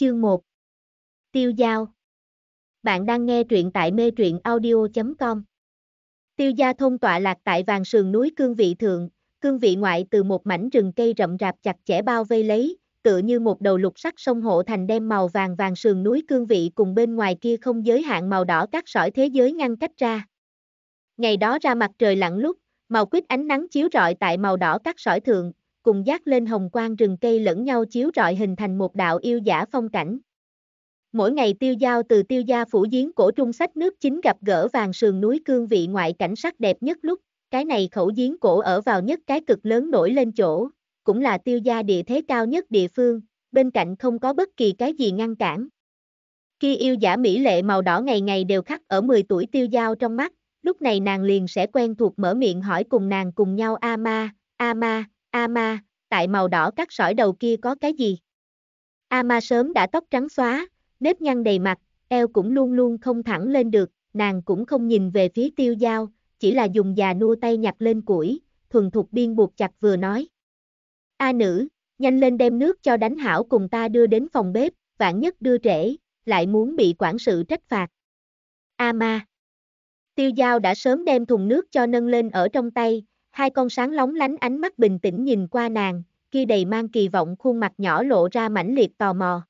Chương 1 Tiêu Giao Bạn đang nghe truyện tại mê truyện audio.com Tiêu gia thông tọa lạc tại vàng sườn núi cương vị thượng, cương vị ngoại từ một mảnh rừng cây rậm rạp chặt chẽ bao vây lấy, tựa như một đầu lục sắc sông hộ thành đem màu vàng vàng sườn núi cương vị cùng bên ngoài kia không giới hạn màu đỏ các sỏi thế giới ngăn cách ra. Ngày đó ra mặt trời lặn lúc, màu quýt ánh nắng chiếu rọi tại màu đỏ các sỏi thượng, cùng dát lên hồng quang rừng cây lẫn nhau chiếu rọi hình thành một đạo yêu giả phong cảnh. Mỗi ngày tiêu giao từ tiêu gia phủ giếng cổ trung sách nước chính gặp gỡ vàng sườn núi cương vị ngoại cảnh sắc đẹp nhất lúc, cái này khẩu giếng cổ ở vào nhất cái cực lớn nổi lên chỗ, cũng là tiêu gia địa thế cao nhất địa phương, bên cạnh không có bất kỳ cái gì ngăn cản. Khi yêu giả mỹ lệ màu đỏ ngày ngày đều khắc ở 10 tuổi tiêu giao trong mắt, lúc này nàng liền sẽ quen thuộc mở miệng hỏi cùng nàng cùng nhau A ma, A ma, Ama, tại màu đỏ các sỏi đầu kia có cái gì? Ama sớm đã tóc trắng xóa, nếp nhăn đầy mặt, eo cũng luôn luôn không thẳng lên được, nàng cũng không nhìn về phía tiêu dao, chỉ là dùng già nua tay nhặt lên củi, thuần thục biên buộc chặt vừa nói. A nữ, nhanh lên đem nước cho đánh hảo cùng ta đưa đến phòng bếp, vạn nhất đưa trễ, lại muốn bị quản sự trách phạt. Ama, Tiêu dao đã sớm đem thùng nước cho nâng lên ở trong tay, hai con sáng lóng lánh ánh mắt bình tĩnh nhìn qua nàng, kia đầy mang kỳ vọng khuôn mặt nhỏ lộ ra mãnh liệt tò mò.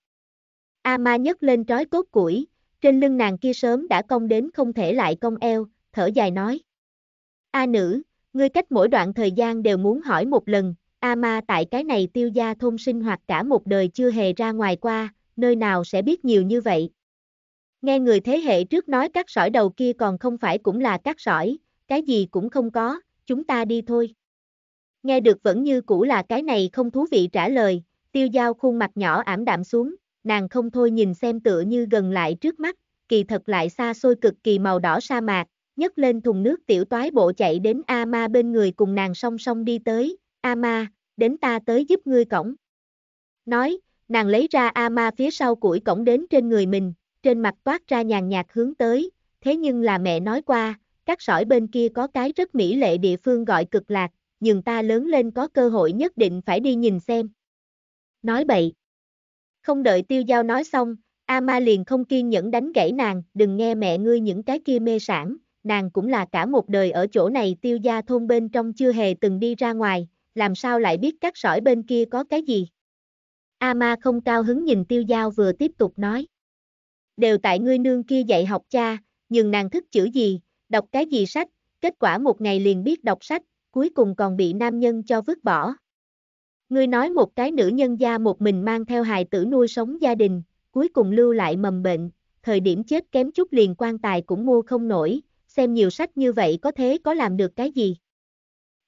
A ma nhấc lên trói cốt củi, trên lưng nàng kia sớm đã cong đến không thể lại cong eo, thở dài nói. A nữ, ngươi cách mỗi đoạn thời gian đều muốn hỏi một lần, A ma tại cái này tiêu gia thôn sinh hoạt cả một đời chưa hề ra ngoài qua, nơi nào sẽ biết nhiều như vậy. Nghe người thế hệ trước nói các sỏi đầu kia còn không phải cũng là các sỏi, cái gì cũng không có, chúng ta đi thôi. Nghe được vẫn như cũ là cái này không thú vị trả lời, tiêu giao khuôn mặt nhỏ ảm đạm xuống, nàng không thôi nhìn xem tựa như gần lại trước mắt, kỳ thật lại xa xôi cực kỳ màu đỏ sa mạc, nhấc lên thùng nước tiểu toái bộ chạy đến A Ma bên người cùng nàng song song đi tới, A Ma, đến ta tới giúp ngươi cổng. Nói, nàng lấy ra A Ma phía sau củi cổng đến trên người mình, trên mặt toát ra nhàn nhạt hướng tới, thế nhưng là mẹ nói qua, các sỏi bên kia có cái rất mỹ lệ địa phương gọi cực lạc, nhưng ta lớn lên có cơ hội nhất định phải đi nhìn xem. Nói bậy. Không đợi tiêu giao nói xong, Ama liền không kiên nhẫn đánh gãy nàng, đừng nghe mẹ ngươi những cái kia mê sản, nàng cũng là cả một đời ở chỗ này tiêu gia thôn bên trong chưa hề từng đi ra ngoài, làm sao lại biết các sỏi bên kia có cái gì. Ama không cao hứng nhìn tiêu giao vừa tiếp tục nói. Đều tại ngươi nương kia dạy học cha, nhưng nàng thức chữ gì, Đọc cái gì sách, kết quả một ngày liền biết đọc sách, cuối cùng còn bị nam nhân cho vứt bỏ. Ngươi nói một cái nữ nhân gia một mình mang theo hài tử nuôi sống gia đình, cuối cùng lưu lại mầm bệnh, thời điểm chết kém chút liền quan tài cũng mua không nổi, xem nhiều sách như vậy có thế có làm được cái gì.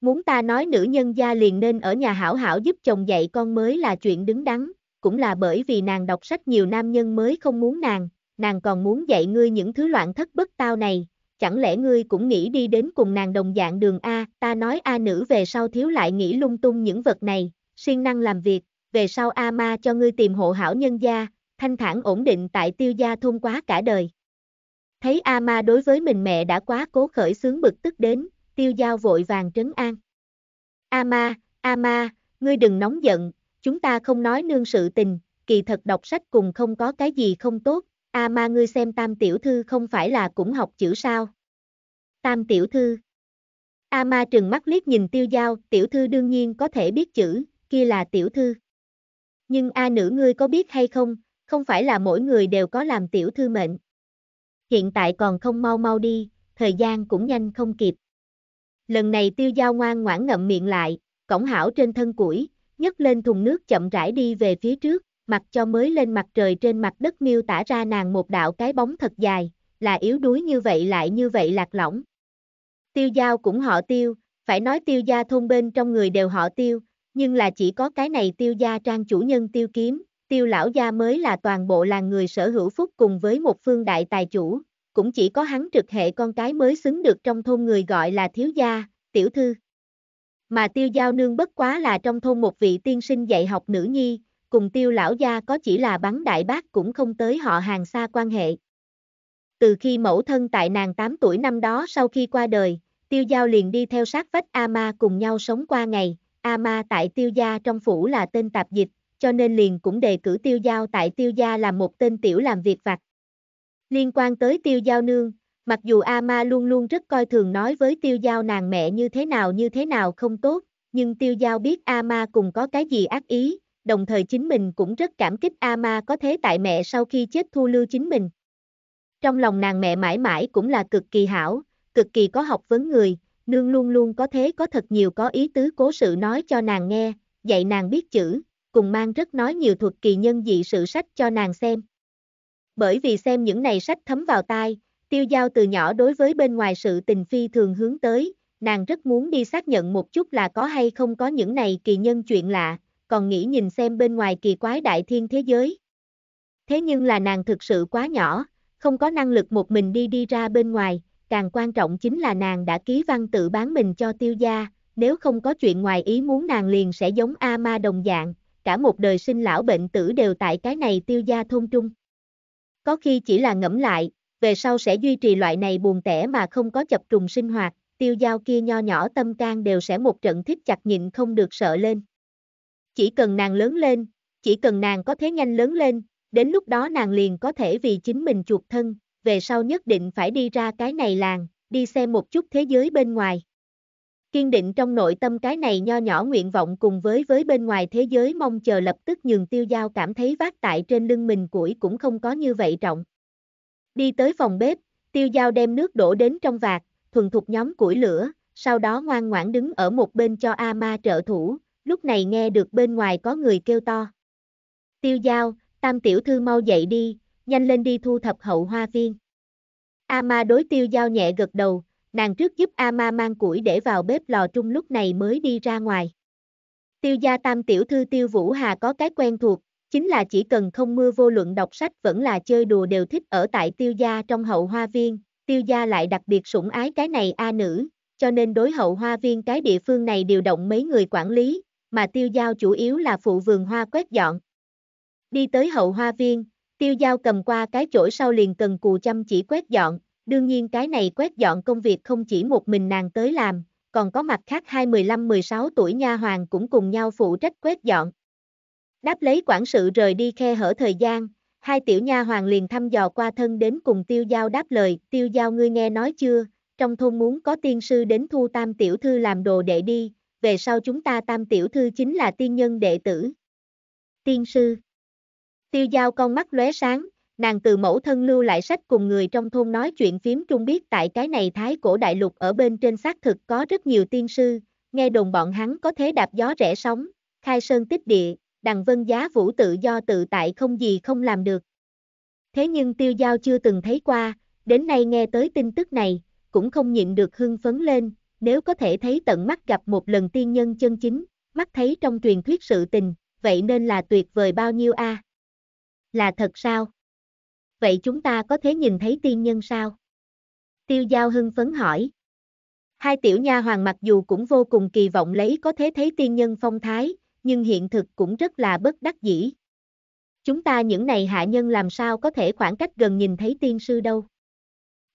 Muốn ta nói nữ nhân gia liền nên ở nhà hảo hảo giúp chồng dạy con mới là chuyện đứng đắn, cũng là bởi vì nàng đọc sách nhiều nam nhân mới không muốn nàng, nàng còn muốn dạy ngươi những thứ loạn thất bất tao này, chẳng lẽ ngươi cũng nghĩ đi đến cùng nàng đồng dạng đường A, ta nói A nữ về sau thiếu lại nghĩ lung tung những vật này, siêng năng làm việc, về sau A ma cho ngươi tìm hộ hảo nhân gia, thanh thản ổn định tại tiêu gia thôn quá cả đời. Thấy A ma đối với mình mẹ đã quá cố khởi sướng bực tức đến, tiêu giao vội vàng trấn an. A ma, A ma, ngươi đừng nóng giận, chúng ta không nói nương sự tình, kỳ thật đọc sách cùng không có cái gì không tốt, A à ma ngươi xem tam tiểu thư không phải là cũng học chữ sao. Tam tiểu thư. A à ma trừng mắt liếc nhìn tiêu giao, tiểu thư đương nhiên có thể biết chữ, kia là tiểu thư. Nhưng A à nữ ngươi có biết hay không, không phải là mỗi người đều có làm tiểu thư mệnh. Hiện tại còn không mau mau đi, thời gian cũng nhanh không kịp. Lần này tiêu giao ngoan ngoãn ngậm miệng lại, cổng hảo trên thân củi, nhấc lên thùng nước chậm rãi đi về phía trước, mặt cho mới lên mặt trời trên mặt đất miêu tả ra nàng một đạo cái bóng thật dài, là yếu đuối như vậy lại như vậy lạc lõng. Tiêu giao cũng họ tiêu, phải nói tiêu gia thôn bên trong người đều họ tiêu, nhưng là chỉ có cái này tiêu gia trang chủ nhân tiêu kiếm, tiêu lão gia mới là toàn bộ làng người sở hữu phúc cùng với một phương đại tài chủ, cũng chỉ có hắn trực hệ con cái mới xứng được trong thôn người gọi là thiếu gia, tiểu thư. Mà tiêu giao nương bất quá là trong thôn một vị tiên sinh dạy học nữ nhi, cùng tiêu lão gia có chỉ là bắn đại bác cũng không tới họ hàng xa quan hệ. Từ khi mẫu thân tại nàng 8 tuổi năm đó sau khi qua đời, tiêu giao liền đi theo sát vách A-ma cùng nhau sống qua ngày, A-ma tại tiêu gia trong phủ là tên tạp dịch, cho nên liền cũng đề cử tiêu giao tại tiêu gia làm một tên tiểu làm việc vặt. Liên quan tới tiêu giao nương, mặc dù A-ma luôn luôn rất coi thường nói với tiêu giao nàng mẹ như thế nào như thế nào không tốt, nhưng tiêu giao biết A-ma cùng có cái gì ác ý, đồng thời chính mình cũng rất cảm kích Ama có thế tại mẹ sau khi chết thu lưu chính mình. Trong lòng nàng mẹ mãi mãi cũng là cực kỳ hảo, cực kỳ có học vấn người, nương luôn luôn có thế có thật nhiều có ý tứ cố sự nói cho nàng nghe, dạy nàng biết chữ, cùng mang rất nói nhiều thuật kỳ nhân dị sự sách cho nàng xem. Bởi vì xem những này sách thấm vào tai, tiêu giao từ nhỏ đối với bên ngoài sự tình phi thường hướng tới, nàng rất muốn đi xác nhận một chút là có hay không có những này kỳ nhân chuyện lạ, còn nghĩ nhìn xem bên ngoài kỳ quái đại thiên thế giới. Thế nhưng là nàng thực sự quá nhỏ, không có năng lực một mình đi đi ra bên ngoài, càng quan trọng chính là nàng đã ký văn tự bán mình cho tiêu gia, nếu không có chuyện ngoài ý muốn nàng liền sẽ giống A ma đồng dạng, cả một đời sinh lão bệnh tử đều tại cái này tiêu gia thôn trung. Có khi chỉ là ngẫm lại, về sau sẽ duy trì loại này buồn tẻ mà không có chập trùng sinh hoạt, tiêu giao kia nho nhỏ tâm can đều sẽ một trận thích chặt nhịn không được sợ lên. Chỉ cần nàng lớn lên, chỉ cần nàng có thế nhanh lớn lên, đến lúc đó nàng liền có thể vì chính mình chuột thân, về sau nhất định phải đi ra cái này làng, đi xem một chút thế giới bên ngoài. Kiên định trong nội tâm cái này nho nhỏ nguyện vọng cùng với với bên ngoài thế giới mong chờ lập tức nhường tiêu giao cảm thấy vác tại trên lưng mình củi cũng không có như vậy trọng. Đi tới phòng bếp, tiêu giao đem nước đổ đến trong vạt, thuần thục nhóm củi lửa, sau đó ngoan ngoãn đứng ở một bên cho A-ma trợ thủ, lúc này nghe được bên ngoài có người kêu to. Tiêu giao, tam tiểu thư mau dậy đi, nhanh lên đi thu thập hậu hoa viên. Ama đối tiêu giao nhẹ gật đầu, nàng trước giúp Ama mang củi để vào bếp lò trung lúc này mới đi ra ngoài. Tiêu gia tam tiểu thư tiêu vũ hà có cái quen thuộc, chính là chỉ cần không mưa vô luận đọc sách vẫn là chơi đùa đều thích ở tại tiêu gia trong hậu hoa viên, tiêu gia lại đặc biệt sủng ái cái này A nữ, cho nên đối hậu hoa viên cái địa phương này điều động mấy người quản lý, mà tiêu giao chủ yếu là phụ vườn hoa quét dọn. Đi tới hậu hoa viên, tiêu giao cầm qua cái chổi sau liền cần cù chăm chỉ quét dọn, đương nhiên cái này quét dọn công việc không chỉ một mình nàng tới làm, còn có mặt khác hai 15-16 tuổi nha hoàng cũng cùng nhau phụ trách quét dọn. Đáp lấy quản sự rời đi khe hở thời gian, hai tiểu nha hoàng liền thăm dò qua thân đến cùng tiêu giao đáp lời, tiêu giao ngươi nghe nói chưa, trong thôn muốn có tiên sư đến thu tam tiểu thư làm đồ đệ đi, về sau chúng ta tam tiểu thư chính là tiên nhân đệ tử. Tiên sư Tiêu giao con mắt lóe sáng, nàng từ mẫu thân lưu lại sách cùng người trong thôn nói chuyện phím trung biết tại cái này thái cổ đại lục ở bên trên xác thực có rất nhiều tiên sư, nghe đồn bọn hắn có thế đạp gió rẽ sóng, khai sơn tích địa, đằng vân giá vũ tự do tự tại không gì không làm được. Thế nhưng tiêu giao chưa từng thấy qua, đến nay nghe tới tin tức này, cũng không nhịn được hưng phấn lên, nếu có thể thấy tận mắt gặp một lần tiên nhân chân chính, mắt thấy trong truyền thuyết sự tình, vậy nên là tuyệt vời bao nhiêu a? À? Là thật sao? Vậy chúng ta có thể nhìn thấy tiên nhân sao? Tiêu Giao hưng phấn hỏi. Hai tiểu nha hoàng mặc dù cũng vô cùng kỳ vọng lấy có thể thấy tiên nhân phong thái, nhưng hiện thực cũng rất là bất đắc dĩ. Chúng ta những này hạ nhân làm sao có thể khoảng cách gần nhìn thấy tiên sư đâu.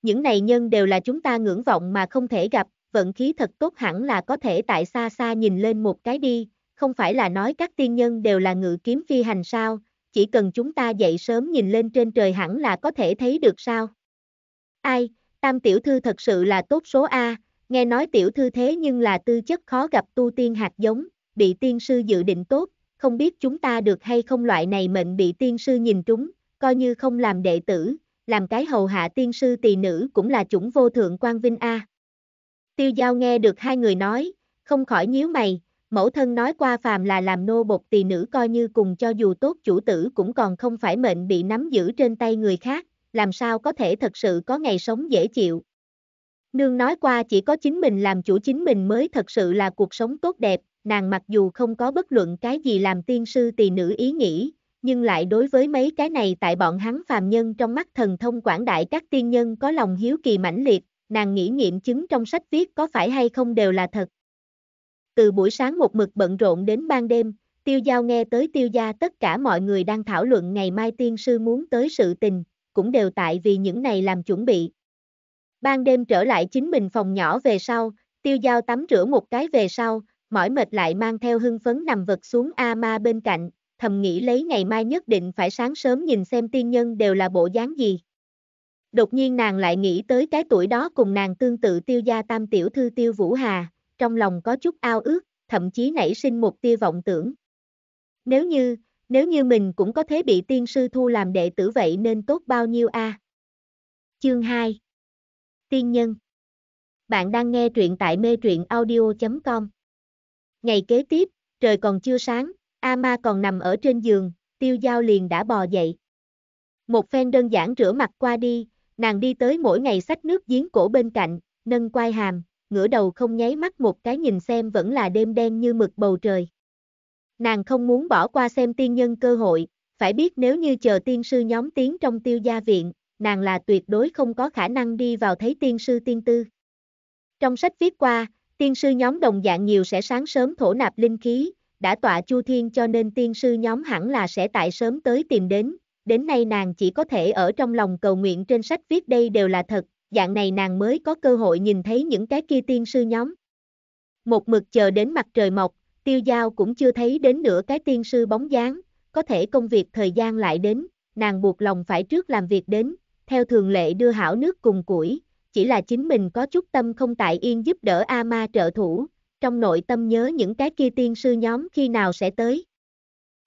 Những này nhân đều là chúng ta ngưỡng vọng mà không thể gặp, vận khí thật tốt hẳn là có thể tại xa xa nhìn lên một cái đi, không phải là nói các tiên nhân đều là ngự kiếm phi hành sao, chỉ cần chúng ta dậy sớm nhìn lên trên trời hẳn là có thể thấy được sao. Ai, tam tiểu thư thật sự là tốt số A, nghe nói tiểu thư thế nhưng là tư chất khó gặp tu tiên hạt giống, bị tiên sư dự định tốt, không biết chúng ta được hay không loại này mệnh bị tiên sư nhìn trúng, coi như không làm đệ tử, làm cái hầu hạ tiên sư tỳ nữ cũng là chủng vô thượng quan vinh A. Tiêu Giao nghe được hai người nói, không khỏi nhíu mày, mẫu thân nói qua phàm là làm nô bột tỳ nữ coi như cùng cho dù tốt chủ tử cũng còn không phải mệnh bị nắm giữ trên tay người khác, làm sao có thể thật sự có ngày sống dễ chịu. Nương nói qua chỉ có chính mình làm chủ chính mình mới thật sự là cuộc sống tốt đẹp, nàng mặc dù không có bất luận cái gì làm tiên sư tỳ nữ ý nghĩ, nhưng lại đối với mấy cái này tại bọn hắn phàm nhân trong mắt thần thông quảng đại các tiên nhân có lòng hiếu kỳ mãnh liệt, nàng nghĩ nghiệm chứng trong sách viết có phải hay không đều là thật. Từ buổi sáng một mực bận rộn đến ban đêm, tiêu giao nghe tới tiêu gia tất cả mọi người đang thảo luận ngày mai tiên sư muốn tới sự tình, cũng đều tại vì những này làm chuẩn bị. Ban đêm trở lại chính mình phòng nhỏ về sau, tiêu giao tắm rửa một cái về sau, mỏi mệt lại mang theo hưng phấn nằm vật xuống A ma bên cạnh, thầm nghĩ lấy ngày mai nhất định phải sáng sớm nhìn xem tiên nhân đều là bộ dáng gì. Đột nhiên nàng lại nghĩ tới cái tuổi đó cùng nàng tương tự tiêu gia tam tiểu thư tiêu Vũ Hà, trong lòng có chút ao ước, thậm chí nảy sinh một tia vọng tưởng. Nếu như, nếu như mình cũng có thế bị tiên sư thu làm đệ tử vậy nên tốt bao nhiêu a à? Chương 2 Tiên nhân Bạn đang nghe truyện tại mê truyện audio.com Ngày kế tiếp, trời còn chưa sáng, A Ma còn nằm ở trên giường, tiêu giao liền đã bò dậy. Một phen đơn giản rửa mặt qua đi, Nàng đi tới mỗi ngày sách nước giếng cổ bên cạnh, nâng quai hàm, ngửa đầu không nháy mắt một cái nhìn xem vẫn là đêm đen như mực bầu trời. Nàng không muốn bỏ qua xem tiên nhân cơ hội, phải biết nếu như chờ tiên sư nhóm tiến trong tiêu gia viện, nàng là tuyệt đối không có khả năng đi vào thấy tiên sư tiên tư. Trong sách viết qua, tiên sư nhóm đồng dạng nhiều sẽ sáng sớm thổ nạp linh khí, đã tọa chu thiên cho nên tiên sư nhóm hẳn là sẽ tại sớm tới tìm đến, đến nay nàng chỉ có thể ở trong lòng cầu nguyện trên sách viết đây đều là thật, dạng này nàng mới có cơ hội nhìn thấy những cái kia tiên sư nhóm. Một mực chờ đến mặt trời mọc, tiêu giao cũng chưa thấy đến nửa cái tiên sư bóng dáng, có thể công việc thời gian lại đến, nàng buộc lòng phải trước làm việc đến, theo thường lệ đưa hảo nước cùng củi, chỉ là chính mình có chút tâm không tại yên giúp đỡ A-ma trợ thủ, trong nội tâm nhớ những cái kia tiên sư nhóm khi nào sẽ tới.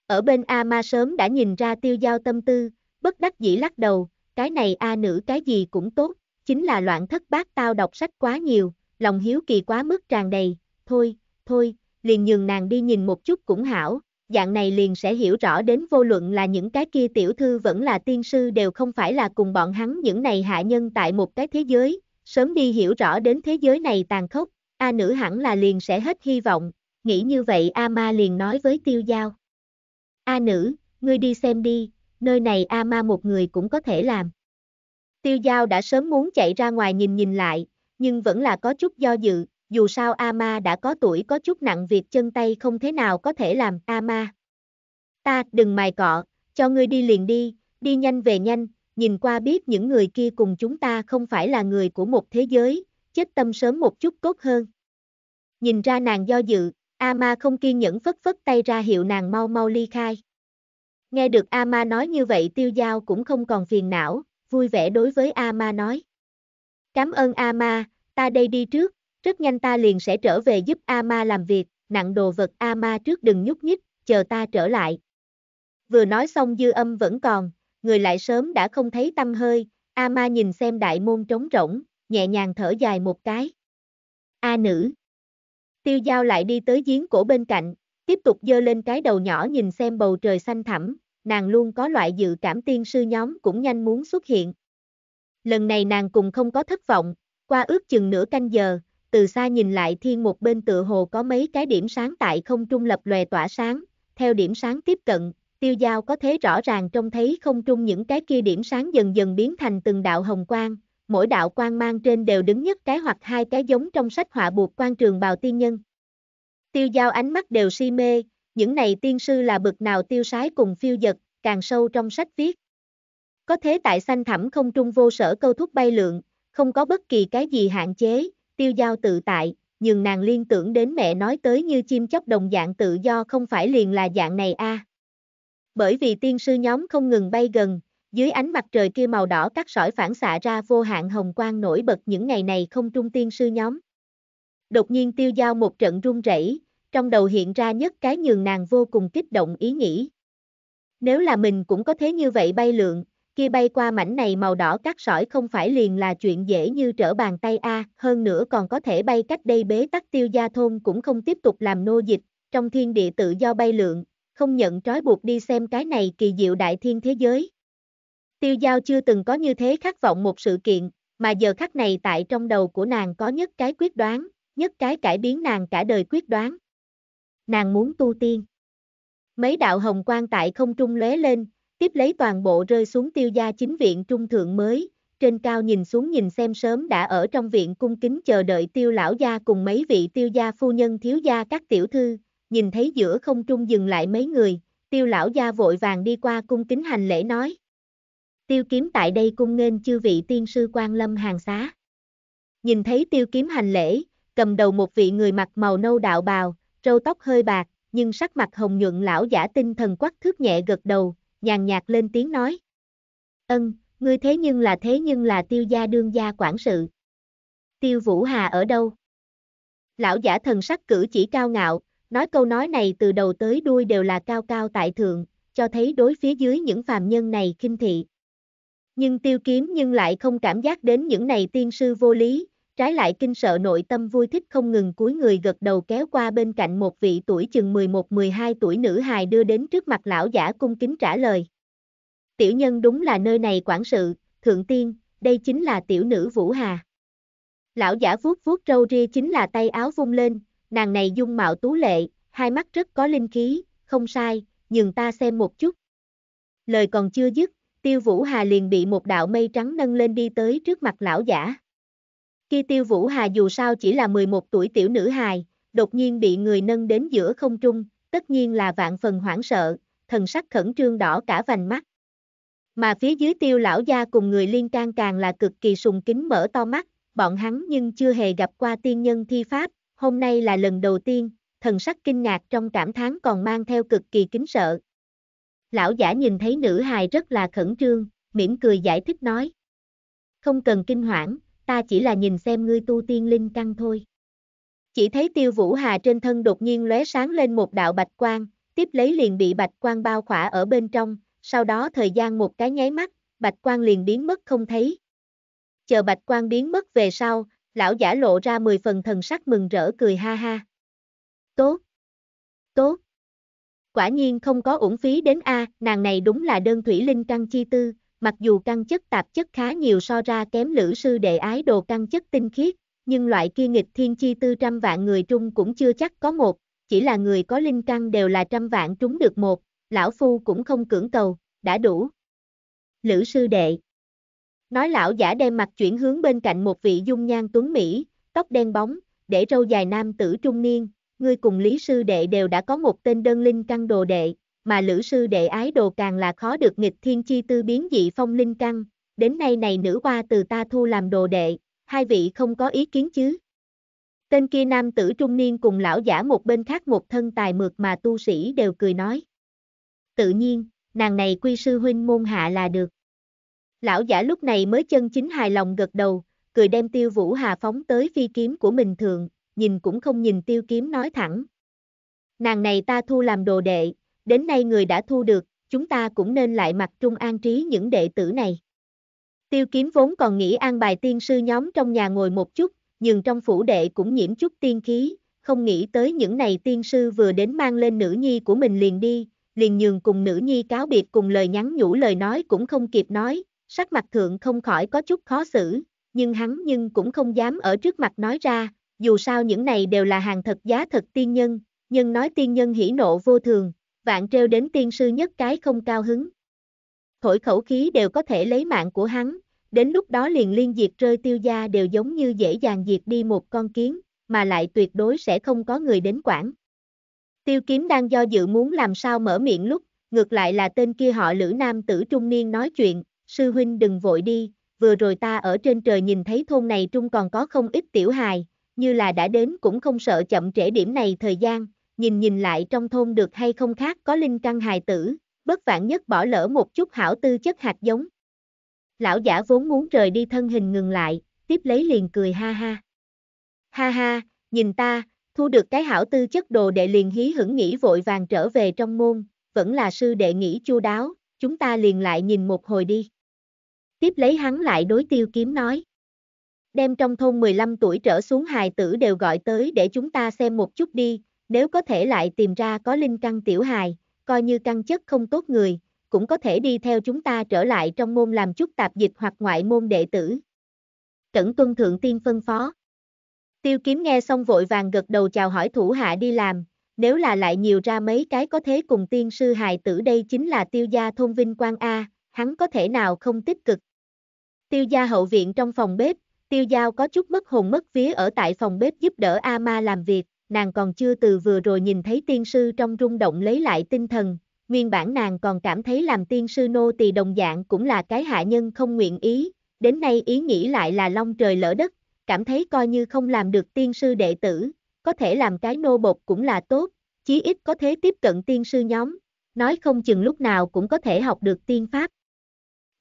Ở bên A Ma sớm đã nhìn ra tiêu giao tâm tư, bất đắc dĩ lắc đầu, cái này A nữ cái gì cũng tốt, chính là loạn thất bát tao đọc sách quá nhiều, lòng hiếu kỳ quá mức tràn đầy, thôi, thôi, liền nhường nàng đi nhìn một chút cũng hảo, dạng này liền sẽ hiểu rõ đến vô luận là những cái kia tiểu thư vẫn là tiên sư đều không phải là cùng bọn hắn những này hạ nhân tại một cái thế giới, sớm đi hiểu rõ đến thế giới này tàn khốc, A nữ hẳn là liền sẽ hết hy vọng, nghĩ như vậy A ma liền nói với tiêu giao. A nữ, ngươi đi xem đi, nơi này A ma một người cũng có thể làm. Tiêu Giao đã sớm muốn chạy ra ngoài nhìn nhìn lại, nhưng vẫn là có chút do dự, dù sao A ma đã có tuổi có chút nặng việc chân tay không thế nào có thể làm A ma. Ta đừng mài cọ, cho ngươi đi liền đi, đi nhanh về nhanh, nhìn qua biết những người kia cùng chúng ta không phải là người của một thế giới, chết tâm sớm một chút tốt hơn. Nhìn ra nàng do dự, Ama không kiên nhẫn phất phất tay ra hiệu nàng mau mau ly khai. Nghe được Ama nói như vậy tiêu giao cũng không còn phiền não, vui vẻ đối với Ama nói. Cảm ơn Ama, ta đây đi trước, rất nhanh ta liền sẽ trở về giúp Ama làm việc, nặng đồ vật Ama trước đừng nhúc nhích, chờ ta trở lại. Vừa nói xong dư âm vẫn còn, người lại sớm đã không thấy tâm hơi, Ama nhìn xem đại môn trống rỗng, nhẹ nhàng thở dài một cái. A nữ Tiêu Giao lại đi tới giếng cổ bên cạnh, tiếp tục dơ lên cái đầu nhỏ nhìn xem bầu trời xanh thẳm, nàng luôn có loại dự cảm tiên sư nhóm cũng nhanh muốn xuất hiện. Lần này nàng cùng không có thất vọng, qua ước chừng nửa canh giờ, từ xa nhìn lại thiên một bên tựa hồ có mấy cái điểm sáng tại không trung lập lòe tỏa sáng, theo điểm sáng tiếp cận, tiêu giao có thể rõ ràng trông thấy không trung những cái kia điểm sáng dần dần biến thành từng đạo hồng quang, mỗi đạo quan mang trên đều đứng nhất cái hoặc hai cái giống trong sách họa buộc quan trường bào tiên nhân. Tiêu giao ánh mắt đều si mê, những này tiên sư là bực nào tiêu sái cùng phiêu dật, càng sâu trong sách viết. Có thế tại xanh thẳm không trung vô sở câu thúc bay lượng, không có bất kỳ cái gì hạn chế, tiêu giao tự tại, nhưng nàng liên tưởng đến mẹ nói tới như chim chóc đồng dạng tự do không phải liền là dạng này a. À. Bởi vì tiên sư nhóm không ngừng bay gần, dưới ánh mặt trời kia màu đỏ các sỏi phản xạ ra vô hạn hồng quang nổi bật những ngày này không trung tiên sư nhóm. Đột nhiên tiêu giao một trận run rẩy, trong đầu hiện ra nhất cái nhường nàng vô cùng kích động ý nghĩ. Nếu là mình cũng có thế như vậy bay lượn, kia bay qua mảnh này màu đỏ cắt sỏi không phải liền là chuyện dễ như trở bàn tay a, hơn nữa còn có thể bay cách đây bế tắc tiêu gia thôn cũng không tiếp tục làm nô dịch, trong thiên địa tự do bay lượn, không nhận trói buộc đi xem cái này kỳ diệu đại thiên thế giới. Tiêu Giao chưa từng có như thế khát vọng một sự kiện, mà giờ khắc này tại trong đầu của nàng có nhất cái quyết đoán, nhất cái cải biến nàng cả đời quyết đoán. Nàng muốn tu tiên. Mấy đạo hồng quang tại không trung lóe lên, tiếp lấy toàn bộ rơi xuống tiêu gia chính viện trung thượng mới, trên cao nhìn xuống nhìn xem sớm đã ở trong viện cung kính chờ đợi tiêu lão gia cùng mấy vị tiêu gia phu nhân thiếu gia các tiểu thư, nhìn thấy giữa không trung dừng lại mấy người, tiêu lão gia vội vàng đi qua cung kính hành lễ nói tiêu kiếm tại đây cung nghênh chư vị tiên sư quan lâm hàng xá. Nhìn thấy tiêu kiếm hành lễ, cầm đầu một vị người mặc màu nâu đạo bào, râu tóc hơi bạc, nhưng sắc mặt hồng nhuận lão giả tinh thần quắc thước nhẹ gật đầu, nhàn nhạt lên tiếng nói. Ân, ngươi thế nhưng là thế nhưng là tiêu gia đương gia quản sự. Tiêu Vũ Hà ở đâu? Lão giả thần sắc cử chỉ cao ngạo, nói câu nói này từ đầu tới đuôi đều là cao cao tại thượng, cho thấy đối phía dưới những phàm nhân này khinh thị. Nhưng tiêu kiếm nhưng lại không cảm giác đến những này tiên sư vô lý, trái lại kinh sợ nội tâm vui thích không ngừng cuối người gật đầu kéo qua bên cạnh một vị tuổi chừng 11-12 tuổi nữ hài đưa đến trước mặt lão giả cung kính trả lời. Tiểu nhân đúng là nơi này quản sự, thượng tiên, đây chính là tiểu nữ Vũ Hà. Lão giả vuốt vuốt râu ria chính là tay áo vung lên, nàng này dung mạo tú lệ, hai mắt rất có linh khí, không sai, nhường ta xem một chút. Lời còn chưa dứt, Tiêu Vũ Hà liền bị một đạo mây trắng nâng lên đi tới trước mặt lão giả. Khi Tiêu Vũ Hà dù sao chỉ là 11 tuổi tiểu nữ hài, đột nhiên bị người nâng đến giữa không trung, tất nhiên là vạn phần hoảng sợ, thần sắc khẩn trương đỏ cả vành mắt. Mà phía dưới tiêu lão gia cùng người liên can càng là cực kỳ sùng kính mở to mắt, bọn hắn nhưng chưa hề gặp qua tiên nhân thi pháp, hôm nay là lần đầu tiên, thần sắc kinh ngạc trong cảm thán còn mang theo cực kỳ kính sợ. Lão giả nhìn thấy nữ hài rất là khẩn trương, mỉm cười giải thích nói. Không cần kinh hoảng, ta chỉ là nhìn xem ngươi tu tiên linh căn thôi. Chỉ thấy tiêu vũ hà trên thân đột nhiên lóe sáng lên một đạo bạch quang, tiếp lấy liền bị bạch quang bao khỏa ở bên trong, sau đó thời gian một cái nháy mắt, bạch quang liền biến mất không thấy. Chờ bạch quang biến mất về sau, lão giả lộ ra 10 phần thần sắc mừng rỡ cười ha ha. Tốt! Tốt! quả nhiên không có uổng phí đến A, nàng này đúng là đơn thủy linh căn chi tư, mặc dù căn chất tạp chất khá nhiều so ra kém lữ sư đệ ái đồ căn chất tinh khiết, nhưng loại kia nghịch thiên chi tư trăm vạn người trung cũng chưa chắc có một, chỉ là người có linh căn đều là trăm vạn trúng được một, lão phu cũng không cưỡng cầu, đã đủ. Lữ sư đệ Nói lão giả đem mặt chuyển hướng bên cạnh một vị dung nhan tuấn Mỹ, tóc đen bóng, để râu dài nam tử trung niên, ngươi cùng Lý sư đệ đều đã có một tên đơn linh căn đồ đệ, mà Lữ sư đệ ái đồ càng là khó được nghịch thiên chi tư biến dị phong linh căn, đến nay này nữ hoa từ ta thu làm đồ đệ, hai vị không có ý kiến chứ? Tên kia nam tử trung niên cùng lão giả một bên khác một thân tài mượt mà tu sĩ đều cười nói. Tự nhiên, nàng này quy sư huynh môn hạ là được. Lão giả lúc này mới chân chính hài lòng gật đầu, cười đem tiêu vũ hà phóng tới phi kiếm của mình thường, nhìn cũng không nhìn tiêu kiếm nói thẳng. Nàng này ta thu làm đồ đệ, đến nay người đã thu được, chúng ta cũng nên lại mặt trung an trí những đệ tử này. Tiêu kiếm vốn còn nghĩ an bài tiên sư nhóm trong nhà ngồi một chút, nhưng trong phủ đệ cũng nhiễm chút tiên khí, không nghĩ tới những này tiên sư vừa đến mang lên nữ nhi của mình liền đi, liền nhường cùng nữ nhi cáo biệt cùng lời nhắn nhủ lời nói cũng không kịp nói, sắc mặt thượng không khỏi có chút khó xử, nhưng hắn nhưng cũng không dám ở trước mặt nói ra, dù sao những này đều là hàng thật giá thật tiên nhân, nhưng nói tiên nhân hỉ nộ vô thường, vạn trêu đến tiên sư nhất cái không cao hứng. Thổi khẩu khí đều có thể lấy mạng của hắn, đến lúc đó liền liên diệt rơi tiêu gia đều giống như dễ dàng diệt đi một con kiến, mà lại tuyệt đối sẽ không có người đến quản. Tiêu kiếm đang do dự muốn làm sao mở miệng lúc, ngược lại là tên kia họ lữ nam tử trung niên nói chuyện, sư huynh đừng vội đi, vừa rồi ta ở trên trời nhìn thấy thôn này trung còn có không ít tiểu hài, như là đã đến cũng không sợ chậm trễ điểm này thời gian, nhìn nhìn lại trong thôn được hay không khác có linh căn hài tử, bất vạn nhất bỏ lỡ một chút hảo tư chất hạt giống. Lão giả vốn muốn rời đi thân hình ngừng lại, tiếp lấy liền cười ha ha. Ha ha, nhìn ta, thu được cái hảo tư chất đồ đệ liền hí hửng nghĩ vội vàng trở về trong môn, vẫn là sư đệ nghĩ chu đáo, chúng ta liền lại nhìn một hồi đi. Tiếp lấy hắn lại đối tiêu kiếm nói đem trong thôn 15 tuổi trở xuống hài tử đều gọi tới để chúng ta xem một chút đi, nếu có thể lại tìm ra có linh căn tiểu hài, coi như căn chất không tốt người, cũng có thể đi theo chúng ta trở lại trong môn làm chút tạp dịch hoặc ngoại môn đệ tử. Cẩn tuân thượng tiên phân phó. Tiêu kiếm nghe xong vội vàng gật đầu chào hỏi thủ hạ đi làm, nếu là lại nhiều ra mấy cái có thế cùng tiên sư hài tử đây chính là tiêu gia thôn vinh quang A, hắn có thể nào không tích cực. Tiêu gia hậu viện trong phòng bếp, Tiêu Giao có chút mất hồn mất vía ở tại phòng bếp giúp đỡ A Ma làm việc, nàng còn chưa từ vừa rồi nhìn thấy tiên sư trong rung động lấy lại tinh thần, nguyên bản nàng còn cảm thấy làm tiên sư nô tỳ đồng dạng cũng là cái hạ nhân không nguyện ý, đến nay ý nghĩ lại là long trời lỡ đất, cảm thấy coi như không làm được tiên sư đệ tử, có thể làm cái nô bột cũng là tốt, chí ít có thế tiếp cận tiên sư nhóm, nói không chừng lúc nào cũng có thể học được tiên pháp.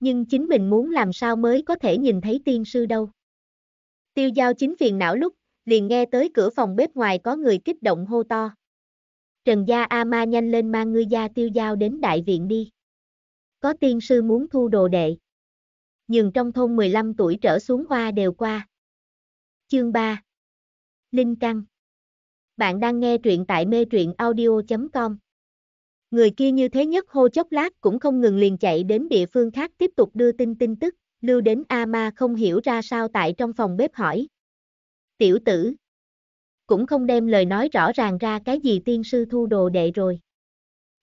Nhưng chính mình muốn làm sao mới có thể nhìn thấy tiên sư đâu. Tiêu giao chính phiền não lúc, liền nghe tới cửa phòng bếp ngoài có người kích động hô to. Trần Gia A Ma nhanh lên mang ngươi gia tiêu giao đến đại viện đi. Có tiên sư muốn thu đồ đệ. Nhưng trong thôn 15 tuổi trở xuống hoa đều qua. Chương 3 Linh Căng Bạn đang nghe truyện tại mê truyện audio.com Người kia như thế nhất hô chốc lát cũng không ngừng liền chạy đến địa phương khác tiếp tục đưa tin tin tức, lưu đến A Ma không hiểu ra sao tại trong phòng bếp hỏi. Tiểu tử, cũng không đem lời nói rõ ràng ra cái gì tiên sư thu đồ đệ rồi.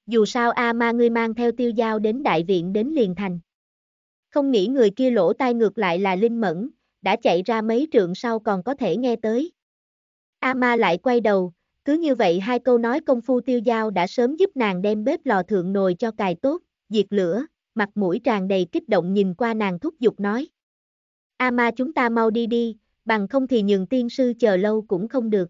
Dù sao A Ma ngươi mang theo tiêu giao đến đại viện đến liền thành. Không nghĩ người kia lỗ tai ngược lại là linh mẫn, đã chạy ra mấy trượng sau còn có thể nghe tới. A Ma lại quay đầu, cứ như vậy hai câu nói công phu tiêu giao đã sớm giúp nàng đem bếp lò thượng nồi cho cài tốt, diệt lửa, mặt mũi tràn đầy kích động nhìn qua nàng thúc giục nói. A ma chúng ta mau đi đi, bằng không thì nhường tiên sư chờ lâu cũng không được.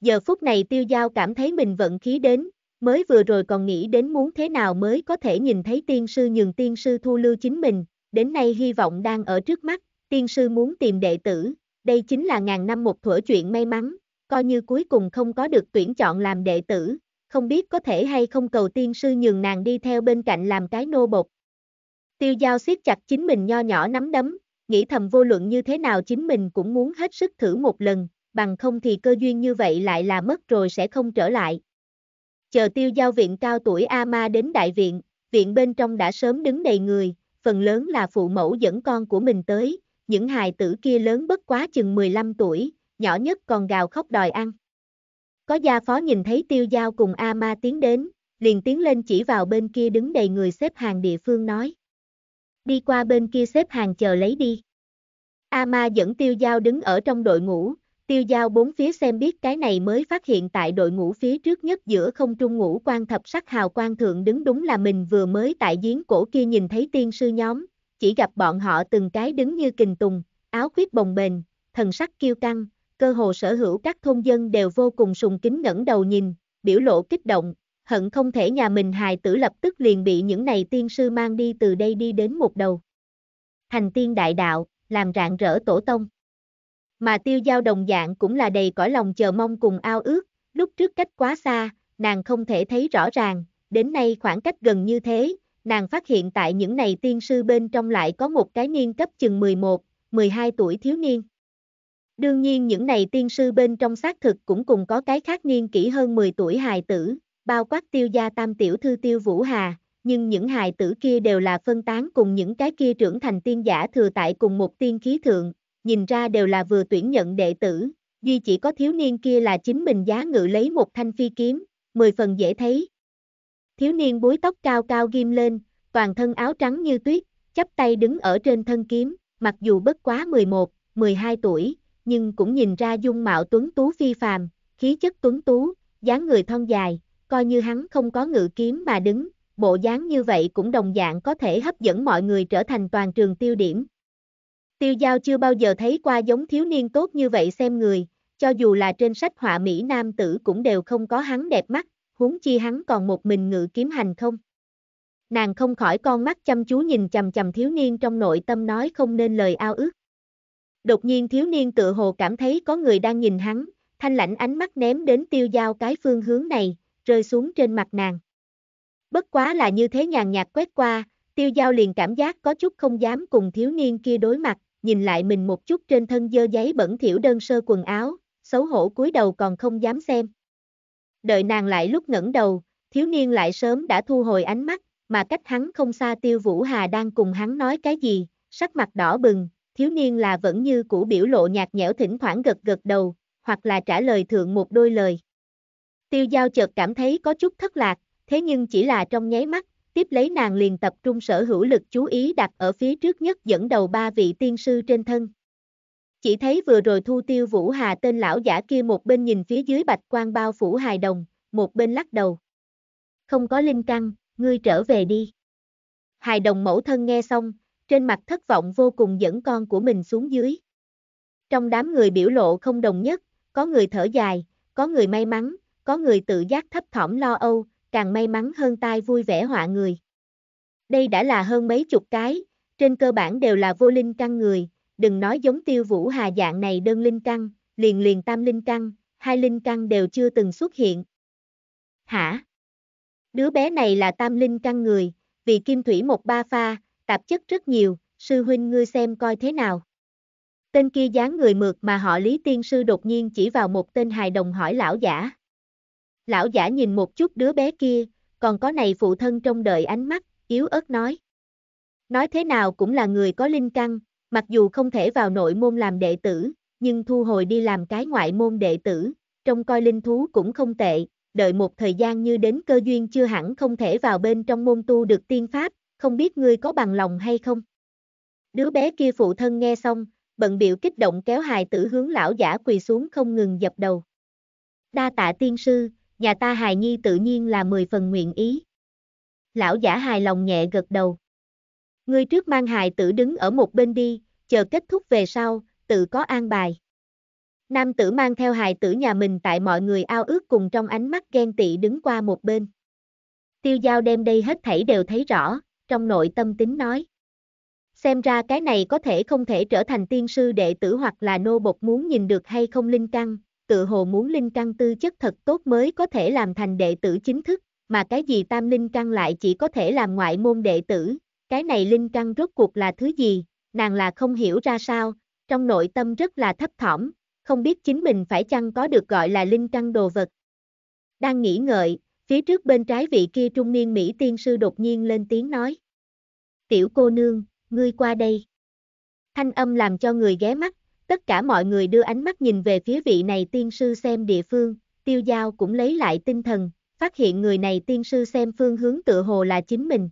Giờ phút này tiêu giao cảm thấy mình vận khí đến, mới vừa rồi còn nghĩ đến muốn thế nào mới có thể nhìn thấy tiên sư nhường tiên sư thu lưu chính mình, đến nay hy vọng đang ở trước mắt, tiên sư muốn tìm đệ tử, đây chính là ngàn năm một thuở chuyện may mắn, coi như cuối cùng không có được tuyển chọn làm đệ tử, không biết có thể hay không cầu tiên sư nhường nàng đi theo bên cạnh làm cái nô bột. Tiêu giao siết chặt chính mình nho nhỏ nắm đấm, nghĩ thầm vô luận như thế nào chính mình cũng muốn hết sức thử một lần, bằng không thì cơ duyên như vậy lại là mất rồi sẽ không trở lại. Chờ tiêu giao viện cao tuổi A-ma đến đại viện, viện bên trong đã sớm đứng đầy người, phần lớn là phụ mẫu dẫn con của mình tới, những hài tử kia lớn bất quá chừng 15 tuổi, nhỏ nhất còn gào khóc đòi ăn. Có gia phó nhìn thấy tiêu giao cùng A ma tiến đến, liền tiến lên chỉ vào bên kia đứng đầy người xếp hàng địa phương nói. Đi qua bên kia xếp hàng chờ lấy đi. A ma dẫn tiêu giao đứng ở trong đội ngũ, tiêu giao bốn phía xem biết cái này mới phát hiện tại đội ngũ phía trước nhất giữa không trung ngũ quan thập sắc hào quan thượng đứng đúng là mình vừa mới tại giếng cổ kia nhìn thấy tiên sư nhóm, chỉ gặp bọn họ từng cái đứng như kình tùng, áo khuyết bồng bềnh, thần sắc kiêu căng, cơ hồ sở hữu các thôn dân đều vô cùng sùng kính ngẩng đầu nhìn, biểu lộ kích động, hận không thể nhà mình hài tử lập tức liền bị những này tiên sư mang đi từ đây đi đến một đầu. Thành tiên đại đạo, làm rạng rỡ tổ tông. Mà tiêu giao đồng dạng cũng là đầy cõi lòng chờ mong cùng ao ước, lúc trước cách quá xa, nàng không thể thấy rõ ràng, đến nay khoảng cách gần như thế, nàng phát hiện tại những này tiên sư bên trong lại có một cái niên cấp chừng 11, 12 tuổi thiếu niên. Đương nhiên những này tiên sư bên trong xác thực cũng cùng có cái khác niên kỹ hơn 10 tuổi hài tử, bao quát tiêu gia tam tiểu thư tiêu vũ hà, nhưng những hài tử kia đều là phân tán cùng những cái kia trưởng thành tiên giả thừa tại cùng một tiên khí thượng, nhìn ra đều là vừa tuyển nhận đệ tử, duy chỉ có thiếu niên kia là chính mình giá ngự lấy một thanh phi kiếm, mười phần dễ thấy. Thiếu niên búi tóc cao cao ghim lên, toàn thân áo trắng như tuyết, chắp tay đứng ở trên thân kiếm, mặc dù bất quá 11, 12 tuổi, nhưng cũng nhìn ra dung mạo tuấn tú phi phàm, khí chất tuấn tú, dáng người thon dài, coi như hắn không có ngự kiếm mà đứng, bộ dáng như vậy cũng đồng dạng có thể hấp dẫn mọi người trở thành toàn trường tiêu điểm. Tiêu Giao chưa bao giờ thấy qua giống thiếu niên tốt như vậy xem người, cho dù là trên sách họa Mỹ Nam tử cũng đều không có hắn đẹp mắt, huống chi hắn còn một mình ngự kiếm hành không. Nàng không khỏi con mắt chăm chú nhìn chầm chầm thiếu niên trong nội tâm nói không nên lời ao ước. Đột nhiên thiếu niên tự hồ cảm thấy có người đang nhìn hắn, thanh lãnh ánh mắt ném đến tiêu giao cái phương hướng này, rơi xuống trên mặt nàng. Bất quá là như thế nhàn nhạt quét qua, tiêu giao liền cảm giác có chút không dám cùng thiếu niên kia đối mặt, nhìn lại mình một chút trên thân dơ giấy bẩn thiểu đơn sơ quần áo, xấu hổ cúi đầu còn không dám xem. Đợi nàng lại lúc ngẩng đầu, thiếu niên lại sớm đã thu hồi ánh mắt, mà cách hắn không xa tiêu vũ hà đang cùng hắn nói cái gì, sắc mặt đỏ bừng, thiếu niên là vẫn như cũ biểu lộ nhạt nhẽo thỉnh thoảng gật gật đầu, hoặc là trả lời thượng một đôi lời. Tiêu giao chợt cảm thấy có chút thất lạc, thế nhưng chỉ là trong nháy mắt, tiếp lấy nàng liền tập trung sở hữu lực chú ý đặt ở phía trước nhất dẫn đầu ba vị tiên sư trên thân. Chỉ thấy vừa rồi thu tiêu vũ hà tên lão giả kia một bên nhìn phía dưới bạch quan bao phủ hài đồng, một bên lắc đầu. Không có linh căn, ngươi trở về đi. Hài đồng mẫu thân nghe xong, trên mặt thất vọng vô cùng dẫn con của mình xuống dưới. Trong đám người biểu lộ không đồng nhất, có người thở dài, có người may mắn, có người tự giác thấp thỏm lo âu, càng may mắn hơn tai vui vẻ họa người. Đây đã là hơn mấy chục cái, trên cơ bản đều là vô linh căn người, đừng nói giống tiêu vũ hà dạng này đơn linh căn, liền liền tam linh căn, hai linh căn đều chưa từng xuất hiện. Hả? Đứa bé này là tam linh căn người, vì kim thủy một ba pha, tạp chất rất nhiều, sư huynh ngươi xem coi thế nào. Tên kia dáng người mượt mà họ Lý Tiên Sư đột nhiên chỉ vào một tên hài đồng hỏi lão giả. Lão giả nhìn một chút đứa bé kia, còn có này phụ thân trong đợi ánh mắt, yếu ớt nói. Nói thế nào cũng là người có linh căn, mặc dù không thể vào nội môn làm đệ tử, nhưng thu hồi đi làm cái ngoại môn đệ tử, trong coi linh thú cũng không tệ, đợi một thời gian như đến cơ duyên chưa hẳn không thể vào bên trong môn tu được tiên pháp, không biết ngươi có bằng lòng hay không. Đứa bé kia phụ thân nghe xong, bận biểu kích động kéo hài tử hướng lão giả quỳ xuống không ngừng dập đầu. Đa tạ tiên sư, nhà ta hài nhi tự nhiên là mười phần nguyện ý. Lão giả hài lòng nhẹ gật đầu. Ngươi trước mang hài tử đứng ở một bên đi, chờ kết thúc về sau, tự có an bài. Nam tử mang theo hài tử nhà mình tại mọi người ao ước cùng trong ánh mắt ghen tị đứng qua một bên. Tiêu giao đem đây hết thảy đều thấy rõ, trong nội tâm tính nói. Xem ra cái này có thể không thể trở thành tiên sư đệ tử hoặc là nô bộc muốn nhìn được hay không linh căn, tự hồ muốn linh căn tư chất thật tốt mới có thể làm thành đệ tử chính thức, mà cái gì tam linh căn lại chỉ có thể làm ngoại môn đệ tử, cái này linh căn rốt cuộc là thứ gì, nàng là không hiểu ra sao, trong nội tâm rất là thấp thỏm, không biết chính mình phải chăng có được gọi là linh căn đồ vật. Đang nghĩ ngợi, Phía trước bên trái vị kia trung niên Mỹ tiên sư đột nhiên lên tiếng nói. Tiểu cô nương, ngươi qua đây. Thanh âm làm cho người ghé mắt, tất cả mọi người đưa ánh mắt nhìn về phía vị này tiên sư xem địa phương, tiêu giao cũng lấy lại tinh thần, phát hiện người này tiên sư xem phương hướng tựa hồ là chính mình.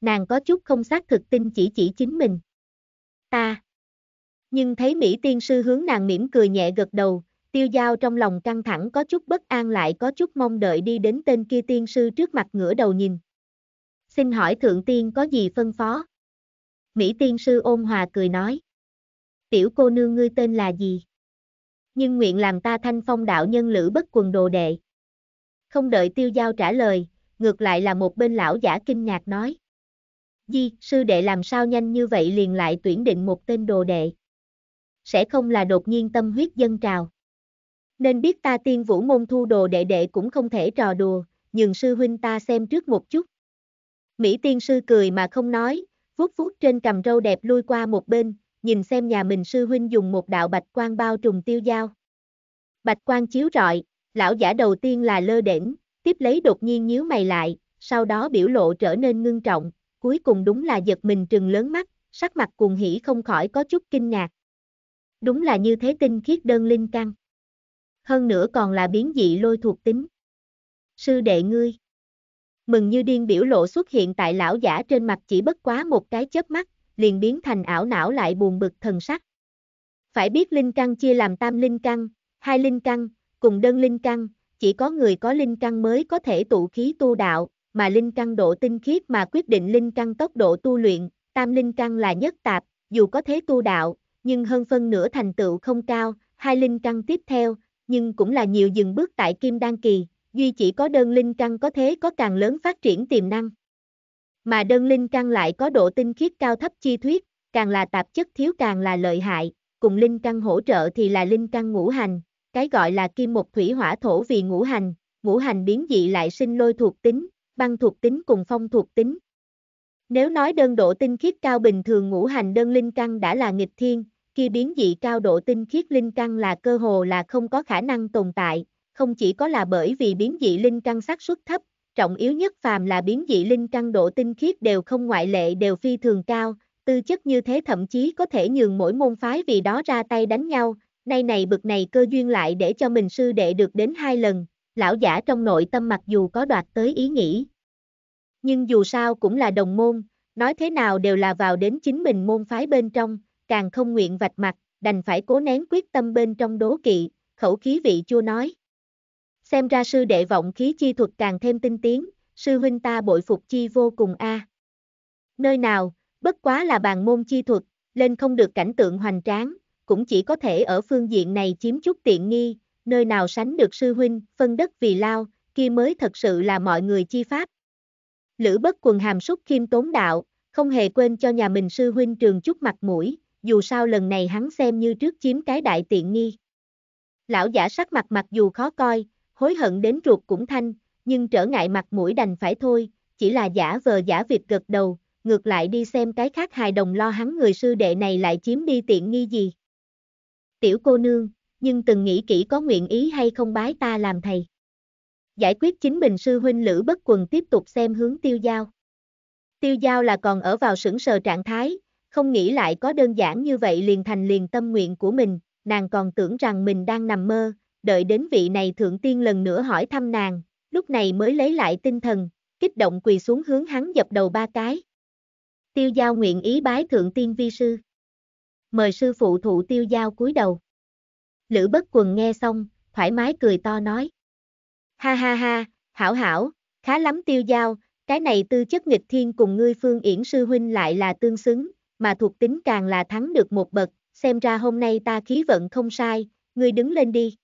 Nàng có chút không xác thực tin chỉ chỉ chính mình. Ta. Nhưng thấy Mỹ tiên sư hướng nàng mỉm cười nhẹ gật đầu, tiêu giao trong lòng căng thẳng có chút bất an lại có chút mong đợi đi đến tên kia tiên sư trước mặt ngửa đầu nhìn. Xin hỏi thượng tiên có gì phân phó? Mỹ tiên sư ôn hòa cười nói. Tiểu cô nương ngươi tên là gì? Nhưng nguyện làm ta thanh phong đạo nhân lữ bất quần đồ đệ. Không đợi tiêu giao trả lời, ngược lại là một bên lão giả kinh ngạc nói. Di, sư đệ làm sao nhanh như vậy liền lại tuyển định một tên đồ đệ. Sẽ không là đột nhiên tâm huyết dân trào. Nên biết ta tiên vũ môn thu đồ đệ đệ cũng không thể trò đùa, nhường sư huynh ta xem trước một chút. Mỹ tiên sư cười mà không nói, vuốt vuốt trên cầm râu đẹp lui qua một bên, nhìn xem nhà mình sư huynh dùng một đạo bạch quan bao trùng tiêu dao. Bạch quan chiếu rọi, lão giả đầu tiên là lơ đễnh, tiếp lấy đột nhiên nhíu mày lại, sau đó biểu lộ trở nên ngưng trọng, cuối cùng đúng là giật mình trừng lớn mắt, sắc mặt cuồng hỉ không khỏi có chút kinh ngạc. Đúng là như thế tinh khiết đơn linh căn hơn nữa còn là biến dị lôi thuộc tính. Sư đệ ngươi. Mừng như điên biểu lộ xuất hiện tại lão giả trên mặt chỉ bất quá một cái chớp mắt, liền biến thành ảo não lại buồn bực thần sắc. Phải biết linh căn chia làm tam linh căn, hai linh căn, cùng đơn linh căn, chỉ có người có linh căn mới có thể tụ khí tu đạo, mà linh căn độ tinh khiết mà quyết định linh căn tốc độ tu luyện, tam linh căn là nhất tạp, dù có thế tu đạo, nhưng hơn phân nửa thành tựu không cao, hai linh căn tiếp theo, nhưng cũng là nhiều dừng bước tại kim đan kỳ, duy chỉ có đơn linh căn có thế có càng lớn phát triển tiềm năng. Mà đơn linh căn lại có độ tinh khiết cao thấp chi thuyết, càng là tạp chất thiếu càng là lợi hại, cùng linh căn hỗ trợ thì là linh căn ngũ hành, cái gọi là kim một thủy hỏa thổ vì ngũ hành, ngũ hành biến dị lại sinh lôi thuộc tính, băng thuộc tính cùng phong thuộc tính. Nếu nói đơn độ tinh khiết cao bình thường ngũ hành đơn linh căn đã là nghịch thiên, kia biến dị cao độ tinh khiết linh căn là cơ hồ là không có khả năng tồn tại, không chỉ có là bởi vì biến dị linh căn xác suất thấp, trọng yếu nhất phàm là biến dị linh căn độ tinh khiết đều không ngoại lệ đều phi thường cao, tư chất như thế thậm chí có thể nhường mỗi môn phái vì đó ra tay đánh nhau, nay này bực này cơ duyên lại để cho mình sư đệ được đến hai lần, lão giả trong nội tâm mặc dù có đoạt tới ý nghĩ. Nhưng dù sao cũng là đồng môn, nói thế nào đều là vào đến chính mình môn phái bên trong, càng không nguyện vạch mặt, đành phải cố nén quyết tâm bên trong đố kỵ, khẩu khí vị chua nói. Xem ra sư đệ vọng khí chi thuật càng thêm tinh tiến, sư huynh ta bội phục chi vô cùng a. À. Nơi nào, bất quá là bàn môn chi thuật, lên không được cảnh tượng hoành tráng, cũng chỉ có thể ở phương diện này chiếm chút tiện nghi, nơi nào sánh được sư huynh, phân đất vì lao, kia mới thật sự là mọi người chi pháp. Lữ bất quần hàm súc khiêm tốn đạo, không hề quên cho nhà mình sư huynh trường chút mặt mũi, dù sao lần này hắn xem như trước chiếm cái đại tiện nghi. Lão giả sắc mặt mặc dù khó coi, hối hận đến ruột cũng thanh, nhưng trở ngại mặt mũi đành phải thôi, chỉ là giả vờ giả việc gật đầu, ngược lại đi xem cái khác hài đồng lo hắn người sư đệ này lại chiếm đi tiện nghi gì. Tiểu cô nương, nhưng từng nghĩ kỹ có nguyện ý hay không bái ta làm thầy. Giải quyết chính mình sư huynh Lữ Bất Quần tiếp tục xem hướng tiêu giao. Tiêu giao là còn ở vào sững sờ trạng thái, không nghĩ lại có đơn giản như vậy liền thành liền tâm nguyện của mình, nàng còn tưởng rằng mình đang nằm mơ, đợi đến vị này thượng tiên lần nữa hỏi thăm nàng, lúc này mới lấy lại tinh thần, kích động quỳ xuống hướng hắn dập đầu ba cái. Tiêu giao nguyện ý bái thượng tiên vi sư. Mời sư phụ thụ tiêu giao cúi đầu. Lữ bất quần nghe xong, thoải mái cười to nói. Ha ha ha, hảo hảo, khá lắm tiêu giao, cái này tư chất nghịch thiên cùng ngươi phương yển sư huynh lại là tương xứng, mà thuộc tính càng là thắng được một bậc, xem ra hôm nay ta khí vận không sai, ngươi đứng lên đi.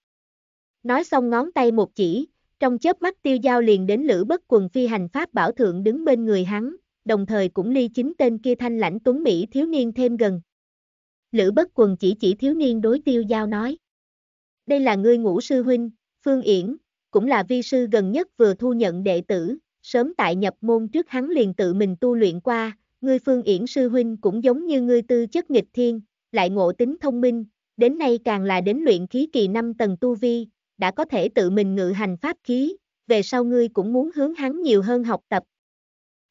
Nói xong ngón tay một chỉ, trong chớp mắt tiêu giao liền đến lữ bất quần phi hành pháp bảo thượng đứng bên người hắn, đồng thời cũng ly chính tên kia thanh lãnh tuấn Mỹ thiếu niên thêm gần. Lữ bất quần chỉ chỉ thiếu niên đối tiêu giao nói. Đây là ngươi ngũ sư huynh, Phương Yển, cũng là vi sư gần nhất vừa thu nhận đệ tử, sớm tại nhập môn trước hắn liền tự mình tu luyện qua, ngươi phương yển sư huynh cũng giống như ngươi tư chất nghịch thiên, lại ngộ tính thông minh, đến nay càng là đến luyện khí kỳ năm tầng tu vi, đã có thể tự mình ngự hành pháp khí, về sau ngươi cũng muốn hướng hắn nhiều hơn học tập.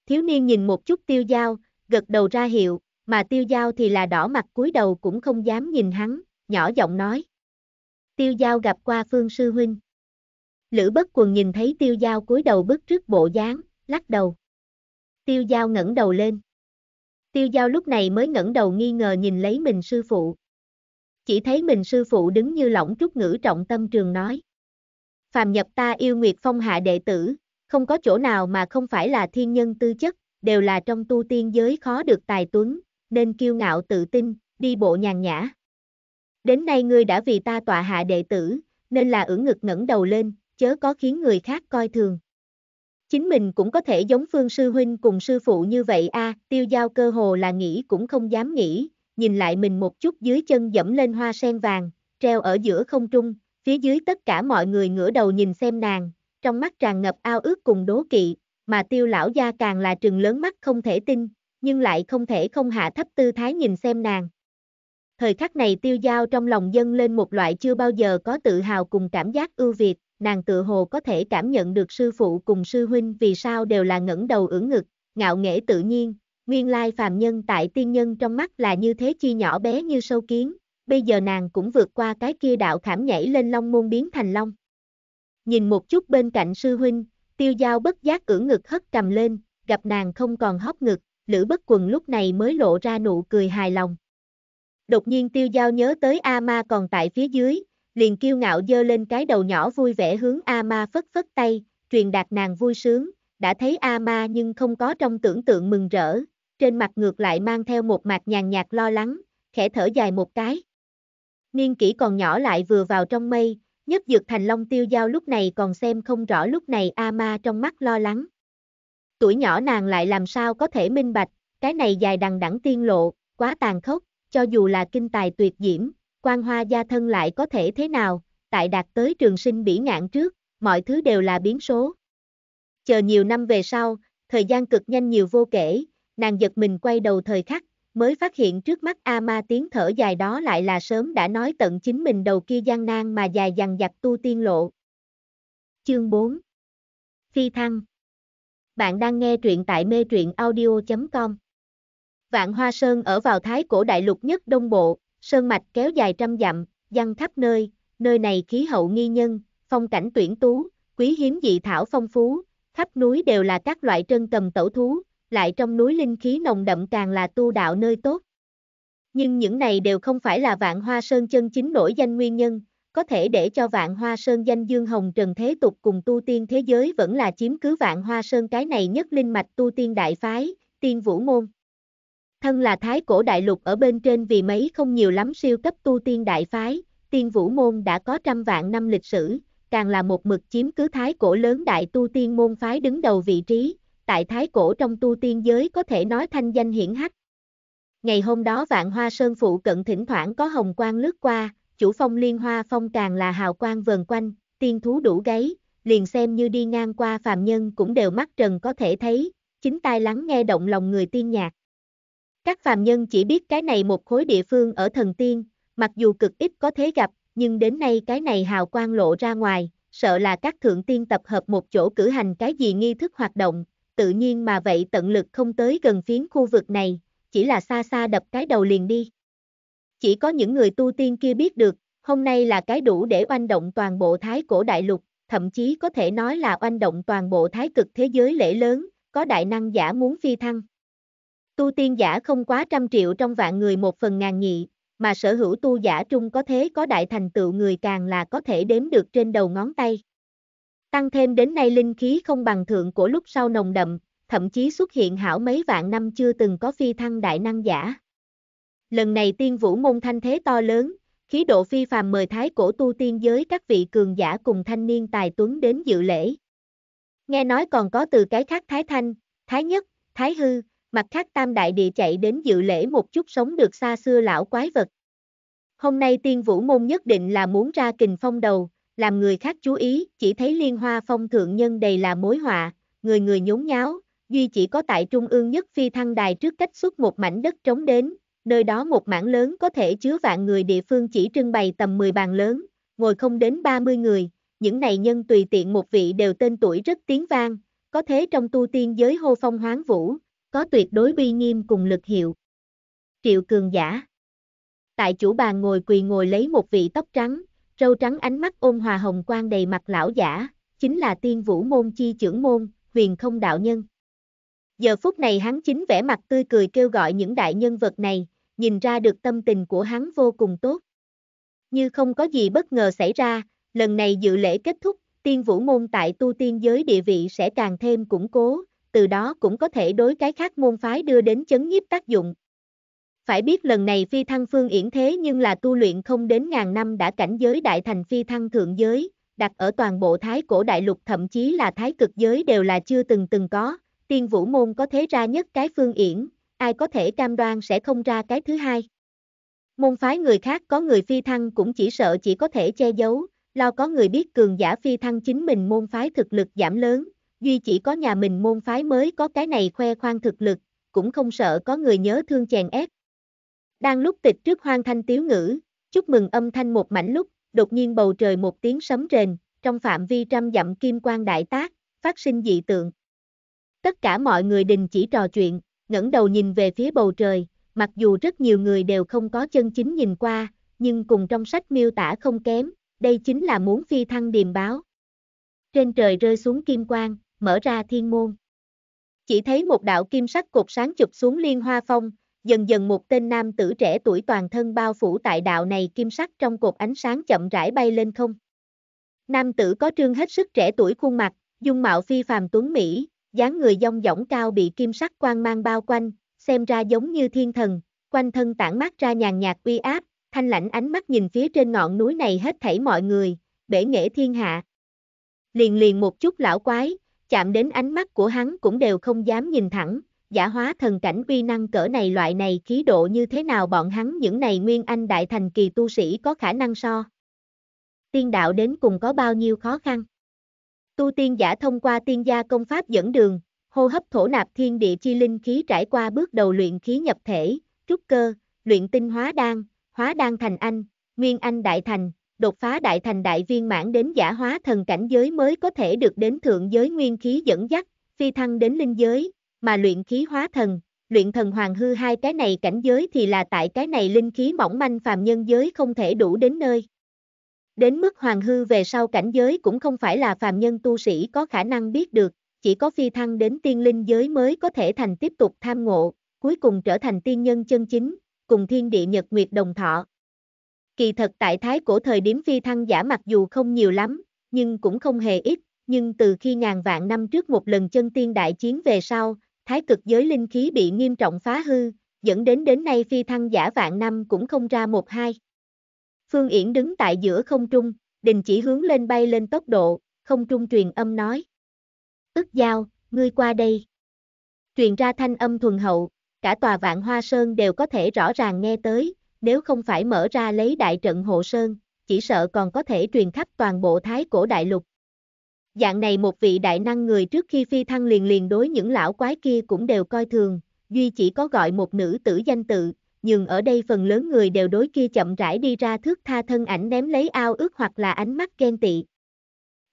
Thiếu niên nhìn một chút tiêu giao, gật đầu ra hiệu, mà tiêu giao thì là đỏ mặt cúi đầu cũng không dám nhìn hắn, nhỏ giọng nói. Tiêu giao gặp qua phương sư huynh. Lữ bất quần nhìn thấy tiêu giao cúi đầu bước trước bộ dáng, lắc đầu. Tiêu giao ngẩng đầu lên. Tiêu giao lúc này mới ngẩng đầu nghi ngờ nhìn lấy mình sư phụ. Chỉ thấy mình sư phụ đứng như lỏng trúc ngữ trọng tâm trường nói. Phàm nhập ta yêu nguyệt phong hạ đệ tử, không có chỗ nào mà không phải là thiên nhân tư chất, đều là trong tu tiên giới khó được tài tuấn, nên kiêu ngạo tự tin, đi bộ nhàn nhã. Đến nay ngươi đã vì ta tọa hạ đệ tử, nên là ưỡn ngực ngẩng đầu lên, chớ có khiến người khác coi thường chính mình cũng có thể giống phương sư huynh cùng sư phụ như vậy a tiêu giao cơ hồ là nghĩ cũng không dám nghĩ, nhìn lại mình một chút dưới chân dẫm lên hoa sen vàng, treo ở giữa không trung, phía dưới tất cả mọi người ngửa đầu nhìn xem nàng, trong mắt tràn ngập ao ước cùng đố kỵ, mà tiêu lão gia càng là trừng lớn mắt không thể tin, nhưng lại không thể không hạ thấp tư thái nhìn xem nàng. Thời khắc này tiêu giao trong lòng dân lên một loại chưa bao giờ có tự hào cùng cảm giác ưu việt, nàng tự hồ có thể cảm nhận được sư phụ cùng sư huynh vì sao đều là ngẩng đầu ưỡn ngực, ngạo nghễ tự nhiên, nguyên lai phàm nhân tại tiên nhân trong mắt là như thế chi nhỏ bé như sâu kiến, bây giờ nàng cũng vượt qua cái kia đạo khảm nhảy lên long môn biến thành long. Nhìn một chút bên cạnh sư huynh, tiêu giao bất giác ưỡn ngực hất cầm lên, gặp nàng không còn hóc ngực, lữ bất quần lúc này mới lộ ra nụ cười hài lòng. Đột nhiên tiêu giao nhớ tới A-ma còn tại phía dưới, liền kiêu ngạo dơ lên cái đầu nhỏ vui vẻ hướng A-ma phất phất tay, truyền đạt nàng vui sướng, đã thấy A-ma nhưng không có trong tưởng tượng mừng rỡ, trên mặt ngược lại mang theo một mặt nhàn nhạt lo lắng, khẽ thở dài một cái. Niên kỷ còn nhỏ lại vừa vào trong mây, nhất dược thành long tiêu giao lúc này còn xem không rõ lúc này A-ma trong mắt lo lắng. Tuổi nhỏ nàng lại làm sao có thể minh bạch, cái này dài đằng đẳng tiên lộ, quá tàn khốc, cho dù là kinh tài tuyệt diễm, quan hoa gia thân lại có thể thế nào, tại đạt tới trường sinh bỉ ngạn trước, mọi thứ đều là biến số. Chờ nhiều năm về sau, thời gian cực nhanh nhiều vô kể, nàng giật mình quay đầu thời khắc, mới phát hiện trước mắt A Ma tiếng thở dài đó lại là sớm đã nói tận chính mình đầu kia gian nan mà dài dằng dặc tu tiên lộ. Chương 4 Phi Thăng Bạn đang nghe truyện tại mê truyện audio.com Vạn Hoa Sơn ở vào thái cổ đại lục nhất đông bộ, sơn mạch kéo dài trăm dặm, dăng khắp nơi, nơi này khí hậu nghi nhân, phong cảnh tuyển tú, quý hiếm dị thảo phong phú, khắp núi đều là các loại trân tầm tẩu thú, lại trong núi linh khí nồng đậm càng là tu đạo nơi tốt. Nhưng những này đều không phải là vạn hoa sơn chân chính nổi danh nguyên nhân, có thể để cho vạn hoa sơn danh dương hồng trần thế tục cùng tu tiên thế giới vẫn là chiếm cứ vạn hoa sơn cái này nhất linh mạch tu tiên đại phái, tiên vũ môn thân là thái cổ đại lục ở bên trên vì mấy không nhiều lắm siêu cấp tu tiên đại phái, tiên vũ môn đã có trăm vạn năm lịch sử, càng là một mực chiếm cứ thái cổ lớn đại tu tiên môn phái đứng đầu vị trí, tại thái cổ trong tu tiên giới có thể nói thanh danh hiển hách. Ngày hôm đó vạn hoa sơn phụ cận thỉnh thoảng có hồng quang lướt qua, chủ phong liên hoa phong càng là hào quang vờn quanh, tiên thú đủ gáy, liền xem như đi ngang qua phàm nhân cũng đều mắt trần có thể thấy, chính tai lắng nghe động lòng người tiên nhạc. Các phàm nhân chỉ biết cái này một khối địa phương ở thần tiên, mặc dù cực ít có thế gặp, nhưng đến nay cái này hào quang lộ ra ngoài, sợ là các thượng tiên tập hợp một chỗ cử hành cái gì nghi thức hoạt động, tự nhiên mà vậy tận lực không tới gần phiến khu vực này, chỉ là xa xa đập cái đầu liền đi. Chỉ có những người tu tiên kia biết được, hôm nay là cái đủ để oanh động toàn bộ thái cổ đại lục, thậm chí có thể nói là oanh động toàn bộ thái cực thế giới lễ lớn, có đại năng giả muốn phi thăng. Tu tiên giả không quá trăm triệu trong vạn người một phần ngàn nhị, mà sở hữu tu giả trung có thế có đại thành tựu người càng là có thể đếm được trên đầu ngón tay. Tăng thêm đến nay linh khí không bằng thượng của lúc sau nồng đậm, thậm chí xuất hiện hảo mấy vạn năm chưa từng có phi thăng đại năng giả. Lần này tiên vũ môn thanh thế to lớn, khí độ phi phàm mời thái cổ tu tiên giới các vị cường giả cùng thanh niên tài tuấn đến dự lễ. Nghe nói còn có từ cái khác thái thanh, thái nhất, thái hư, mặt khác tam đại địa chạy đến dự lễ một chút sống được xa xưa lão quái vật. Hôm nay tiên vũ môn nhất định là muốn ra kình phong đầu, làm người khác chú ý, chỉ thấy liên hoa phong thượng nhân đầy là mối họa, người người nhốn nháo, duy chỉ có tại trung ương nhất phi thăng đài trước cách xuất một mảnh đất trống đến, nơi đó một mảng lớn có thể chứa vạn người địa phương chỉ trưng bày tầm 10 bàn lớn, ngồi không đến 30 người, những này nhân tùy tiện một vị đều tên tuổi rất tiếng vang, có thế trong tu tiên giới hô phong hoáng vũ, có tuyệt đối uy nghiêm cùng lực hiệu. Triệu cường giả Tại chủ bàn ngồi quỳ ngồi lấy một vị tóc trắng, râu trắng ánh mắt ôn hòa hồng quang đầy mặt lão giả, chính là tiên vũ môn chi trưởng môn, huyền không đạo nhân. Giờ phút này hắn chính vẻ mặt tươi cười kêu gọi những đại nhân vật này, nhìn ra được tâm tình của hắn vô cùng tốt. Như không có gì bất ngờ xảy ra, lần này dự lễ kết thúc, tiên vũ môn tại tu tiên giới địa vị sẽ càng thêm củng cố, từ đó cũng có thể đối cái khác môn phái đưa đến chấn nhiếp tác dụng. Phải biết lần này phi thăng phương yển thế nhưng là tu luyện không đến ngàn năm đã cảnh giới đại thành phi thăng thượng giới, đặt ở toàn bộ thái cổ đại lục thậm chí là thái cực giới đều là chưa từng từng có, tiên vũ môn có thế ra nhất cái phương yển, ai có thể cam đoan sẽ không ra cái thứ hai. Môn phái người khác có người phi thăng cũng chỉ sợ chỉ có thể che giấu, lo có người biết cường giả phi thăng chính mình môn phái thực lực giảm lớn, duy chỉ có nhà mình môn phái mới có cái này khoe khoang thực lực, cũng không sợ có người nhớ thương chèn ép. Đang lúc tịch trước hoang thanh tiếu ngữ, chúc mừng âm thanh một mảnh lúc, đột nhiên bầu trời một tiếng sấm rền, trong phạm vi trăm dặm kim quang đại tác, phát sinh dị tượng. Tất cả mọi người đình chỉ trò chuyện, ngẩng đầu nhìn về phía bầu trời, mặc dù rất nhiều người đều không có chân chính nhìn qua, nhưng cùng trong sách miêu tả không kém, đây chính là muốn phi thăng điềm báo. Trên trời rơi xuống kim quang, mở ra thiên môn. Chỉ thấy một đạo kim sắc cột sáng chụp xuống liên hoa phong, dần dần một tên nam tử trẻ tuổi toàn thân bao phủ tại đạo này kim sắc trong cột ánh sáng chậm rãi bay lên không. Nam tử có trương hết sức trẻ tuổi khuôn mặt, dung mạo phi phàm tuấn Mỹ, dáng người dong dỏng cao bị kim sắc quang mang bao quanh, xem ra giống như thiên thần, quanh thân tản mát ra nhàn nhạt uy áp, thanh lãnh ánh mắt nhìn phía trên ngọn núi này hết thảy mọi người, bể nghệ thiên hạ. Liền liền một chút lão quái, chạm đến ánh mắt của hắn cũng đều không dám nhìn thẳng, giả hóa thần cảnh uy năng cỡ này loại này khí độ như thế nào bọn hắn những này nguyên anh đại thành kỳ tu sĩ có khả năng so. Tiên đạo đến cùng có bao nhiêu khó khăn. Tu tiên giả thông qua tiên gia công pháp dẫn đường, hô hấp thổ nạp thiên địa chi linh khí trải qua bước đầu luyện khí nhập thể, trúc cơ, luyện tinh hóa đan, hóa đan thành anh, nguyên anh đại thành, đột phá đại thành đại viên mãn đến giả hóa thần cảnh giới mới có thể được đến thượng giới nguyên khí dẫn dắt, phi thăng đến linh giới, mà luyện khí hóa thần, luyện thần hoàng hư hai cái này cảnh giới thì là tại cái này linh khí mỏng manh phàm nhân giới không thể đủ đến nơi. Đến mức hoàng hư về sau cảnh giới cũng không phải là phàm nhân tu sĩ có khả năng biết được, chỉ có phi thăng đến tiên linh giới mới có thể thành tiếp tục tham ngộ, cuối cùng trở thành tiên nhân chân chính, cùng thiên địa nhật nguyệt đồng thọ, Kỳ thật tại thái cổ thời điểm phi thăng giả mặc dù không nhiều lắm, nhưng cũng không hề ít, nhưng từ khi ngàn vạn năm trước một lần chân tiên đại chiến về sau, thái cực giới linh khí bị nghiêm trọng phá hư, dẫn đến đến nay phi thăng giả vạn năm cũng không ra một hai. Phương Yển đứng tại giữa không trung, đình chỉ hướng lên bay lên tốc độ, không trung truyền âm nói. Ước giao, ngươi qua đây. Truyền ra thanh âm thuần hậu, cả tòa vạn hoa sơn đều có thể rõ ràng nghe tới, nếu không phải mở ra lấy đại trận hộ sơn, chỉ sợ còn có thể truyền khắp toàn bộ thái cổ đại lục. Dạng này một vị đại năng người trước khi phi thăng liền liền đối những lão quái kia cũng đều coi thường, duy chỉ có gọi một nữ tử danh tự, nhưng ở đây phần lớn người đều đối kia chậm rãi đi ra thước tha thân ảnh ném lấy ao ước hoặc là ánh mắt ghen tị.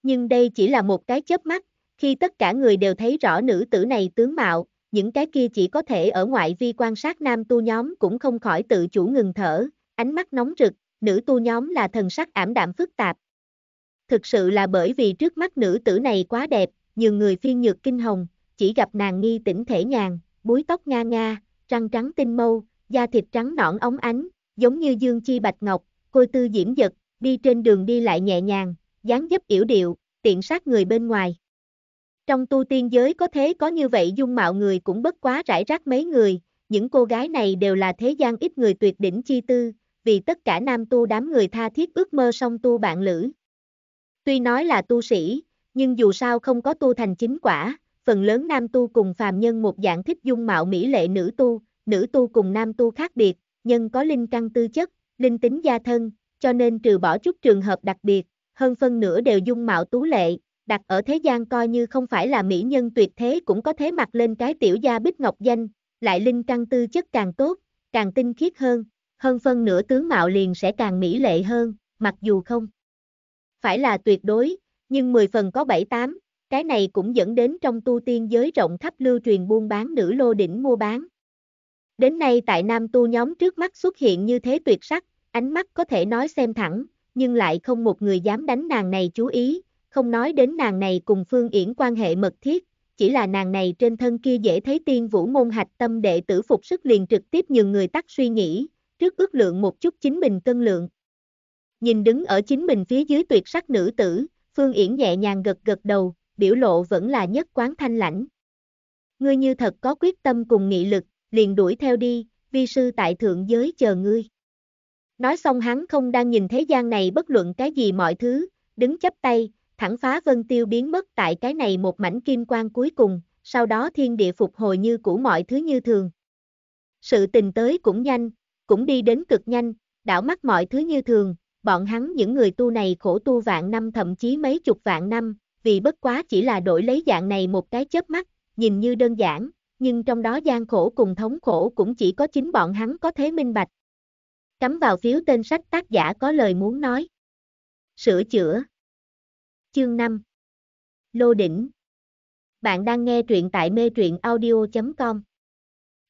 Nhưng đây chỉ là một cái chớp mắt, khi tất cả người đều thấy rõ nữ tử này tướng mạo, những cái kia chỉ có thể ở ngoại vi quan sát nam tu nhóm cũng không khỏi tự chủ ngừng thở, ánh mắt nóng rực, nữ tu nhóm là thần sắc ảm đạm phức tạp. Thực sự là bởi vì trước mắt nữ tử này quá đẹp, nhiều người phiên nhược kinh hồng, chỉ gặp nàng nghi tỉnh thể nhàn, búi tóc nga nga, răng trắng tinh mâu, da thịt trắng nõn óng ánh, giống như dương chi bạch ngọc, côi tư diễm giật, đi trên đường đi lại nhẹ nhàng, dáng dấp yểu điệu, tiện sát người bên ngoài. Trong tu tiên giới có thế có như vậy dung mạo người cũng bất quá rải rác mấy người, những cô gái này đều là thế gian ít người tuyệt đỉnh chi tư, vì tất cả nam tu đám người tha thiết ước mơ song tu bạn lữ. Tuy nói là tu sĩ, nhưng dù sao không có tu thành chính quả, phần lớn nam tu cùng phàm nhân một dạng thích dung mạo mỹ lệ nữ tu, nữ tu cùng nam tu khác biệt, nhân có linh căn tư chất, linh tính gia thân, cho nên trừ bỏ chút trường hợp đặc biệt, hơn phân nửa đều dung mạo tú lệ, đặt ở thế gian coi như không phải là mỹ nhân tuyệt thế cũng có thế mặc lên cái tiểu gia bích ngọc danh, lại linh căn tư chất càng tốt, càng tinh khiết hơn, hơn phân nửa tướng mạo liền sẽ càng mỹ lệ hơn, mặc dù không phải là tuyệt đối, nhưng 10 phần có 7-8, cái này cũng dẫn đến trong tu tiên giới rộng khắp lưu truyền buôn bán nữ lô đỉnh mua bán. Đến nay tại nam tu nhóm trước mắt xuất hiện như thế tuyệt sắc, ánh mắt có thể nói xem thẳng, nhưng lại không một người dám đánh nàng này chú ý, không nói đến nàng này cùng Phương Yển quan hệ mật thiết, chỉ là nàng này trên thân kia dễ thấy tiên vũ môn hạch tâm đệ tử phục sức liền trực tiếp nhường người tắt suy nghĩ, trước ước lượng một chút chính mình cân lượng. Nhìn đứng ở chính mình phía dưới tuyệt sắc nữ tử, Phương Yển nhẹ nhàng gật gật đầu, biểu lộ vẫn là nhất quán thanh lãnh. Ngươi như thật có quyết tâm cùng nghị lực, liền đuổi theo đi, vi sư tại thượng giới chờ ngươi. Nói xong hắn không đang nhìn thế gian này bất luận cái gì mọi thứ, đứng chắp tay, thẳng phá vân tiêu biến mất tại cái này một mảnh kim quang cuối cùng, sau đó thiên địa phục hồi như cũ mọi thứ như thường. Sự tình tới cũng nhanh, cũng đi đến cực nhanh, đảo mắt mọi thứ như thường, bọn hắn những người tu này khổ tu vạn năm thậm chí mấy chục vạn năm, vì bất quá chỉ là đổi lấy dạng này một cái chớp mắt, nhìn như đơn giản, nhưng trong đó gian khổ cùng thống khổ cũng chỉ có chính bọn hắn có thế minh bạch. Cắm vào phiếu tên sách tác giả có lời muốn nói. Sửa chữa Chương 5 Lô Đỉnh Bạn đang nghe truyện tại mê truyện audio.com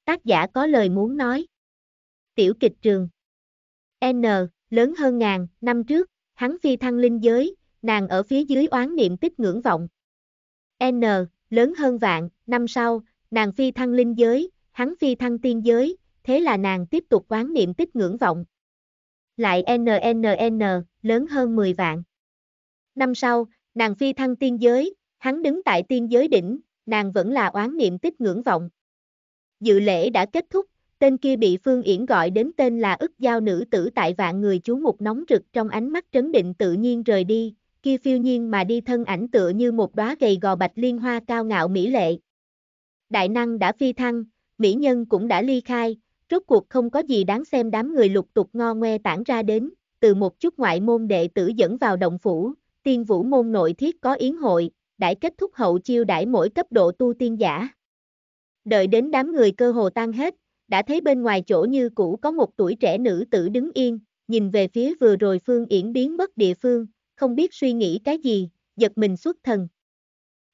Tác giả có lời muốn nói Tiểu kịch trường N, lớn hơn ngàn, năm trước, hắn phi thăng linh giới, nàng ở phía dưới oán niệm tích ngưỡng vọng. N, lớn hơn vạn, năm sau, nàng phi thăng linh giới, hắn phi thăng tiên giới, thế là nàng tiếp tục oán niệm tích ngưỡng vọng. Lại NNN, lớn hơn 10 vạn. Năm sau, nàng phi thăng tiên giới, hắn đứng tại tiên giới đỉnh, nàng vẫn là oán niệm tích ngưỡng vọng. Dự lễ đã kết thúc, tên kia bị Phương Yển gọi đến tên là ức giao nữ tử tại vạn người chú mục nóng rực trong ánh mắt trấn định tự nhiên rời đi, kia phiêu nhiên mà đi thân ảnh tựa như một đóa gầy gò bạch liên hoa cao ngạo mỹ lệ. Đại năng đã phi thăng, mỹ nhân cũng đã ly khai, rốt cuộc không có gì đáng xem đám người lục tục ngo ngoe tản ra đến, từ một chút ngoại môn đệ tử dẫn vào động phủ, tiên vũ môn nội thiết có yến hội, đãi kết thúc hậu chiêu đãi mỗi cấp độ tu tiên giả. Đợi đến đám người cơ hồ tan hết, đã thấy bên ngoài chỗ như cũ có một tuổi trẻ nữ tử đứng yên, nhìn về phía vừa rồi Phương Yển biến mất địa phương, không biết suy nghĩ cái gì, giật mình xuất thần.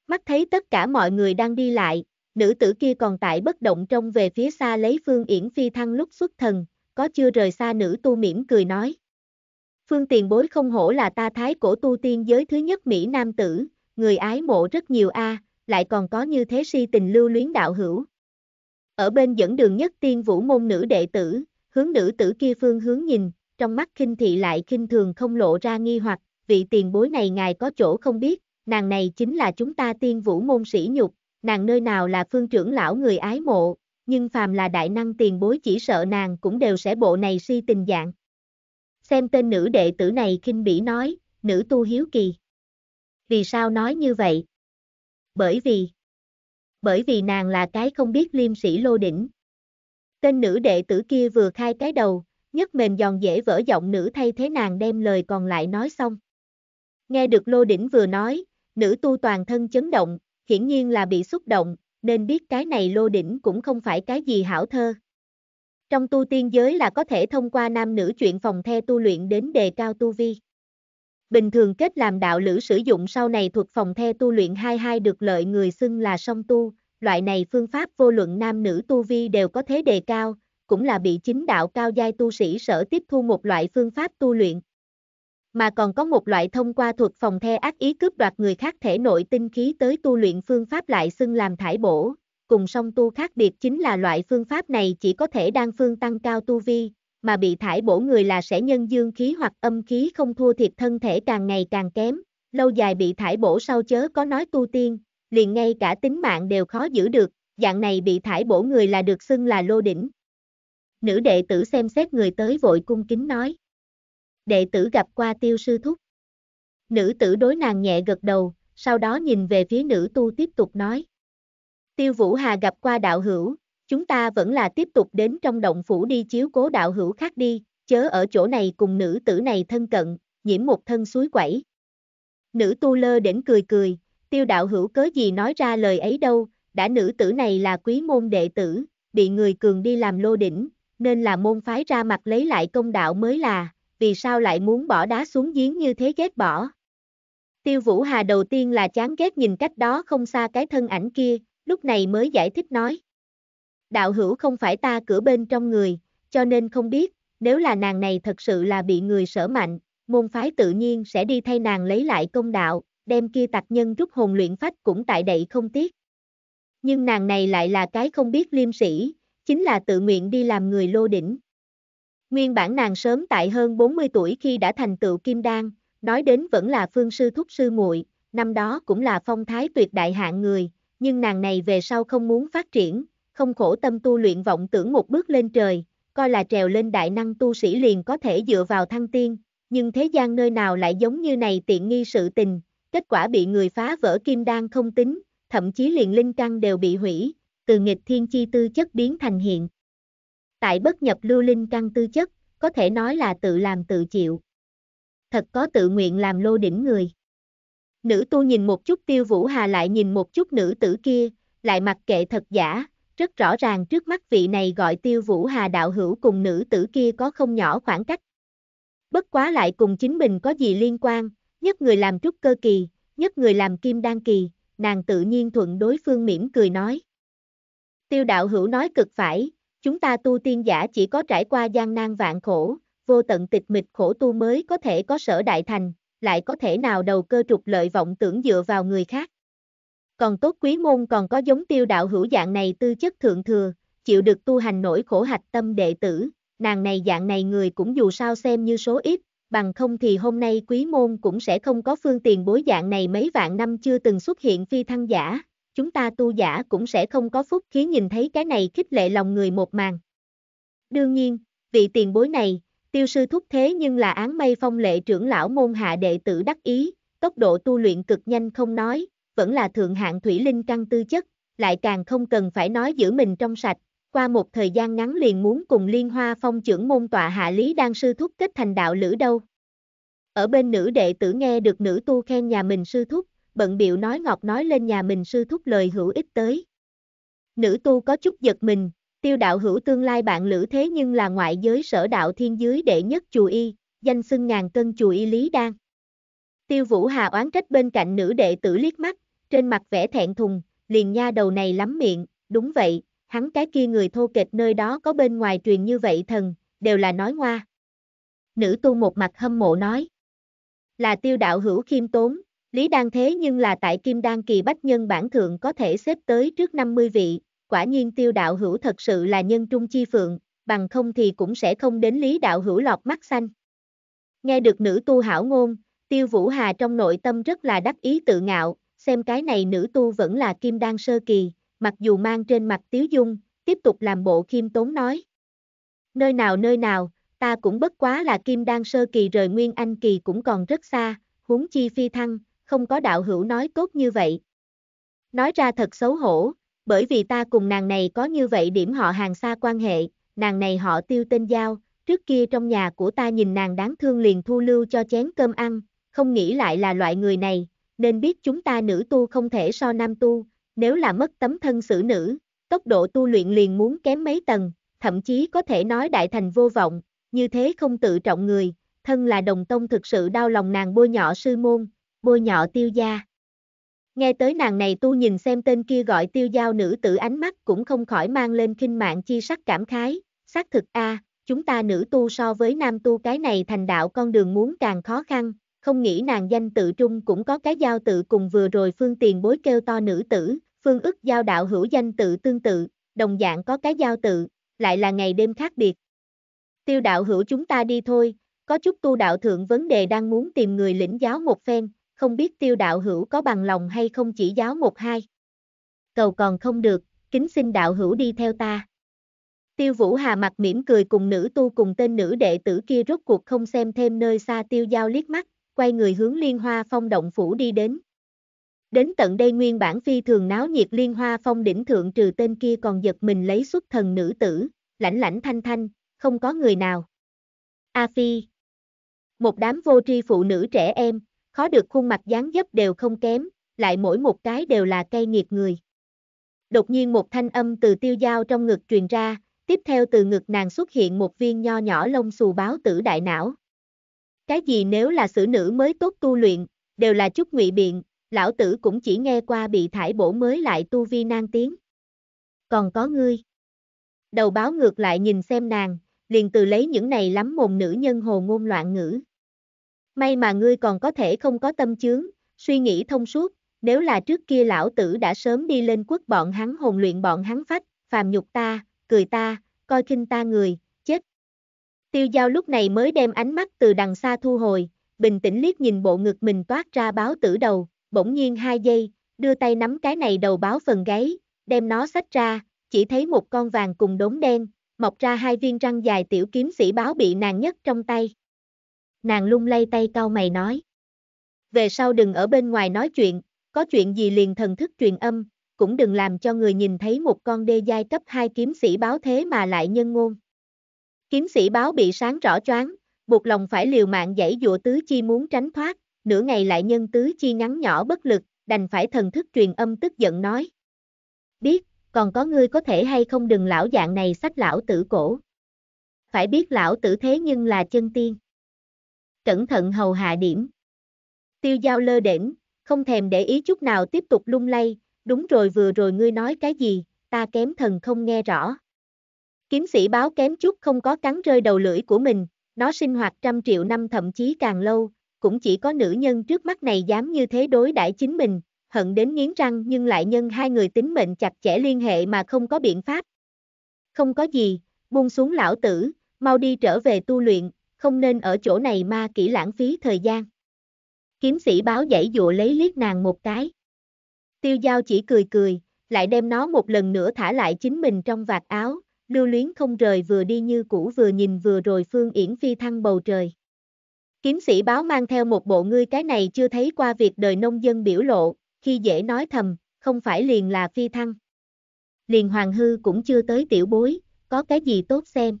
Mắt thấy tất cả mọi người đang đi lại, nữ tử kia còn tại bất động trong về phía xa lấy Phương Yển phi thăng lúc xuất thần, có chưa rời xa nữ tu mỉm cười nói. Phương tiền bối không hổ là ta thái cổ tu tiên giới thứ nhất Mỹ Nam tử, người ái mộ rất nhiều a lại còn có như thế si tình lưu luyến đạo hữu. Ở bên dẫn đường nhất tiên vũ môn nữ đệ tử, hướng nữ tử kia phương hướng nhìn, trong mắt khinh thị lại khinh thường không lộ ra nghi hoặc, vị tiền bối này ngài có chỗ không biết, nàng này chính là chúng ta tiên vũ môn sĩ nhục, nàng nơi nào là phương trưởng lão người ái mộ, nhưng phàm là đại năng tiền bối chỉ sợ nàng cũng đều sẽ bộ này si tình dạng xem tên nữ đệ tử này kinh bỉ nói, nữ tu hiếu kỳ. Vì sao nói như vậy? Bởi vì, bởi vì nàng là cái không biết liêm sĩ lô đỉnh. Tên nữ đệ tử kia vừa khai cái đầu, nhất mềm giòn dễ vỡ giọng nữ thay thế nàng đem lời còn lại nói xong. Nghe được lô đỉnh vừa nói, nữ tu toàn thân chấn động, hiển nhiên là bị xúc động, nên biết cái này lô đỉnh cũng không phải cái gì hảo thơ. Trong tu tiên giới là có thể thông qua nam nữ chuyện phòng the tu luyện đến đề cao tu vi. Bình thường kết làm đạo lữ sử dụng sau này thuộc phòng the tu luyện 22 được lợi người xưng là song tu, loại này phương pháp vô luận nam nữ tu vi đều có thế đề cao, cũng là bị chính đạo cao giai tu sĩ sở tiếp thu một loại phương pháp tu luyện. Mà còn có một loại thông qua thuật phòng the ác ý cướp đoạt người khác thể nội tinh khí tới tu luyện phương pháp lại xưng làm thải bổ, cùng song tu khác biệt chính là loại phương pháp này chỉ có thể đang phương tăng cao tu vi, mà bị thải bổ người là sẽ nhân dương khí hoặc âm khí không thua thiệt thân thể càng ngày càng kém, lâu dài bị thải bổ sau chớ có nói tu tiên, liền ngay cả tính mạng đều khó giữ được, dạng này bị thải bổ người là được xưng là lô đỉnh. Nữ đệ tử xem xét người tới vội cung kính nói. Đệ tử gặp qua tiêu sư thúc. Nữ tử đối nàng nhẹ gật đầu, sau đó nhìn về phía nữ tu tiếp tục nói. Tiêu Vũ Hà gặp qua đạo hữu, chúng ta vẫn là tiếp tục đến trong động phủ đi chiếu cố đạo hữu khác đi, chớ ở chỗ này cùng nữ tử này thân cận, nhiễm một thân suối quẩy. Nữ tu lơ đỉnh cười cười, tiêu đạo hữu cớ gì nói ra lời ấy đâu, đã nữ tử này là quý môn đệ tử, bị người cường đi làm lô đỉnh, nên là môn phái ra mặt lấy lại công đạo mới là, vì sao lại muốn bỏ đá xuống giếng như thế ghét bỏ. Tiêu Vũ Hà đầu tiên là chán ghét nhìn cách đó không xa cái thân ảnh kia, lúc này mới giải thích nói. Đạo hữu không phải ta cửa bên trong người, cho nên không biết, nếu là nàng này thật sự là bị người sở mạnh, môn phái tự nhiên sẽ đi thay nàng lấy lại công đạo, đem kia tạc nhân rút hồn luyện phách cũng tại đậy không tiếc. Nhưng nàng này lại là cái không biết liêm sĩ, chính là tự nguyện đi làm người lô đỉnh. Nguyên bản nàng sớm tại hơn 40 tuổi khi đã thành tựu kim đan, nói đến vẫn là phương sư thúc sư muội, năm đó cũng là phong thái tuyệt đại hạng người, nhưng nàng này về sau không muốn phát triển, không khổ tâm tu luyện vọng tưởng một bước lên trời, coi là trèo lên đại năng tu sĩ liền có thể dựa vào thăng tiên, nhưng thế gian nơi nào lại giống như này tiện nghi sự tình, kết quả bị người phá vỡ kim đan không tính, thậm chí liền linh căn đều bị hủy, từ nghịch thiên chi tư chất biến thành hiện. Tại bất nhập lưu linh căn tư chất, có thể nói là tự làm tự chịu. Thật có tự nguyện làm lô đỉnh người. Nữ tu nhìn một chút tiêu vũ hà lại nhìn một chút nữ tử kia, lại mặc kệ thật giả, rất rõ ràng trước mắt vị này gọi tiêu vũ hà đạo hữu cùng nữ tử kia có không nhỏ khoảng cách. Bất quá lại cùng chính mình có gì liên quan, nhất người làm trúc cơ kỳ, nhất người làm kim đan kỳ, nàng tự nhiên thuận đối phương mỉm cười nói. Tiêu đạo hữu nói cực phải, chúng ta tu tiên giả chỉ có trải qua gian nan vạn khổ, vô tận tịch mịch khổ tu mới có thể có sở đại thành, lại có thể nào đầu cơ trục lợi vọng tưởng dựa vào người khác. Còn tốt quý môn còn có giống tiêu đạo hữu dạng này tư chất thượng thừa, chịu được tu hành nổi khổ hạch tâm đệ tử, nàng này dạng này người cũng dù sao xem như số ít, bằng không thì hôm nay quý môn cũng sẽ không có phương tiền bối dạng này mấy vạn năm chưa từng xuất hiện phi thăng giả, chúng ta tu giả cũng sẽ không có phúc khí nhìn thấy cái này khích lệ lòng người một màn. Đương nhiên, vị tiền bối này, Tiêu sư thúc thế nhưng là án mây phong lệ trưởng lão môn hạ đệ tử đắc ý, tốc độ tu luyện cực nhanh không nói, vẫn là thượng hạng thủy linh căn tư chất, lại càng không cần phải nói giữ mình trong sạch, qua một thời gian ngắn liền muốn cùng liên hoa phong trưởng môn tọa hạ lý Đan sư thúc kết thành đạo lữ đâu. Ở bên nữ đệ tử nghe được nữ tu khen nhà mình sư thúc, bận biểu nói ngọt nói lên nhà mình sư thúc lời hữu ích tới. Nữ tu có chút giật mình, Tiêu đạo hữu tương lai bạn lữ thế nhưng là ngoại giới sở đạo thiên dưới đệ nhất chùa y, danh xưng ngàn cân chùa y lý đan. Tiêu vũ hà oán trách bên cạnh nữ đệ tử liếc mắt, trên mặt vẻ thẹn thùng, liền nha đầu này lắm miệng, đúng vậy, hắn cái kia người thô kịch nơi đó có bên ngoài truyền như vậy thần, đều là nói ngoa. Nữ tu một mặt hâm mộ nói, là tiêu đạo hữu khiêm tốn, Lý Đan thế nhưng là tại Kim Đan kỳ bách nhân bản thượng có thể xếp tới trước 50 vị, quả nhiên tiêu đạo hữu thật sự là nhân trung chi phượng, bằng không thì cũng sẽ không đến lý đạo hữu lọt mắt xanh. Nghe được nữ tu hảo ngôn, tiêu vũ hà trong nội tâm rất là đắc ý tự ngạo, xem cái này nữ tu vẫn là kim đan sơ kỳ, mặc dù mang trên mặt tiếu dung, tiếp tục làm bộ khiêm tốn nói. Nơi nào nơi nào, ta cũng bất quá là kim đan sơ kỳ rời nguyên anh kỳ cũng còn rất xa, huống chi phi thăng, không có đạo hữu nói tốt như vậy. Nói ra thật xấu hổ, bởi vì ta cùng nàng này có như vậy điểm họ hàng xa quan hệ, nàng này họ tiêu tên Giao, trước kia trong nhà của ta nhìn nàng đáng thương liền thu lưu cho chén cơm ăn, không nghĩ lại là loại người này, nên biết chúng ta nữ tu không thể so nam tu, nếu là mất tấm thân xử nữ, tốc độ tu luyện liền muốn kém mấy tầng, thậm chí có thể nói đại thành vô vọng, như thế không tự trọng người, thân là đồng tông thực sự đau lòng nàng bôi nhọ sư môn, bôi nhọ tiêu gia. Nghe tới nàng này tu nhìn xem tên kia gọi tiêu giao nữ tử ánh mắt cũng không khỏi mang lên kinh mạng chi sắc cảm khái, xác thực a chúng ta nữ tu so với nam tu cái này thành đạo con đường muốn càng khó khăn, không nghĩ nàng danh tự trung cũng có cái giao tự cùng vừa rồi phương tiền bối kêu to nữ tử, phương ức giao đạo hữu danh tự tương tự, đồng dạng có cái giao tự, lại là ngày đêm khác biệt. Tiêu đạo hữu chúng ta đi thôi, có chút tu đạo thượng vấn đề đang muốn tìm người lĩnh giáo một phen không biết tiêu đạo hữu có bằng lòng hay không chỉ giáo một hai. Cầu còn không được, kính xin đạo hữu đi theo ta. Tiêu Vũ Hà mặt mỉm cười cùng nữ tu cùng tên nữ đệ tử kia rốt cuộc không xem thêm nơi xa tiêu giao liếc mắt, quay người hướng liên hoa phong động phủ đi đến. Đến tận đây nguyên bản phi thường náo nhiệt liên hoa phong đỉnh thượng trừ tên kia còn giật mình lấy xuất thần nữ tử, lãnh lãnh thanh thanh, không có người nào. A Phi Một đám vô tri phụ nữ trẻ em, khó được khuôn mặt dáng dấp đều không kém, lại mỗi một cái đều là cây nghiệt người. Đột nhiên một thanh âm từ tiêu dao trong ngực truyền ra, tiếp theo từ ngực nàng xuất hiện một viên nho nhỏ lông xù báo tử đại não. Cái gì nếu là xử nữ mới tốt tu luyện, đều là chút ngụy biện, lão tử cũng chỉ nghe qua bị thải bổ mới lại tu vi nang tiếng. Còn có ngươi. Đầu báo ngược lại nhìn xem nàng, liền từ lấy những này lắm mồm nữ nhân hồ ngôn loạn ngữ. May mà ngươi còn có thể không có tâm chướng, suy nghĩ thông suốt, nếu là trước kia lão tử đã sớm đi lên quốc bọn hắn hồn luyện bọn hắn phách, phàm nhục ta, cười ta, coi khinh ta người, chết. Tiêu giao lúc này mới đem ánh mắt từ đằng xa thu hồi, bình tĩnh liếc nhìn bộ ngực mình toát ra báo tử đầu, bỗng nhiên hai giây, đưa tay nắm cái này đầu báo phần gáy, đem nó xách ra, chỉ thấy một con vàng cùng đốm đen, mọc ra hai viên răng dài tiểu kiếm sĩ báo bị nàng nhất trong tay nàng lung lay tay cau mày nói. Về sau đừng ở bên ngoài nói chuyện, có chuyện gì liền thần thức truyền âm, cũng đừng làm cho người nhìn thấy một con đê giai cấp 2 kiếm sĩ báo thế mà lại nhân ngôn. Kiếm sĩ báo bị sáng rõ choáng, buộc lòng phải liều mạng dãy dụa tứ chi muốn tránh thoát, nửa ngày lại nhân tứ chi ngắn nhỏ bất lực, đành phải thần thức truyền âm tức giận nói. Biết, còn có ngươi có thể hay không đừng lão dạng này sách lão tử cổ. Phải biết lão tử thế nhưng là chân tiên cẩn thận hầu hạ điểm. Tiêu giao lơ đễnh, không thèm để ý chút nào tiếp tục lung lay, đúng rồi vừa rồi ngươi nói cái gì, ta kém thần không nghe rõ. Kiếm sĩ báo kém chút không có cắn rơi đầu lưỡi của mình, nó sinh hoạt trăm triệu năm thậm chí càng lâu, cũng chỉ có nữ nhân trước mắt này dám như thế đối đãi chính mình, hận đến nghiến răng nhưng lại nhân hai người tính mệnh chặt chẽ liên hệ mà không có biện pháp. Không có gì, buông xuống lão tử, mau đi trở về tu luyện, không nên ở chỗ này ma kỹ lãng phí thời gian. Kiếm sĩ báo dãy dụa lấy liếc nàng một cái. Tiêu giao chỉ cười cười, lại đem nó một lần nữa thả lại chính mình trong vạt áo, lưu luyến không rời vừa đi như cũ vừa nhìn vừa rồi phương yển phi thăng bầu trời. Kiếm sĩ báo mang theo một bộ ngươi cái này chưa thấy qua việc đời nông dân biểu lộ, khi dễ nói thầm, không phải liền là phi thăng. Liền hoàng hư cũng chưa tới tiểu bối, có cái gì tốt xem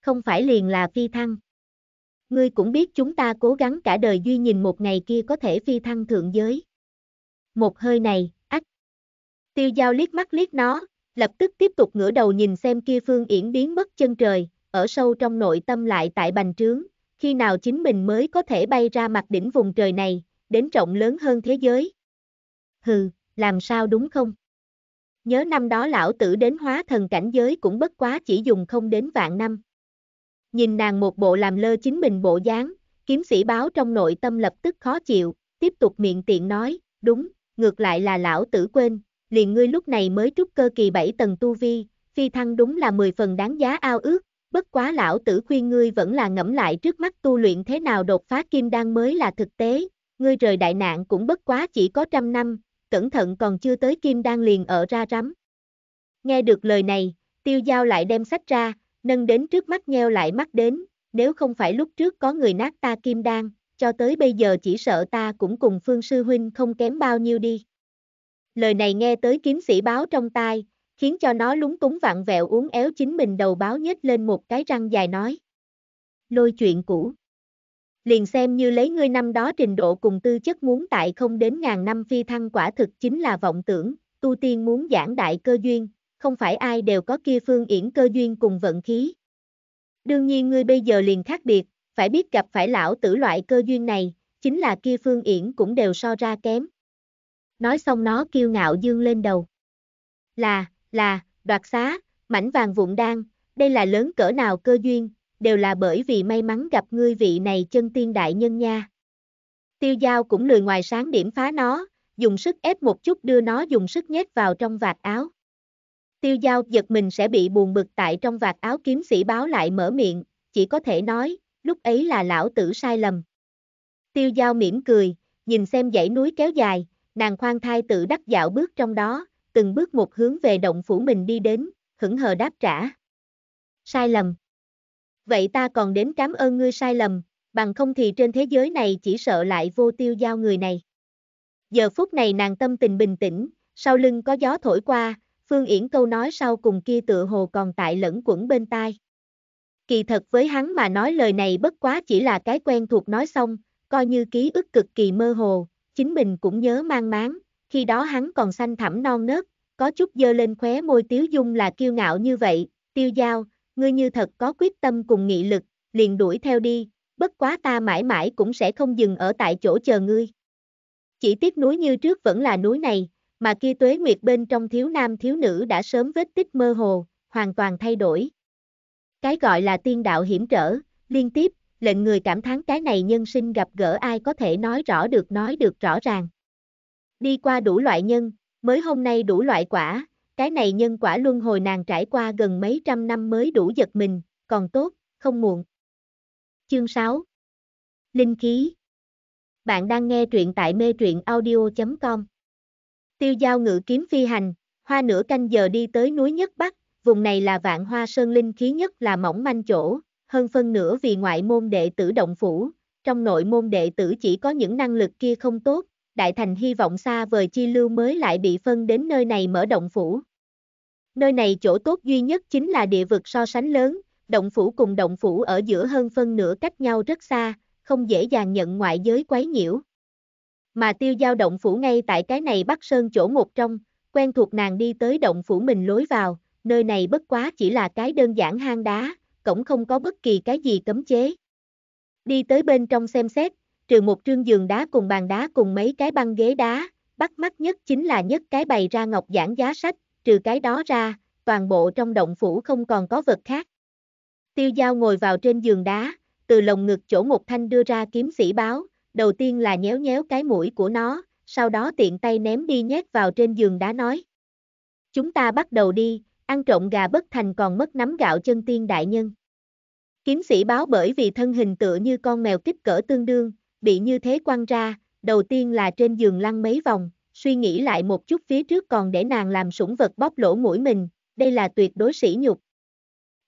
không phải liền là phi thăng. Ngươi cũng biết chúng ta cố gắng cả đời duy nhìn một ngày kia có thể phi thăng thượng giới. Một hơi này, ách. Tiêu giao liếc mắt liếc nó, lập tức tiếp tục ngửa đầu nhìn xem kia phương yển biến mất chân trời, ở sâu trong nội tâm lại tại bành trướng, khi nào chính mình mới có thể bay ra mặt đỉnh vùng trời này, đến rộng lớn hơn thế giới. Hừ, làm sao đúng không? Nhớ năm đó lão tử đến hóa thần cảnh giới cũng bất quá chỉ dùng không đến vạn năm. Nhìn nàng một bộ làm lơ chính mình bộ dáng, kiếm sĩ báo trong nội tâm lập tức khó chịu, tiếp tục miệng tiện nói, đúng, ngược lại là lão tử quên, liền ngươi lúc này mới trúc cơ kỳ 7 tầng tu vi, phi thăng đúng là 10 phần đáng giá ao ước, bất quá lão tử khuyên ngươi vẫn là ngẫm lại trước mắt tu luyện thế nào đột phá kim đan mới là thực tế, ngươi rời đại nạn cũng bất quá chỉ có trăm năm, cẩn thận còn chưa tới kim đan liền ở ra rắm. Nghe được lời này, tiêu giao lại đem sách ra, nâng đến trước mắt nheo lại mắt đến, nếu không phải lúc trước có người nát ta kim đan, cho tới bây giờ chỉ sợ ta cũng cùng Phương Sư Huynh không kém bao nhiêu đi. Lời này nghe tới kiếm sĩ báo trong tai, khiến cho nó lúng túng vặn vẹo uốn éo chính mình đầu báo nhếch lên một cái răng dài nói. Lôi chuyện cũ. Liền xem như lấy ngươi năm đó trình độ cùng tư chất muốn tại không đến ngàn năm phi thăng quả thực chính là vọng tưởng, tu tiên muốn giảng đại cơ duyên, không phải ai đều có kia phương yển cơ duyên cùng vận khí. Đương nhiên ngươi bây giờ liền khác biệt, phải biết gặp phải lão tử loại cơ duyên này, chính là kia phương yển cũng đều so ra kém. Nói xong nó kiêu ngạo dương lên đầu. Là, là, đoạt xá, mảnh vàng vụn đan, đây là lớn cỡ nào cơ duyên, đều là bởi vì may mắn gặp ngươi vị này chân tiên đại nhân nha. Tiêu giao cũng lười ngoài sáng điểm phá nó, dùng sức ép một chút đưa nó dùng sức nhét vào trong vạt áo. Tiêu giao giật mình sẽ bị buồn bực tại trong vạt áo kiếm sĩ báo lại mở miệng, chỉ có thể nói, lúc ấy là lão tử sai lầm. Tiêu giao mỉm cười, nhìn xem dãy núi kéo dài, nàng khoan thai tự đắc dạo bước trong đó, từng bước một hướng về động phủ mình đi đến, hững hờ đáp trả. Sai lầm. Vậy ta còn đến cảm ơn ngươi sai lầm, bằng không thì trên thế giới này chỉ sợ lại vô tiêu giao người này. Giờ phút này nàng tâm tình bình tĩnh, sau lưng có gió thổi qua, Phương Yển câu nói sau cùng kia tựa hồ còn tại lẫn quẩn bên tai. Kỳ thật với hắn mà nói lời này bất quá chỉ là cái quen thuộc nói xong, coi như ký ức cực kỳ mơ hồ, chính mình cũng nhớ mang máng, khi đó hắn còn xanh thẳm non nớt, có chút dơ lên khóe môi Tiếu Dung là kiêu ngạo như vậy, Tiêu Giao, ngươi như thật có quyết tâm cùng nghị lực, liền đuổi theo đi, bất quá ta mãi mãi cũng sẽ không dừng ở tại chỗ chờ ngươi. Chỉ tiếc núi như trước vẫn là núi này, mà kia tuế nguyệt bên trong thiếu nam thiếu nữ đã sớm vết tích mơ hồ, hoàn toàn thay đổi. Cái gọi là tiên đạo hiểm trở, liên tiếp, lệnh người cảm thán cái này nhân sinh gặp gỡ ai có thể nói rõ được nói được rõ ràng. Đi qua đủ loại nhân, mới hôm nay đủ loại quả, cái này nhân quả luân hồi nàng trải qua gần mấy trăm năm mới đủ giật mình, còn tốt, không muộn. Chương 6 Linh khí Bạn đang nghe truyện tại mê truyện audio.com Tiêu giao ngự kiếm phi hành, hoa nửa canh giờ đi tới núi nhất bắc, vùng này là vạn hoa sơn linh khí nhất là mỏng manh chỗ, hơn phân nửa vì ngoại môn đệ tử động phủ, trong nội môn đệ tử chỉ có những năng lực kia không tốt, đại thành hy vọng xa vời chi lưu mới lại bị phân đến nơi này mở động phủ. Nơi này chỗ tốt duy nhất chính là địa vực so sánh lớn, động phủ cùng động phủ ở giữa hơn phân nửa cách nhau rất xa, không dễ dàng nhận ngoại giới quấy nhiễu mà tiêu giao động phủ ngay tại cái này bắc sơn chỗ một trong, quen thuộc nàng đi tới động phủ mình lối vào, nơi này bất quá chỉ là cái đơn giản hang đá, cổng không có bất kỳ cái gì cấm chế. Đi tới bên trong xem xét, trừ một trương giường đá cùng bàn đá cùng mấy cái băng ghế đá, bắt mắt nhất chính là nhất cái bày ra ngọc giảng giá sách, trừ cái đó ra, toàn bộ trong động phủ không còn có vật khác. Tiêu Giao ngồi vào trên giường đá, từ lồng ngực chỗ một thanh đưa ra kiếm sĩ báo, đầu tiên là nhéo nhéo cái mũi của nó, sau đó tiện tay ném đi nhét vào trên giường đá nói. Chúng ta bắt đầu đi, ăn trộm gà bất thành còn mất nắm gạo chân tiên đại nhân. Kiếm sĩ báo bởi vì thân hình tựa như con mèo kích cỡ tương đương, bị như thế quăng ra, đầu tiên là trên giường lăn mấy vòng, suy nghĩ lại một chút phía trước còn để nàng làm sủng vật bóp lỗ mũi mình, đây là tuyệt đối sỉ nhục.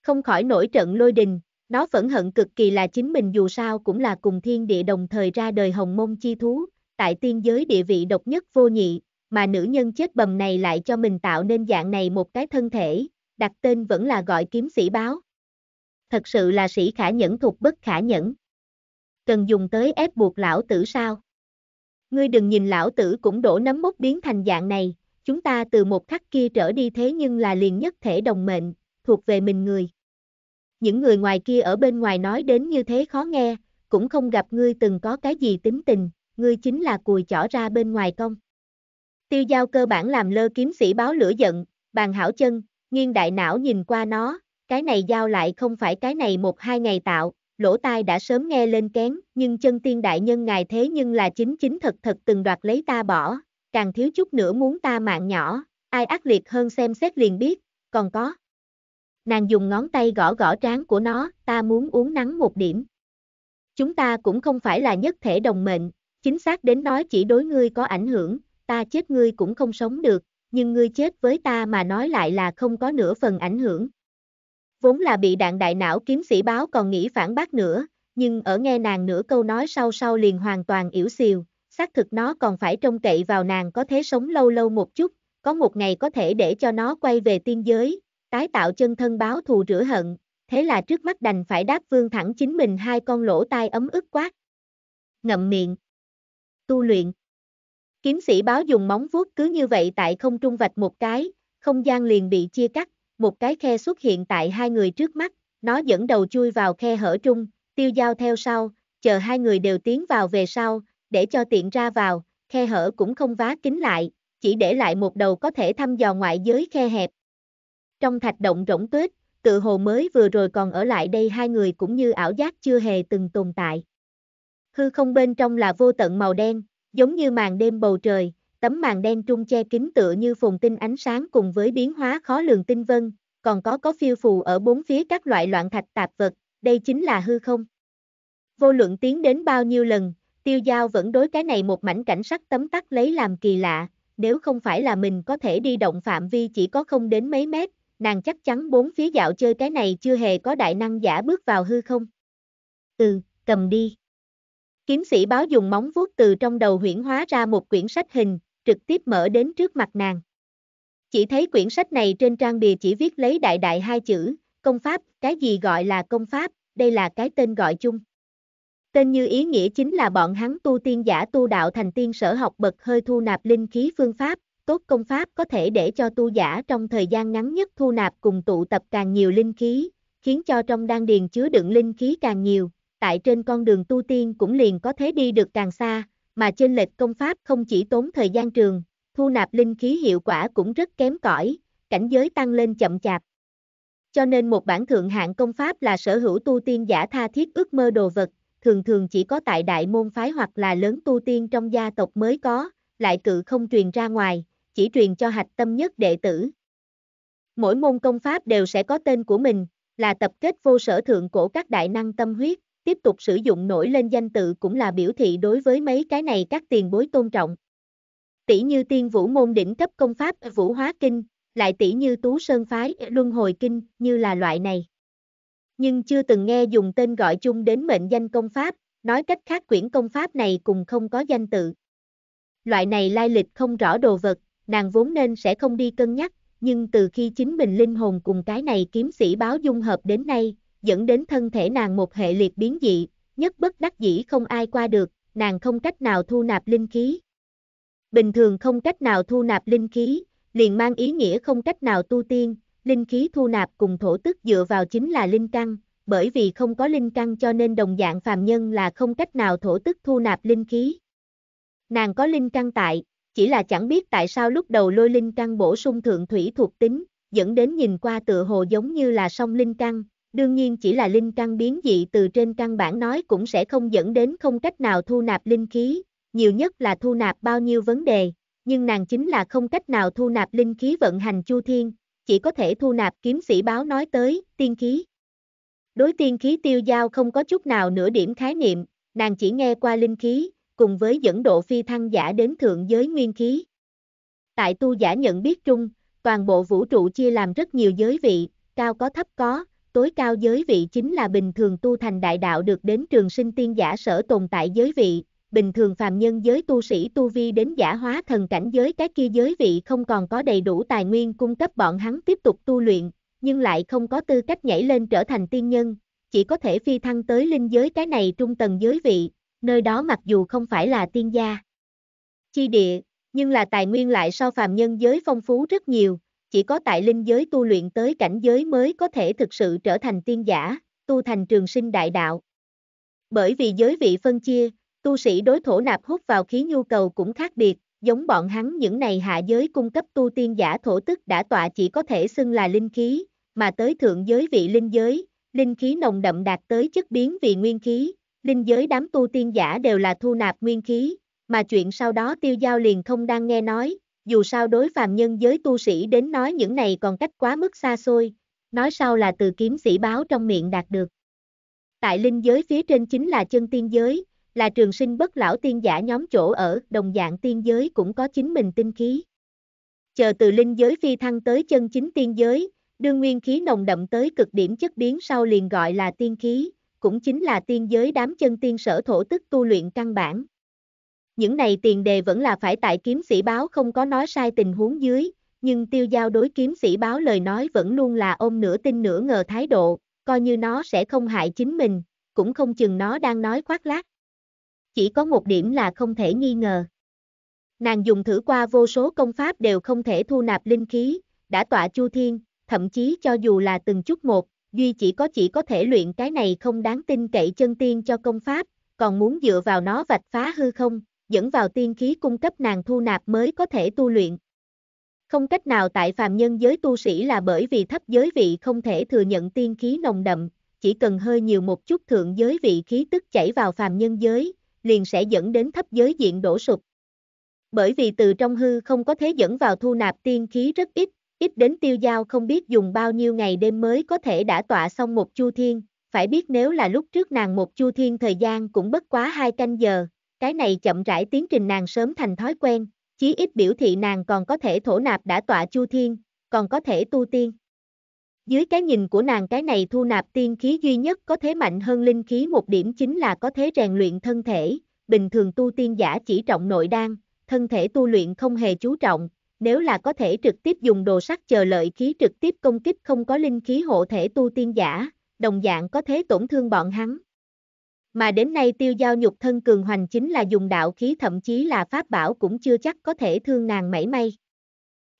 Không khỏi nổi trận lôi đình, nó phẫn hận cực kỳ là chính mình dù sao cũng là cùng thiên địa đồng thời ra đời hồng môn chi thú, tại tiên giới địa vị độc nhất vô nhị, mà nữ nhân chết bầm này lại cho mình tạo nên dạng này một cái thân thể, đặt tên vẫn là gọi kiếm sĩ báo. Thật sự là sĩ khả nhẫn thuộc bất khả nhẫn. Cần dùng tới ép buộc lão tử sao? Ngươi đừng nhìn lão tử cũng đổ nắm mốc biến thành dạng này, chúng ta từ một khắc kia trở đi thế nhưng là liền nhất thể đồng mệnh, thuộc về mình người những người ngoài kia ở bên ngoài nói đến như thế khó nghe, cũng không gặp ngươi từng có cái gì tính tình, ngươi chính là cùi chỏ ra bên ngoài công. Tiêu giao cơ bản làm lơ kiếm sĩ báo lửa giận, bàn hảo chân, nghiêng đại não nhìn qua nó, cái này giao lại không phải cái này một hai ngày tạo, lỗ tai đã sớm nghe lên kén, nhưng chân tiên đại nhân ngài thế nhưng là chính chính thật thật từng đoạt lấy ta bỏ, càng thiếu chút nữa muốn ta mạng nhỏ, ai ác liệt hơn xem xét liền biết, còn có. Nàng dùng ngón tay gõ gõ trán của nó, ta muốn uống nắng một điểm. Chúng ta cũng không phải là nhất thể đồng mệnh, chính xác đến nói chỉ đối ngươi có ảnh hưởng, ta chết ngươi cũng không sống được, nhưng ngươi chết với ta mà nói lại là không có nửa phần ảnh hưởng. Vốn là bị đạn đại não kiếm sĩ báo còn nghĩ phản bác nữa, nhưng ở nghe nàng nửa câu nói sau sau liền hoàn toàn yếu xìu, xác thực nó còn phải trông cậy vào nàng có thể sống lâu lâu một chút, có một ngày có thể để cho nó quay về tiên giới, tái tạo chân thân báo thù rửa hận, thế là trước mắt đành phải đáp vương thẳng chính mình hai con lỗ tai ấm ức quát. Ngậm miệng. Tu luyện. Kiếm sĩ báo dùng móng vuốt cứ như vậy tại không trung vạch một cái, không gian liền bị chia cắt, một cái khe xuất hiện tại hai người trước mắt, nó dẫn đầu chui vào khe hở trung, tiêu dao theo sau, chờ hai người đều tiến vào về sau, để cho tiện ra vào, khe hở cũng không vá kín lại, chỉ để lại một đầu có thể thăm dò ngoại giới khe hẹp, trong thạch động rỗng tuyết, tự hồ mới vừa rồi còn ở lại đây hai người cũng như ảo giác chưa hề từng tồn tại. Hư không bên trong là vô tận màu đen, giống như màn đêm bầu trời, tấm màn đen trung che kín tựa như phùng tinh ánh sáng cùng với biến hóa khó lường tinh vân, còn có có phiêu phù ở bốn phía các loại loạn thạch tạp vật, đây chính là hư không. Vô luận tiến đến bao nhiêu lần, tiêu giao vẫn đối cái này một mảnh cảnh sắc tấm tắc lấy làm kỳ lạ, nếu không phải là mình có thể đi động phạm vi chỉ có không đến mấy mét, nàng chắc chắn bốn phía dạo chơi cái này chưa hề có đại năng giả bước vào hư không. Ừ, cầm đi. Kiếm sĩ báo dùng móng vuốt từ trong đầu huyển hóa ra một quyển sách hình, trực tiếp mở đến trước mặt nàng. Chỉ thấy quyển sách này trên trang bìa chỉ viết lấy đại đại hai chữ, công pháp, cái gì gọi là công pháp, đây là cái tên gọi chung. Tên như ý nghĩa chính là bọn hắn tu tiên giả tu đạo thành tiên sở học bậc hơi thu nạp linh khí phương pháp, tốt công pháp có thể để cho tu giả trong thời gian ngắn nhất thu nạp cùng tụ tập càng nhiều linh khí, khiến cho trong đan điền chứa đựng linh khí càng nhiều, tại trên con đường tu tiên cũng liền có thể đi được càng xa, mà trên lệch công pháp không chỉ tốn thời gian trường, thu nạp linh khí hiệu quả cũng rất kém cỏi, cảnh giới tăng lên chậm chạp. Cho nên một bản thượng hạng công pháp là sở hữu tu tiên giả tha thiết ước mơ đồ vật, thường thường chỉ có tại đại môn phái hoặc là lớn tu tiên trong gia tộc mới có, lại cự không truyền ra ngoài, chỉ truyền cho hạch tâm nhất đệ tử. Mỗi môn công pháp đều sẽ có tên của mình, là tập kết vô sở thượng cổ các đại năng tâm huyết, tiếp tục sử dụng nổi lên danh tự cũng là biểu thị đối với mấy cái này các tiền bối tôn trọng. Tỷ như tiên vũ môn đỉnh cấp công pháp vũ hóa kinh, lại tỷ như tú sơn phái luân hồi kinh như là loại này. Nhưng chưa từng nghe dùng tên gọi chung đến mệnh danh công pháp, nói cách khác quyển công pháp này cùng không có danh tự. Loại này lai lịch không rõ đồ vật, nàng vốn nên sẽ không đi cân nhắc, nhưng từ khi chính mình linh hồn cùng cái này kiếm sĩ báo dung hợp đến nay, dẫn đến thân thể nàng một hệ liệt biến dị, nhất bất đắc dĩ không ai qua được, nàng không cách nào thu nạp linh khí. Bình thường không cách nào thu nạp linh khí, liền mang ý nghĩa không cách nào tu tiên, linh khí thu nạp cùng thổ tức dựa vào chính là linh căn, bởi vì không có linh căn cho nên đồng dạng phàm nhân là không cách nào thổ tức thu nạp linh khí. Nàng có linh căn tại, chỉ là chẳng biết tại sao lúc đầu lôi linh căn bổ sung thượng thủy thuộc tính, dẫn đến nhìn qua tựa hồ giống như là song linh căn, đương nhiên chỉ là linh căn biến dị từ trên căn bản nói cũng sẽ không dẫn đến không cách nào thu nạp linh khí, nhiều nhất là thu nạp bao nhiêu vấn đề, nhưng nàng chính là không cách nào thu nạp linh khí vận hành chu thiên, chỉ có thể thu nạp kiếm sĩ báo nói tới, tiên khí. Đối tiên khí tiêu giao không có chút nào nửa điểm khái niệm, nàng chỉ nghe qua linh khí, cùng với dẫn độ phi thăng giả đến thượng giới nguyên khí. Tại tu giả nhận biết trung, toàn bộ vũ trụ chia làm rất nhiều giới vị, cao có thấp có, tối cao giới vị chính là bình thường tu thành đại đạo được đến trường sinh tiên giả sở tồn tại giới vị, bình thường phàm nhân giới tu sĩ tu vi đến giả hóa thần cảnh giới các kia giới vị không còn có đầy đủ tài nguyên cung cấp bọn hắn tiếp tục tu luyện, nhưng lại không có tư cách nhảy lên trở thành tiên nhân, chỉ có thể phi thăng tới linh giới cái này trung tầng giới vị, nơi đó mặc dù không phải là tiên gia. Chi địa, nhưng là tài nguyên lại so phàm nhân giới phong phú rất nhiều, chỉ có tại linh giới tu luyện tới cảnh giới mới có thể thực sự trở thành tiên giả, tu thành trường sinh đại đạo. Bởi vì giới vị phân chia, tu sĩ đối thổ nạp hút vào khí nhu cầu cũng khác biệt, giống bọn hắn những này hạ giới cung cấp tu tiên giả thổ tức đã tọa chỉ có thể xưng là linh khí, mà tới thượng giới vị linh giới, linh khí nồng đậm đạt tới chất biến vì nguyên khí, Linh giới đám tu tiên giả đều là thu nạp nguyên khí, mà chuyện sau đó tiêu giao liền không đang nghe nói, dù sao đối phàm nhân giới tu sĩ đến nói những này còn cách quá mức xa xôi, nói sau là từ kiếm sĩ báo trong miệng đạt được. Tại linh giới phía trên chính là chân tiên giới, là trường sinh bất lão tiên giả nhóm chỗ ở, đồng dạng tiên giới cũng có chính mình tinh khí. Chờ từ linh giới phi thăng tới chân chính tiên giới, đương nguyên khí nồng đậm tới cực điểm chất biến sau liền gọi là tiên khí, cũng chính là tiên giới đám chân tiên sở thổ tức tu luyện căn bản. Những này tiền đề vẫn là phải tại kiếm sĩ báo không có nói sai tình huống dưới, nhưng tiêu giao đối kiếm sĩ báo lời nói vẫn luôn là ôm nửa tin nửa ngờ thái độ, coi như nó sẽ không hại chính mình, cũng không chừng nó đang nói khoác lác. Chỉ có một điểm là không thể nghi ngờ. Nàng dùng thử qua vô số công pháp đều không thể thu nạp linh khí, đã tọa chu thiên, thậm chí cho dù là từng chút một, duy chỉ có chỉ có thể luyện cái này không đáng tin cậy chân tiên cho công pháp, còn muốn dựa vào nó vạch phá hư không, dẫn vào tiên khí cung cấp nàng thu nạp mới có thể tu luyện. Không cách nào tại phàm nhân giới tu sĩ là bởi vì thấp giới vị không thể thừa nhận tiên khí nồng đậm, chỉ cần hơi nhiều một chút thượng giới vị khí tức chảy vào phàm nhân giới, liền sẽ dẫn đến thấp giới diện đổ sụp. Bởi vì từ trong hư không có thế dẫn vào thu nạp tiên khí rất ít, ít đến tiêu giao không biết dùng bao nhiêu ngày đêm mới có thể đã tọa xong một chu thiên, phải biết nếu là lúc trước nàng một chu thiên thời gian cũng bất quá hai canh giờ, cái này chậm rãi tiến trình nàng sớm thành thói quen, chí ít biểu thị nàng còn có thể thổ nạp đã tọa chu thiên, còn có thể tu tiên. Dưới cái nhìn của nàng cái này thu nạp tiên khí duy nhất có thế mạnh hơn linh khí một điểm chính là có thế rèn luyện thân thể, bình thường tu tiên giả chỉ trọng nội đan, thân thể tu luyện không hề chú trọng, nếu là có thể trực tiếp dùng đồ sắt chờ lợi khí trực tiếp công kích không có linh khí hộ thể tu tiên giả, đồng dạng có thế tổn thương bọn hắn. Mà đến nay tiêu giao nhục thân cường hoành chính là dùng đạo khí thậm chí là pháp bảo cũng chưa chắc có thể thương nàng mảy may.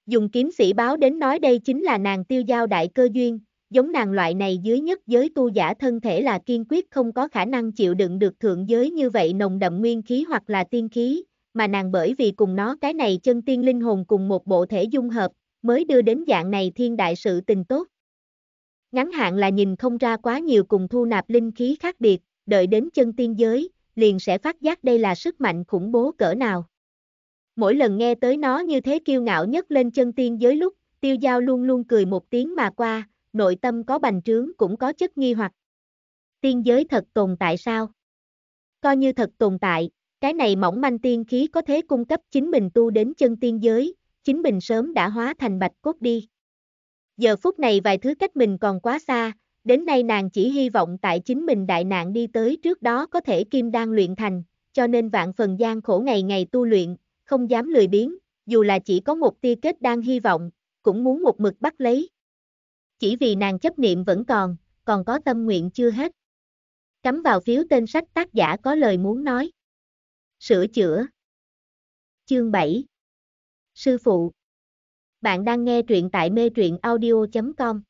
Dùng kiếm sĩ báo đến nói đây chính là nàng tiêu giao đại cơ duyên, giống nàng loại này dưới nhất giới tu giả thân thể là kiên quyết không có khả năng chịu đựng được thượng giới như vậy nồng đậm nguyên khí hoặc là tiên khí, mà nàng bởi vì cùng nó cái này chân tiên linh hồn cùng một bộ thể dung hợp, mới đưa đến dạng này thiên đại sự tình tốt. Ngắn hạn là nhìn không ra quá nhiều cùng thu nạp linh khí khác biệt, đợi đến chân tiên giới, liền sẽ phát giác đây là sức mạnh khủng bố cỡ nào. Mỗi lần nghe tới nó như thế kiêu ngạo nhất lên chân tiên giới lúc, tiêu giao luôn luôn cười một tiếng mà qua, nội tâm có bành trướng cũng có chất nghi hoặc. Tiên giới thật tồn tại sao? Coi như thật tồn tại, cái này mỏng manh tiên khí có thế cung cấp chính mình tu đến chân tiên giới, chính mình sớm đã hóa thành bạch cốt đi. Giờ phút này vài thứ cách mình còn quá xa, đến nay nàng chỉ hy vọng tại chính mình đại nạn đi tới trước đó có thể kim đan luyện thành, cho nên vạn phần gian khổ ngày ngày tu luyện, không dám lười biếng, dù là chỉ có một tia kết đang hy vọng, cũng muốn một mực bắt lấy. Chỉ vì nàng chấp niệm vẫn còn, còn có tâm nguyện chưa hết. Cắm vào phiếu tên sách tác giả có lời muốn nói. Sửa chữa. Chương 7. Sư phụ. Bạn đang nghe truyện tại mê truyện audio.com.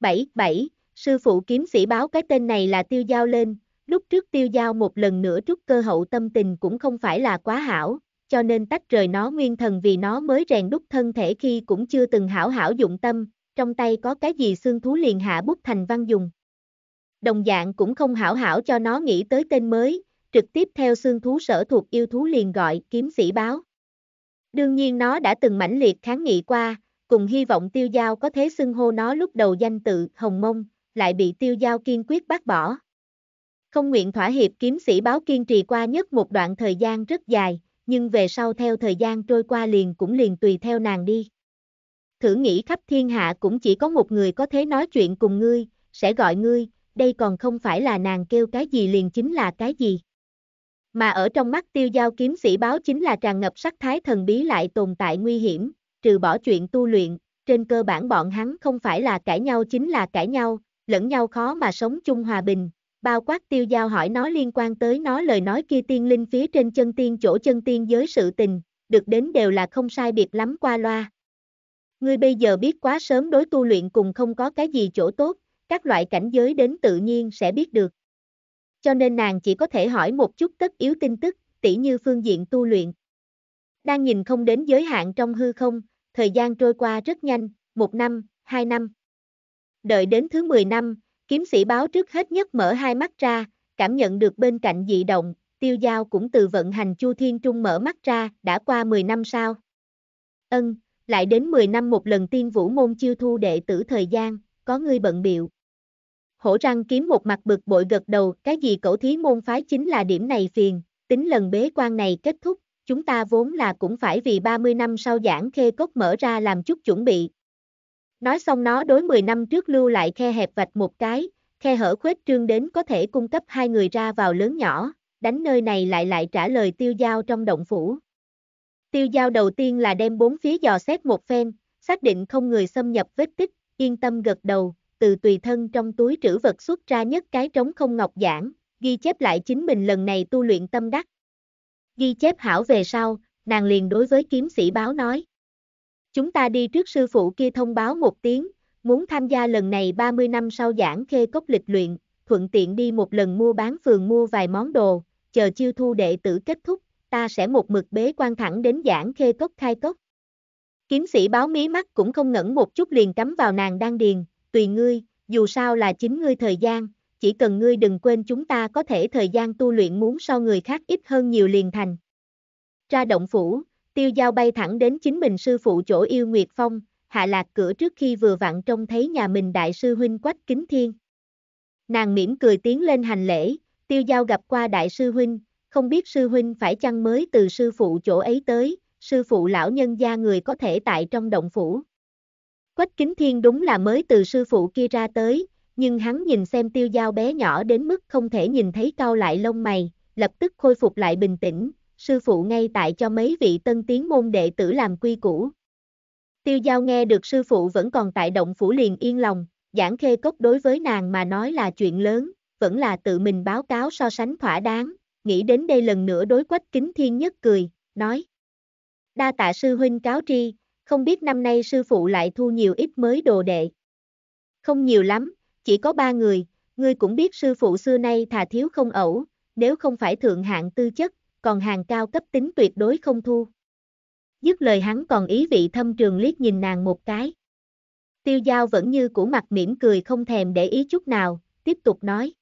77. Sư phụ kiếm sĩ báo cái tên này là tiêu giao lên, lúc trước tiêu giao một lần nữa trúc cơ hậu tâm tình cũng không phải là quá hảo, cho nên tách rời nó nguyên thần vì nó mới rèn đúc thân thể khi cũng chưa từng hảo hảo dụng tâm, trong tay có cái gì xương thú liền hạ bút thành văn dùng. Đồng dạng cũng không hảo hảo cho nó nghĩ tới tên mới, trực tiếp theo xương thú sở thuộc yêu thú liền gọi kiếm sĩ báo. Đương nhiên nó đã từng mãnh liệt kháng nghị qua, cùng hy vọng tiêu giao có thế xưng hô nó lúc đầu danh tự Hồng Mông, lại bị tiêu giao kiên quyết bác bỏ. Không nguyện thỏa hiệp kiếm sĩ báo kiên trì qua nhất một đoạn thời gian rất dài, nhưng về sau theo thời gian trôi qua liền cũng liền tùy theo nàng đi. Thử nghĩ khắp thiên hạ cũng chỉ có một người có thế nói chuyện cùng ngươi, sẽ gọi ngươi, đây còn không phải là nàng kêu cái gì liền chính là cái gì mà ở trong mắt tiêu giao kiếm sĩ báo chính là tràn ngập sắc thái thần bí lại tồn tại nguy hiểm, trừ bỏ chuyện tu luyện, trên cơ bản bọn hắn không phải là cãi nhau chính là cãi nhau, lẫn nhau khó mà sống chung hòa bình, bao quát tiêu giao hỏi nó liên quan tới nó lời nói kia tiên linh phía trên chân tiên chỗ chân tiên giới sự tình, được đến đều là không sai biệt lắm qua loa. Ngươi bây giờ biết quá sớm đối tu luyện cùng không có cái gì chỗ tốt, các loại cảnh giới đến tự nhiên sẽ biết được cho nên nàng chỉ có thể hỏi một chút tất yếu tin tức, tỉ như phương diện tu luyện. Đang nhìn không đến giới hạn trong hư không, thời gian trôi qua rất nhanh, một năm, hai năm. Đợi đến thứ 10 năm, kiếm sĩ báo trước hết nhất mở hai mắt ra, cảm nhận được bên cạnh dị động, tiêu giao cũng từ vận hành chu thiên trung mở mắt ra, đã qua 10 năm sau. Ân, lại đến 10 năm một lần tiên vũ môn chiêu thu đệ tử thời gian, có ngươi bận biệu hổ răng kiếm một mặt bực bội gật đầu, cái gì cổ thí môn phái chính là điểm này phiền, tính lần bế quan này kết thúc, chúng ta vốn là cũng phải vì 30 năm sau giảng khê cốt mở ra làm chút chuẩn bị. Nói xong nó đối 10 năm trước lưu lại khe hẹp vạch một cái, khe hở khuếch trương đến có thể cung cấp hai người ra vào lớn nhỏ, đánh nơi này lại lại trả lời tiêu giao trong động phủ. Tiêu giao đầu tiên là đem bốn phía dò xét một phen, xác định không người xâm nhập vết tích, yên tâm gật đầu, từ tùy thân trong túi trữ vật xuất ra nhất cái trống không ngọc giản ghi chép lại chính mình lần này tu luyện tâm đắc. Ghi chép hảo về sau, nàng liền đối với kiếm sĩ báo nói. Chúng ta đi trước sư phụ kia thông báo một tiếng, muốn tham gia lần này 30 năm sau giảng khê cốc lịch luyện, thuận tiện đi một lần mua bán phường mua vài món đồ, chờ chiêu thu đệ tử kết thúc, ta sẽ một mực bế quan thẳng đến giảng khê cốc khai cốc. Kiếm sĩ báo mí mắt cũng không ngẩn một chút liền cắm vào nàng đang điền, tùy ngươi, dù sao là chính ngươi thời gian, chỉ cần ngươi đừng quên chúng ta có thể thời gian tu luyện muốn so người khác ít hơn nhiều liền thành. Ra động phủ, tiêu giao bay thẳng đến chính mình sư phụ chỗ yêu Nguyệt Phong, hạ lạc cửa trước khi vừa vặn trông thấy nhà mình đại sư huynh quách kính thiên. Nàng mỉm cười tiến lên hành lễ, tiêu giao gặp qua đại sư huynh, không biết sư huynh phải chăng mới từ sư phụ chỗ ấy tới, sư phụ lão nhân gia người có thể tại trong động phủ. Quách Kính Thiên đúng là mới từ sư phụ kia ra tới, nhưng hắn nhìn xem tiêu dao bé nhỏ đến mức không thể nhìn thấy cao lại lông mày, lập tức khôi phục lại bình tĩnh, sư phụ ngay tại cho mấy vị tân tiến môn đệ tử làm quy củ. Tiêu giao nghe được sư phụ vẫn còn tại động phủ liền yên lòng, giảng khê cốc đối với nàng mà nói là chuyện lớn, vẫn là tự mình báo cáo so sánh thỏa đáng, nghĩ đến đây lần nữa đối quách kính thiên nhất cười, nói. Đa tạ sư huynh cáo tri, không biết năm nay sư phụ lại thu nhiều ít mới đồ đệ. Không nhiều lắm, chỉ có ba người, ngươi cũng biết sư phụ xưa nay thà thiếu không ẩu, nếu không phải thượng hạng tư chất, còn hàng cao cấp tính tuyệt đối không thu. Dứt lời hắn còn ý vị thâm trường liếc nhìn nàng một cái. Tiêu giao vẫn như cũ mặt mỉm cười không thèm để ý chút nào, tiếp tục nói.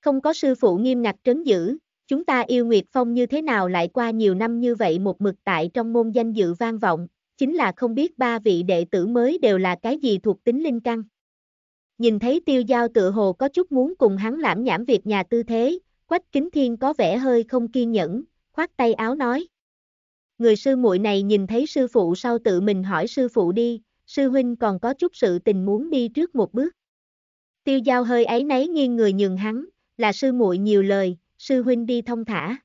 Không có sư phụ nghiêm ngặt trấn giữ, chúng ta yêu Nguyệt Phong như thế nào lại qua nhiều năm như vậy một mực tại trong môn danh dự vang vọng, chính là không biết ba vị đệ tử mới đều là cái gì thuộc tính linh căn. Nhìn thấy tiêu giao tự hồ có chút muốn cùng hắn lãm nhảm việc nhà tư thế, quách kính thiên có vẻ hơi không kiên nhẫn, khoát tay áo nói. Người sư muội này nhìn thấy sư phụ sau tự mình hỏi sư phụ đi, sư huynh còn có chút sự tình muốn đi trước một bước. Tiêu giao hơi ấy nấy nghiêng người nhường hắn, là sư muội nhiều lời, sư huynh đi thông thả.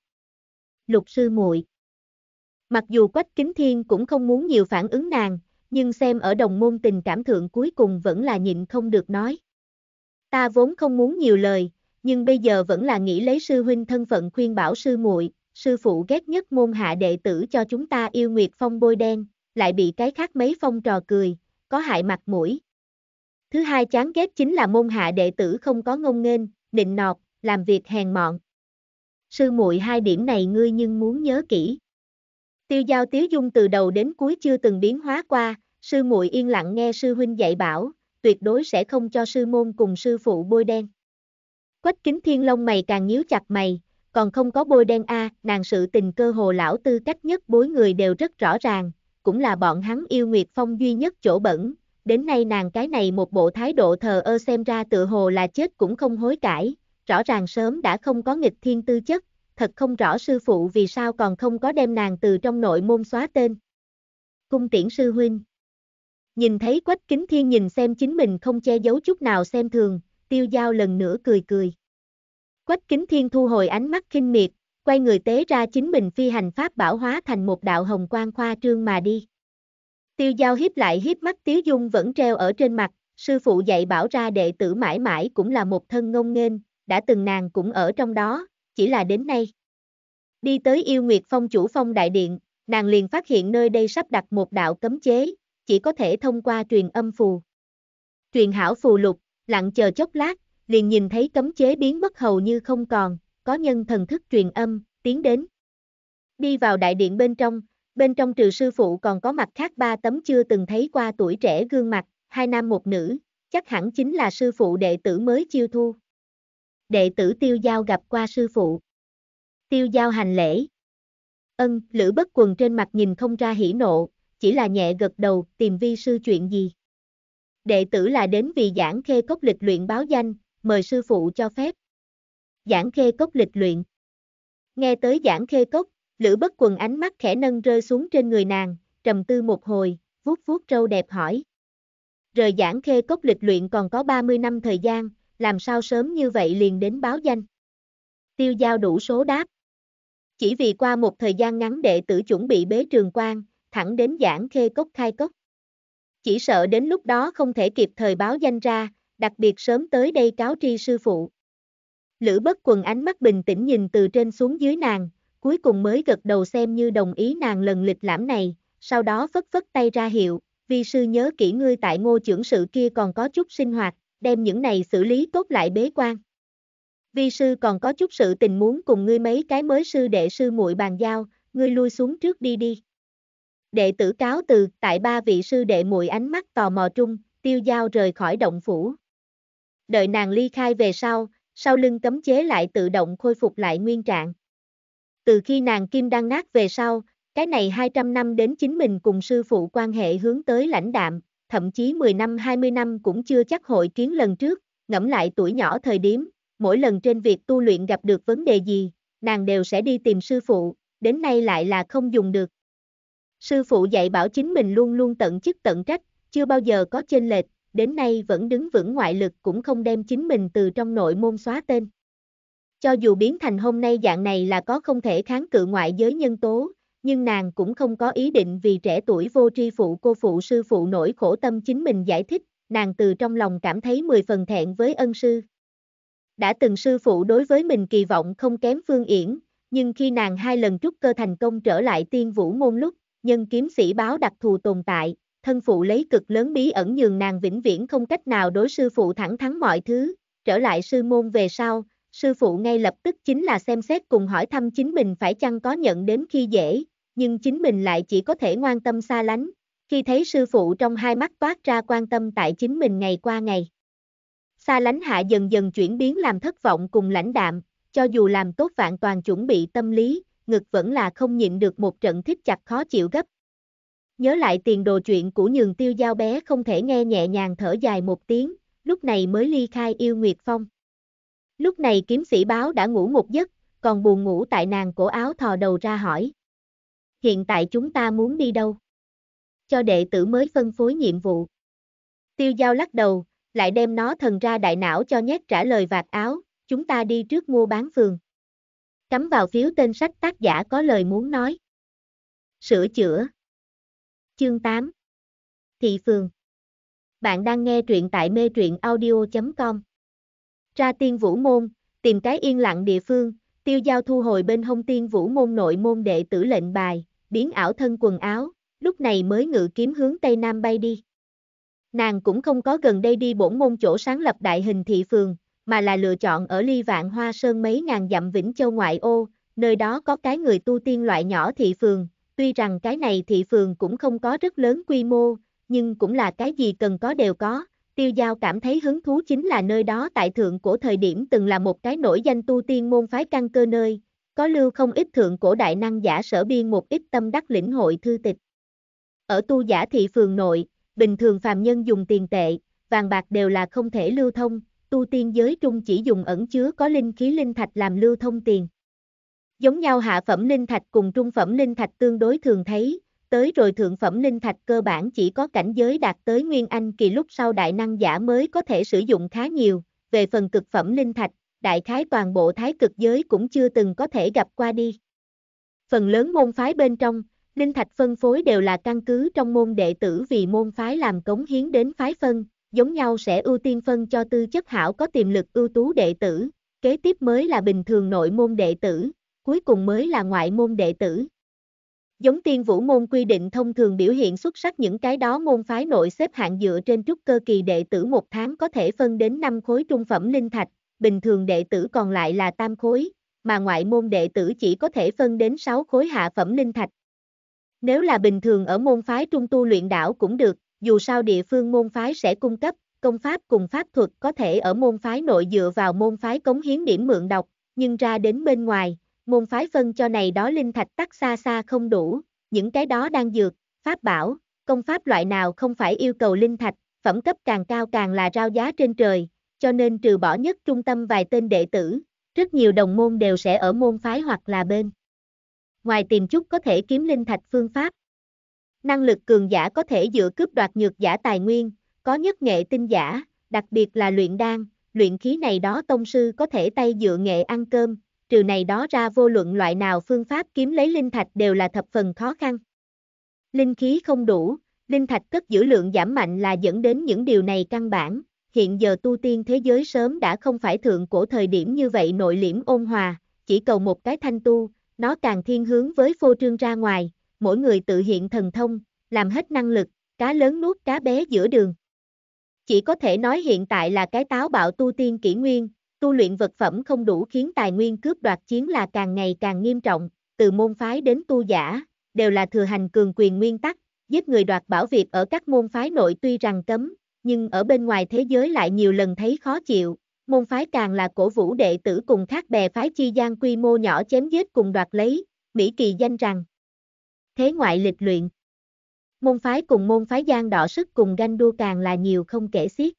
Lục sư muội Mặc dù Quách Kính Thiên cũng không muốn nhiều phản ứng nàng, nhưng xem ở đồng môn tình cảm thượng cuối cùng vẫn là nhịn không được nói. Ta vốn không muốn nhiều lời, nhưng bây giờ vẫn là nghĩ lấy sư huynh thân phận khuyên bảo sư muội, sư phụ ghét nhất môn hạ đệ tử cho chúng ta yêu nguyệt phong bôi đen, lại bị cái khác mấy phong trò cười, có hại mặt mũi. Thứ hai chán ghét chính là môn hạ đệ tử không có ngông nghênh, nịnh nọt, làm việc hèn mọn. Sư muội hai điểm này ngươi nhưng muốn nhớ kỹ. Tiêu giao tiếu dung từ đầu đến cuối chưa từng biến hóa qua, sư muội yên lặng nghe sư huynh dạy bảo, tuyệt đối sẽ không cho sư môn cùng sư phụ bôi đen. Quách kính thiên lông mày càng nhíu chặt mày, còn không có bôi đen a, à, nàng sự tình cơ hồ lão tư cách nhất bối người đều rất rõ ràng, cũng là bọn hắn yêu Nguyệt Phong duy nhất chỗ bẩn, đến nay nàng cái này một bộ thái độ thờ ơ xem ra tự hồ là chết cũng không hối cải, rõ ràng sớm đã không có nghịch thiên tư chất, thật không rõ sư phụ vì sao còn không có đem nàng từ trong nội môn xóa tên. Cung tiễn sư huynh Nhìn thấy quách kính thiên nhìn xem chính mình không che giấu chút nào xem thường, tiêu giao lần nữa cười cười. Quách kính thiên thu hồi ánh mắt khinh miệt, quay người tế ra chính mình phi hành pháp bảo hóa thành một đạo hồng quang khoa trương mà đi. Tiêu giao hiếp lại hiếp mắt tiếu dung vẫn treo ở trên mặt, sư phụ dạy bảo ra đệ tử mãi mãi cũng là một thân ngông nghênh, đã từng nàng cũng ở trong đó, chỉ là đến nay. Đi tới yêu nguyệt phong chủ phong đại điện, nàng liền phát hiện nơi đây sắp đặt một đạo cấm chế, chỉ có thể thông qua truyền âm phù. Truyền hảo phù lục, lặng chờ chốc lát, liền nhìn thấy cấm chế biến mất hầu như không còn, có nhân thần thức truyền âm, tiến đến. Đi vào đại điện bên trong, bên trong trừ sư phụ còn có mặt khác ba tấm chưa từng thấy qua tuổi trẻ gương mặt, hai nam một nữ, chắc hẳn chính là sư phụ đệ tử mới chiêu thu đệ tử tiêu giao gặp qua sư phụ. Tiêu giao hành lễ. Ân, Lữ Bất Quần trên mặt nhìn không ra hỉ nộ, chỉ là nhẹ gật đầu, tìm vi sư chuyện gì. Đệ tử là đến vì giảng khê cốc lịch luyện báo danh, mời sư phụ cho phép. Giảng khê cốc lịch luyện. Nghe tới giảng khê cốc, Lữ Bất Quần ánh mắt khẽ nâng rơi xuống trên người nàng, trầm tư một hồi, vuốt vuốt râu đẹp hỏi. Rời giảng khê cốc lịch luyện còn có 30 năm thời gian, làm sao sớm như vậy liền đến báo danh. Tiêu giao đủ số đáp. Chỉ vì qua một thời gian ngắn đệ tử chuẩn bị bế trường quan, thẳng đến giảng khê cốc khai cốc. Chỉ sợ đến lúc đó không thể kịp thời báo danh ra, đặc biệt sớm tới đây cáo tri sư phụ. Lữ bất quần ánh mắt bình tĩnh nhìn từ trên xuống dưới nàng, cuối cùng mới gật đầu xem như đồng ý nàng lần lịch lãm này, sau đó phất phất tay ra hiệu, vi sư nhớ kỹ ngươi tại ngô trưởng sự kia còn có chút sinh hoạt, đem những này xử lý tốt lại bế quan. Vi sư còn có chút sự tình muốn cùng ngươi mấy cái mới sư đệ sư muội bàn giao, ngươi lui xuống trước đi đi. Đệ tử cáo từ, tại ba vị sư đệ muội ánh mắt tò mò trung, tiêu giao rời khỏi động phủ. Đợi nàng ly khai về sau, sau lưng cấm chế lại tự động khôi phục lại nguyên trạng. Từ khi nàng kim đăng nát về sau, cái này 200 năm đến chính mình cùng sư phụ quan hệ hướng tới lãnh đạm, thậm chí 10 năm 20 năm cũng chưa chắc hội kiến lần trước, ngẫm lại tuổi nhỏ thời điểm, mỗi lần trên việc tu luyện gặp được vấn đề gì, nàng đều sẽ đi tìm sư phụ, đến nay lại là không dùng được. Sư phụ dạy bảo chính mình luôn luôn tận chức tận trách, chưa bao giờ có chênh lệch, đến nay vẫn đứng vững ngoại lực cũng không đem chính mình từ trong nội môn xóa tên. Cho dù biến thành hôm nay dạng này là có không thể kháng cự ngoại giới nhân tố, nhưng nàng cũng không có ý định vì trẻ tuổi vô tri phụ cô phụ sư phụ nổi khổ tâm chính mình giải thích, nàng từ trong lòng cảm thấy mười phần thẹn với ân sư. Đã từng sư phụ đối với mình kỳ vọng không kém phương yển, nhưng khi nàng hai lần trúc cơ thành công trở lại tiên vũ môn lúc, nhân kiếm sĩ báo đặc thù tồn tại, thân phụ lấy cực lớn bí ẩn nhường nàng vĩnh viễn không cách nào đối sư phụ thẳng thắn mọi thứ, trở lại sư môn về sau, sư phụ ngay lập tức chính là xem xét cùng hỏi thăm chính mình phải chăng có nhận đến khi dễ, nhưng chính mình lại chỉ có thể ngoan tâm xa lánh, khi thấy sư phụ trong hai mắt toát ra quan tâm tại chính mình ngày qua ngày. Xa lánh hạ dần dần chuyển biến làm thất vọng cùng lãnh đạm, cho dù làm tốt vạn toàn chuẩn bị tâm lý, ngực vẫn là không nhịn được một trận thích chặt khó chịu gấp. Nhớ lại tiền đồ chuyện của nhường tiêu giao bé không thể nghe nhẹ nhàng thở dài một tiếng, lúc này mới ly khai yêu Nguyệt Phong. Lúc này kiếm sĩ báo đã ngủ một giấc, còn buồn ngủ tại nàng cổ áo thò đầu ra hỏi hiện tại chúng ta muốn đi đâu? Cho đệ tử mới phân phối nhiệm vụ. Tiêu giao lắc đầu, lại đem nó thần ra đại não cho nhét trả lời vạt áo, chúng ta đi trước mua bán phường. Cắm vào phiếu tên sách tác giả có lời muốn nói. Sửa chữa. Chương 8. Thị phường. Bạn đang nghe truyện tại mê truyện audio.com. Ra tiên vũ môn, tìm cái yên lặng địa phương, tiêu giao thu hồi bên hông tiên vũ môn nội môn đệ tử lệnh bài, biến ảo thân quần áo, lúc này mới ngự kiếm hướng Tây Nam bay đi. Nàng cũng không có gần đây đi bổn môn chỗ sáng lập đại hình thị phường, mà là lựa chọn ở Ly Vạn Hoa Sơn mấy ngàn dặm Vĩnh Châu ngoại ô, nơi đó có cái người tu tiên loại nhỏ thị phường, tuy rằng cái này thị phường cũng không có rất lớn quy mô, nhưng cũng là cái gì cần có đều có. Tiêu Giao cảm thấy hứng thú chính là nơi đó tại thượng cổ thời điểm từng là một cái nổi danh tu tiên môn phái căn cơ nơi, có lưu không ít thượng cổ đại năng giả sở biên một ít tâm đắc lĩnh hội thư tịch. Ở tu giả thị phường nội, bình thường phàm nhân dùng tiền tệ, vàng bạc đều là không thể lưu thông, tu tiên giới trung chỉ dùng ẩn chứa có linh khí linh thạch làm lưu thông tiền. Giống nhau hạ phẩm linh thạch cùng trung phẩm linh thạch tương đối thường thấy, tới rồi thượng phẩm linh thạch cơ bản chỉ có cảnh giới đạt tới nguyên anh kỳ lúc sau đại năng giả mới có thể sử dụng khá nhiều, về phần cực phẩm linh thạch, đại khái toàn bộ thái cực giới cũng chưa từng có thể gặp qua đi. Phần lớn môn phái bên trong, linh thạch phân phối đều là căn cứ trong môn đệ tử vì môn phái làm cống hiến đến phái phân, giống nhau sẽ ưu tiên phân cho tư chất hảo có tiềm lực ưu tú đệ tử, kế tiếp mới là bình thường nội môn đệ tử, cuối cùng mới là ngoại môn đệ tử. Giống tiên vũ môn quy định thông thường biểu hiện xuất sắc những cái đó môn phái nội xếp hạng dựa trên trúc cơ kỳ đệ tử một tháng có thể phân đến 5 khối trung phẩm linh thạch, bình thường đệ tử còn lại là tam khối, mà ngoại môn đệ tử chỉ có thể phân đến 6 khối hạ phẩm linh thạch. Nếu là bình thường ở môn phái trung tu luyện đảo cũng được, dù sao địa phương môn phái sẽ cung cấp, công pháp cùng pháp thuật có thể ở môn phái nội dựa vào môn phái cống hiến điểm mượn đọc, nhưng ra đến bên ngoài, môn phái phân cho này đó linh thạch tắc xa xa không đủ, những cái đó đang dược, pháp bảo, công pháp loại nào không phải yêu cầu linh thạch, phẩm cấp càng cao càng là rao giá trên trời, cho nên trừ bỏ nhất trung tâm vài tên đệ tử, rất nhiều đồng môn đều sẽ ở môn phái hoặc là bên. Ngoài tìm chút có thể kiếm linh thạch phương pháp, năng lực cường giả có thể dựa cướp đoạt nhược giả tài nguyên, có nhất nghệ tinh giả, đặc biệt là luyện đan, luyện khí này đó tông sư có thể tay dựa nghệ ăn cơm, trừ này đó ra vô luận loại nào phương pháp kiếm lấy linh thạch đều là thập phần khó khăn. Linh khí không đủ, linh thạch cất giữ lượng giảm mạnh là dẫn đến những điều này căn bản, hiện giờ tu tiên thế giới sớm đã không phải thượng cổ thời điểm như vậy nội liễm ôn hòa, chỉ cầu một cái thanh tu, nó càng thiên hướng với phô trương ra ngoài, mỗi người tự hiện thần thông, làm hết năng lực, cá lớn nuốt cá bé giữa đường. Chỉ có thể nói hiện tại là cái táo bạo tu tiên kỷ nguyên, tu luyện vật phẩm không đủ khiến tài nguyên cướp đoạt chiến là càng ngày càng nghiêm trọng, từ môn phái đến tu giả, đều là thừa hành cường quyền nguyên tắc, giết người đoạt bảo việc ở các môn phái nội tuy rằng cấm, nhưng ở bên ngoài thế giới lại nhiều lần thấy khó chịu, môn phái càng là cổ vũ đệ tử cùng khác bè phái chi gian quy mô nhỏ chém giết cùng đoạt lấy, Mỹ kỳ danh rằng Thế ngoại lịch luyện Môn phái cùng môn phái gian đỏ sức cùng ganh đua càng là nhiều không kể xiết.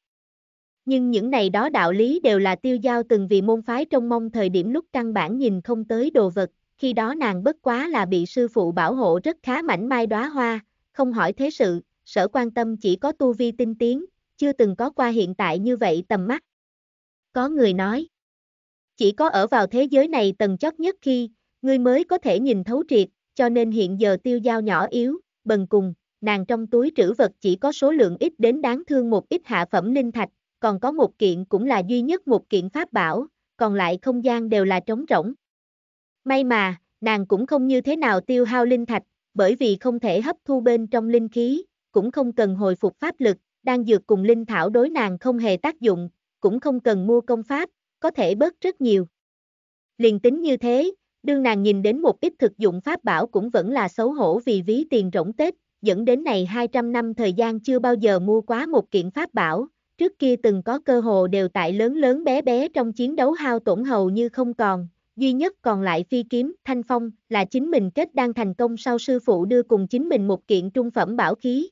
Nhưng những này đó đạo lý đều là tiêu giao từng vì môn phái trong mong thời điểm lúc căn bản nhìn không tới đồ vật, khi đó nàng bất quá là bị sư phụ bảo hộ rất khá mảnh mai đóa hoa, không hỏi thế sự, sở quan tâm chỉ có tu vi tinh tiến, chưa từng có qua hiện tại như vậy tầm mắt. Có người nói, chỉ có ở vào thế giới này tầng chót nhất khi, ngươi mới có thể nhìn thấu triệt, cho nên hiện giờ tiêu dao nhỏ yếu, bần cùng, nàng trong túi trữ vật chỉ có số lượng ít đến đáng thương một ít hạ phẩm linh thạch, còn có một kiện cũng là duy nhất một kiện pháp bảo, còn lại không gian đều là trống rỗng. May mà, nàng cũng không như thế nào tiêu hao linh thạch, bởi vì không thể hấp thu bên trong linh khí, cũng không cần hồi phục pháp lực, đang dược cùng linh thảo đối nàng không hề tác dụng, cũng không cần mua công pháp, có thể bớt rất nhiều. Liền tính như thế, đương nàng nhìn đến một ít thực dụng pháp bảo cũng vẫn là xấu hổ vì ví tiền rỗng Tết, dẫn đến này 200 năm thời gian chưa bao giờ mua quá một kiện pháp bảo, trước kia từng có cơ hồ đều tại lớn lớn bé bé trong chiến đấu hao tổn hầu như không còn, duy nhất còn lại phi kiếm, thanh phong, là chính mình kết đang thành công sau sư phụ đưa cùng chính mình một kiện trung phẩm bảo khí,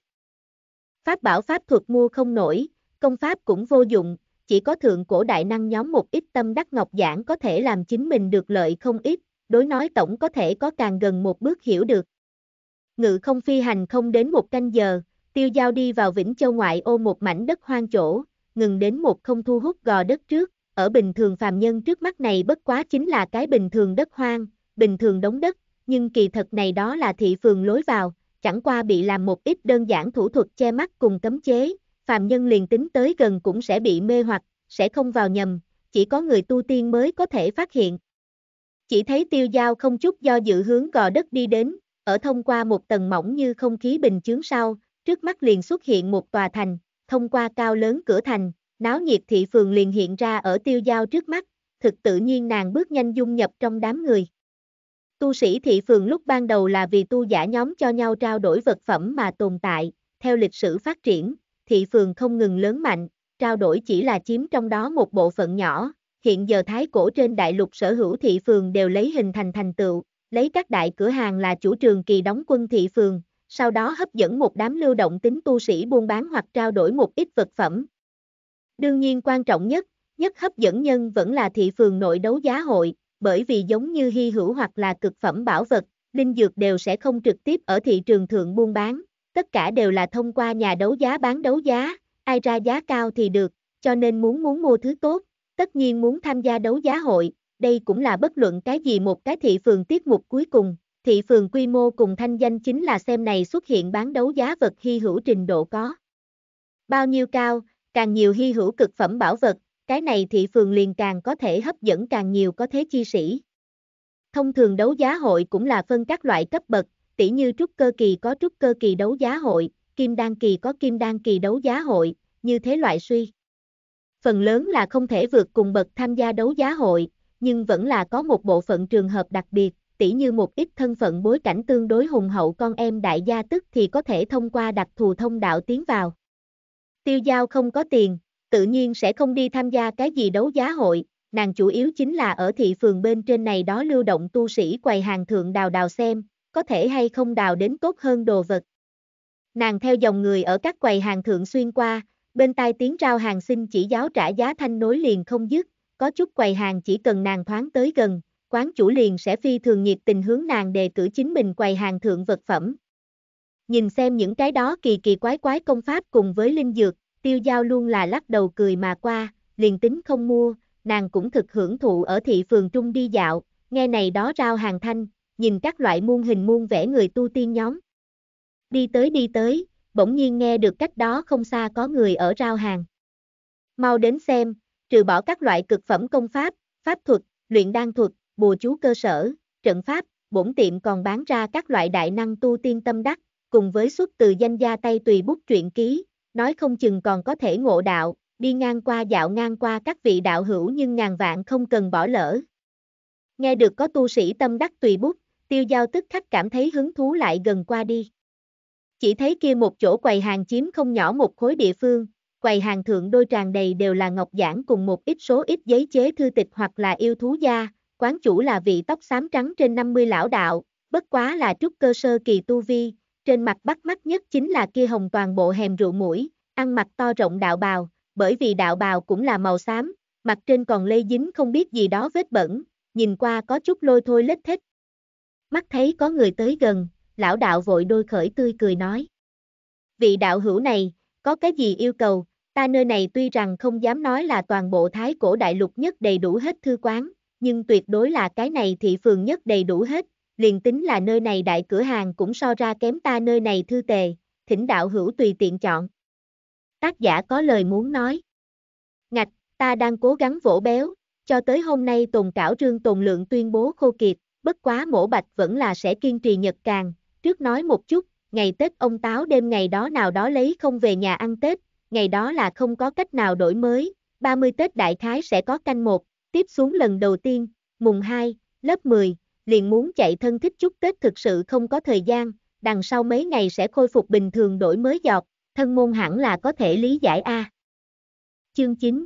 Pháp bảo pháp thuật mua không nổi, công pháp cũng vô dụng, chỉ có thượng cổ đại năng nhóm một ít tâm đắc ngọc giảng có thể làm chính mình được lợi không ít, đối nói tổng có thể có càng gần một bước hiểu được. Ngự không phi hành không đến một canh giờ, tiêu giao đi vào Vĩnh Châu ngoại ô một mảnh đất hoang chỗ, ngừng đến một không thu hút gò đất trước, ở bình thường phàm nhân trước mắt này bất quá chính là cái bình thường đất hoang, bình thường đống đất, nhưng kỳ thật này đó là thị phường lối vào, chẳng qua bị làm một ít đơn giản thủ thuật che mắt cùng cấm chế, phàm nhân liền tính tới gần cũng sẽ bị mê hoặc, sẽ không vào nhầm, chỉ có người tu tiên mới có thể phát hiện. Chỉ thấy tiêu giao không chút do dự hướng gò đất đi đến, ở thông qua một tầng mỏng như không khí bình chướng sau, trước mắt liền xuất hiện một tòa thành, thông qua cao lớn cửa thành, náo nhiệt thị phường liền hiện ra ở tiêu giao trước mắt, thực tự nhiên nàng bước nhanh dung nhập trong đám người. Tu sĩ thị phường lúc ban đầu là vì tu giả nhóm cho nhau trao đổi vật phẩm mà tồn tại, theo lịch sử phát triển, thị phường không ngừng lớn mạnh, trao đổi chỉ là chiếm trong đó một bộ phận nhỏ, hiện giờ thái cổ trên đại lục sở hữu thị phường đều lấy hình thành thành tựu, lấy các đại cửa hàng là chủ trường kỳ đóng quân thị phường, sau đó hấp dẫn một đám lưu động tính tu sĩ buôn bán hoặc trao đổi một ít vật phẩm. Đương nhiên quan trọng nhất, nhất hấp dẫn nhân vẫn là thị phường nội đấu giá hội, bởi vì giống như hy hữu hoặc là cực phẩm bảo vật, linh dược đều sẽ không trực tiếp ở thị trường thượng buôn bán, tất cả đều là thông qua nhà đấu giá bán đấu giá, ai ra giá cao thì được, cho nên muốn muốn mua thứ tốt, tất nhiên muốn tham gia đấu giá hội, đây cũng là bất luận cái gì một cái thị phường tiết mục cuối cùng, thị phường quy mô cùng thanh danh chính là xem này xuất hiện bán đấu giá vật hy hữu trình độ có. Bao nhiêu cao, càng nhiều hy hữu cực phẩm bảo vật, cái này thị phường liền càng có thể hấp dẫn càng nhiều có thế chi sĩ. Thông thường đấu giá hội cũng là phân các loại cấp bậc, tỉ như trúc cơ kỳ có trúc cơ kỳ đấu giá hội, kim đan kỳ có kim đan kỳ đấu giá hội, như thế loại suy. Phần lớn là không thể vượt cùng bậc tham gia đấu giá hội, nhưng vẫn là có một bộ phận trường hợp đặc biệt, tỉ như một ít thân phận bối cảnh tương đối hùng hậu con em đại gia tức thì có thể thông qua đặc thù thông đạo tiến vào. Tiêu giao không có tiền, tự nhiên sẽ không đi tham gia cái gì đấu giá hội, nàng chủ yếu chính là ở thị phường bên trên này đó lưu động tu sĩ quầy hàng thượng đào đào xem, có thể hay không đào đến tốt hơn đồ vật. Nàng theo dòng người ở các quầy hàng thượng xuyên qua, bên tai tiếng rao hàng xin chỉ giáo trả giá thanh nối liền không dứt, có chút quầy hàng chỉ cần nàng thoáng tới gần, quán chủ liền sẽ phi thường nhiệt tình hướng nàng đề cử chính mình quầy hàng thượng vật phẩm. Nhìn xem những cái đó kỳ kỳ quái quái công pháp cùng với linh dược, tiêu giao luôn là lắc đầu cười mà qua, liền tính không mua, nàng cũng thực hưởng thụ ở thị phường trung đi dạo, nghe này đó rao hàng thanh, nhìn các loại muôn hình muôn vẻ người tu tiên nhóm. Đi tới đi tới, bỗng nhiên nghe được cách đó không xa có người ở rao hàng. Mau đến xem, trừ bỏ các loại cực phẩm công pháp, pháp thuật, luyện đan thuật, bùa chú cơ sở, trận pháp, bổn tiệm còn bán ra các loại đại năng tu tiên tâm đắc, cùng với xuất từ danh gia tay tùy bút truyện ký, nói không chừng còn có thể ngộ đạo, đi ngang qua dạo ngang qua các vị đạo hữu nhưng ngàn vạn không cần bỏ lỡ. Nghe được có tu sĩ tâm đắc tùy bút, tiêu giao tức khách cảm thấy hứng thú lại gần qua đi. Chỉ thấy kia một chỗ quầy hàng chiếm không nhỏ một khối địa phương, quầy hàng thượng đôi tràn đầy đều là ngọc giản cùng một ít số ít giấy chế thư tịch hoặc là yêu thú gia, quán chủ là vị tóc xám trắng trên 50 lão đạo, bất quá là trúc cơ sơ kỳ tu vi, trên mặt bắt mắt nhất chính là kia hồng toàn bộ hèm rượu mũi, ăn mặc to rộng đạo bào, bởi vì đạo bào cũng là màu xám, mặt trên còn lây dính không biết gì đó vết bẩn, nhìn qua có chút lôi thôi lết thích. Mắt thấy có người tới gần, lão đạo vội đôi khởi tươi cười nói. Vị đạo hữu này, có cái gì yêu cầu, ta nơi này tuy rằng không dám nói là toàn bộ thái cổ đại lục nhất đầy đủ hết thư quán, nhưng tuyệt đối là cái này thị phường nhất đầy đủ hết, liền tính là nơi này đại cửa hàng cũng so ra kém ta nơi này thư tề, thỉnh đạo hữu tùy tiện chọn. Tác giả có lời muốn nói. Ngạch, ta đang cố gắng vỗ béo, cho tới hôm nay tồn cảo trương tồn lượng tuyên bố khô kiệt, bất quá mổ bạch vẫn là sẽ kiên trì nhật càng, trước nói một chút, ngày Tết ông Táo đêm ngày đó nào đó lấy không về nhà ăn Tết, ngày đó là không có cách nào đổi mới, 30 Tết đại khái sẽ có canh một, tiếp xuống lần đầu tiên, mùng 2, lớp 10, liền muốn chạy thân thích chúc Tết thực sự không có thời gian, đằng sau mấy ngày sẽ khôi phục bình thường đổi mới giọt, thân môn hẳn là có thể lý giải A. Chương 9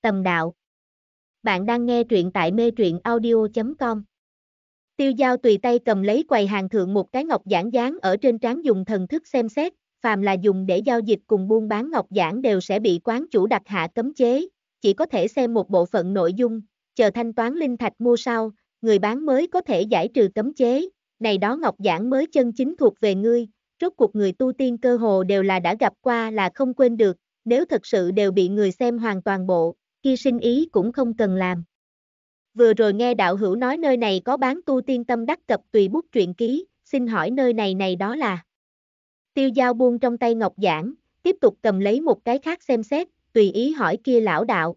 Tầm đạo Bạn đang nghe truyện tại mê truyện audio.com Tiêu giao tùy tay cầm lấy quầy hàng thượng một cái ngọc giản dáng ở trên trán dùng thần thức xem xét, phàm là dùng để giao dịch cùng buôn bán ngọc giản đều sẽ bị quán chủ đặt hạ cấm chế, chỉ có thể xem một bộ phận nội dung, chờ thanh toán linh thạch mua sau, người bán mới có thể giải trừ cấm chế, này đó ngọc giảng mới chân chính thuộc về ngươi, rốt cuộc người tu tiên cơ hồ đều là đã gặp qua là không quên được, nếu thật sự đều bị người xem hoàn toàn bộ, kia sinh ý cũng không cần làm. Vừa rồi nghe đạo hữu nói nơi này có bán tu tiên tâm đắc cập tùy bút truyện ký, xin hỏi nơi này này đó là. Tiêu giao buông trong tay ngọc giảng, tiếp tục cầm lấy một cái khác xem xét, tùy ý hỏi kia lão đạo.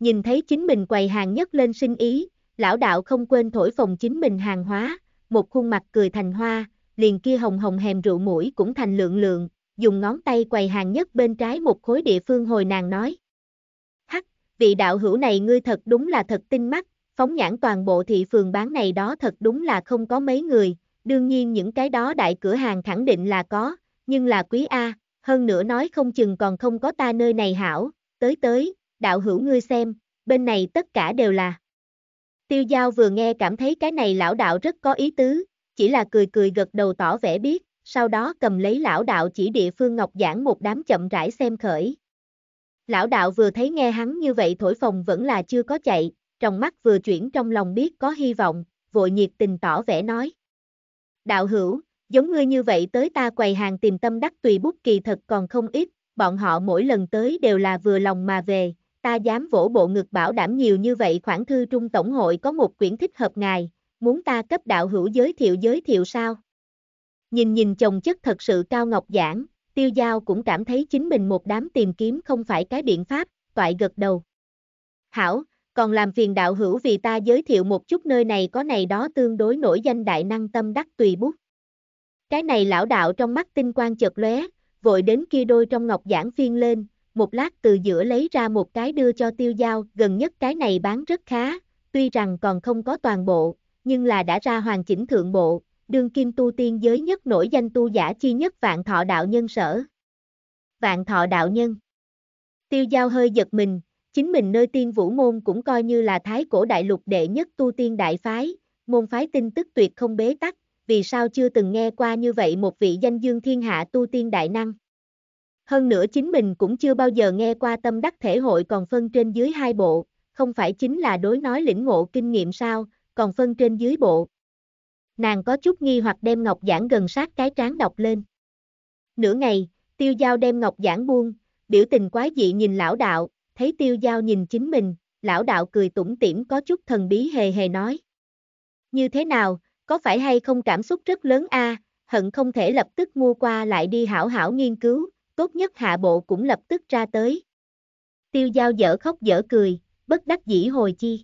Nhìn thấy chính mình quầy hàng nhất lên sinh ý, lão đạo không quên thổi phồng chính mình hàng hóa, một khuôn mặt cười thành hoa, liền kia hồng hồng hèm rượu mũi cũng thành lượng lượng, dùng ngón tay quầy hàng nhất bên trái một khối địa phương hồi nàng nói. Hắc, vị đạo hữu này ngươi thật đúng là thật tinh mắt, phóng nhãn toàn bộ thị phường bán này đó thật đúng là không có mấy người, đương nhiên những cái đó đại cửa hàng khẳng định là có, nhưng là quý A, hơn nữa nói không chừng còn không có ta nơi này hảo, tới tới, đạo hữu ngươi xem, bên này tất cả đều là. Tiêu Giao vừa nghe cảm thấy cái này lão đạo rất có ý tứ, chỉ là cười cười gật đầu tỏ vẻ biết, sau đó cầm lấy lão đạo chỉ địa phương Ngọc Giảng một đám chậm rãi xem khởi. Lão đạo vừa thấy nghe hắn như vậy thổi phồng vẫn là chưa có chạy, trong mắt vừa chuyển trong lòng biết có hy vọng, vội nhiệt tình tỏ vẻ nói. Đạo hữu, giống ngươi như vậy tới ta quầy hàng tìm tâm đắc tùy bút kỳ thật còn không ít, bọn họ mỗi lần tới đều là vừa lòng mà về, ta dám vỗ bộ ngực bảo đảm nhiều như vậy khoảng thư trung tổng hội có một quyển thích hợp ngài, muốn ta cấp đạo hữu giới thiệu giới thiệu sao? Nhìn nhìn chồng chất thật sự cao ngọc giảng, tiêu giao cũng cảm thấy chính mình một đám tìm kiếm không phải cái biện pháp, toại gật đầu. Hảo, còn làm phiền đạo hữu vì ta giới thiệu một chút nơi này có này đó tương đối nổi danh đại năng tâm đắc tùy bút. Cái này lão đạo trong mắt tinh quang chợt lóe, vội đến kia đôi trong ngọc giảng phiên lên, một lát từ giữa lấy ra một cái đưa cho tiêu giao, gần nhất cái này bán rất khá, tuy rằng còn không có toàn bộ, nhưng là đã ra hoàn chỉnh thượng bộ, đương kim tu tiên giới nhất nổi danh tu giả chi nhất vạn thọ đạo nhân sở. Vạn thọ đạo nhân Tiêu giao hơi giật mình, chính mình nơi tiên vũ môn cũng coi như là thái cổ đại lục đệ nhất tu tiên đại phái, môn phái tin tức tuyệt không bế tắc, vì sao chưa từng nghe qua như vậy một vị danh dương thiên hạ tu tiên đại năng. Hơn nữa chính mình cũng chưa bao giờ nghe qua tâm đắc thể hội còn phân trên dưới hai bộ, không phải chính là đối nói lĩnh ngộ kinh nghiệm sao, còn phân trên dưới bộ. Nàng có chút nghi hoặc đem ngọc giảng gần sát cái trán đọc lên. Nửa ngày, tiêu giao đem ngọc giảng buông, biểu tình quái dị nhìn lão đạo, thấy tiêu giao nhìn chính mình, lão đạo cười tủm tỉm có chút thần bí hề hề nói. Như thế nào, có phải hay không cảm xúc rất lớn a hận không thể lập tức mua qua lại đi hảo hảo nghiên cứu, tốt nhất hạ bộ cũng lập tức ra tới. Tiêu giao dở khóc dở cười, bất đắc dĩ hồi chi.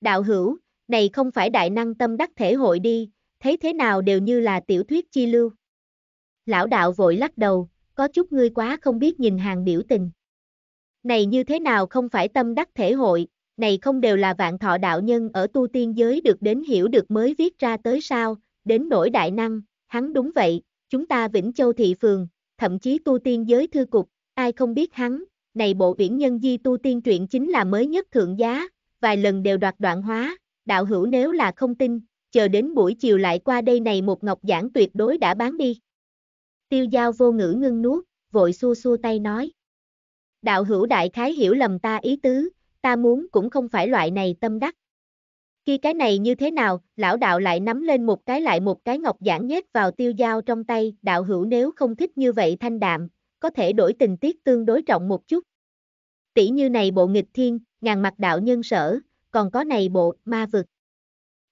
Đạo hữu, này không phải đại năng tâm đắc thể hội đi, thấy thế nào đều như là tiểu thuyết chi lưu. Lão đạo vội lắc đầu, có chút ngươi quá không biết nhìn hàng biểu tình. Này như thế nào không phải tâm đắc thể hội, này không đều là vạn thọ đạo nhân ở tu tiên giới được đến hiểu được mới viết ra tới sao, đến nỗi đại năng, hắn đúng vậy, chúng ta Vĩnh Châu Thị Phường, thậm chí tu tiên giới thư cục, ai không biết hắn, này bộ viễn nhân di tu tiên truyện chính là mới nhất thượng giá, vài lần đều đoạt đoạn hóa, đạo hữu nếu là không tin, chờ đến buổi chiều lại qua đây này một ngọc giảng tuyệt đối đã bán đi. Tiêu giao vô ngữ ngưng nuốt, vội xua xua tay nói. Đạo hữu đại khái hiểu lầm ta ý tứ, ta muốn cũng không phải loại này tâm đắc. Khi cái này như thế nào, lão đạo lại nắm lên một cái lại một cái ngọc giản nhét vào tiêu dao trong tay, đạo hữu nếu không thích như vậy thanh đạm, có thể đổi tình tiết tương đối trọng một chút. Tỷ như này bộ nghịch thiên, ngàn mặt đạo nhân sở, còn có này bộ ma vực.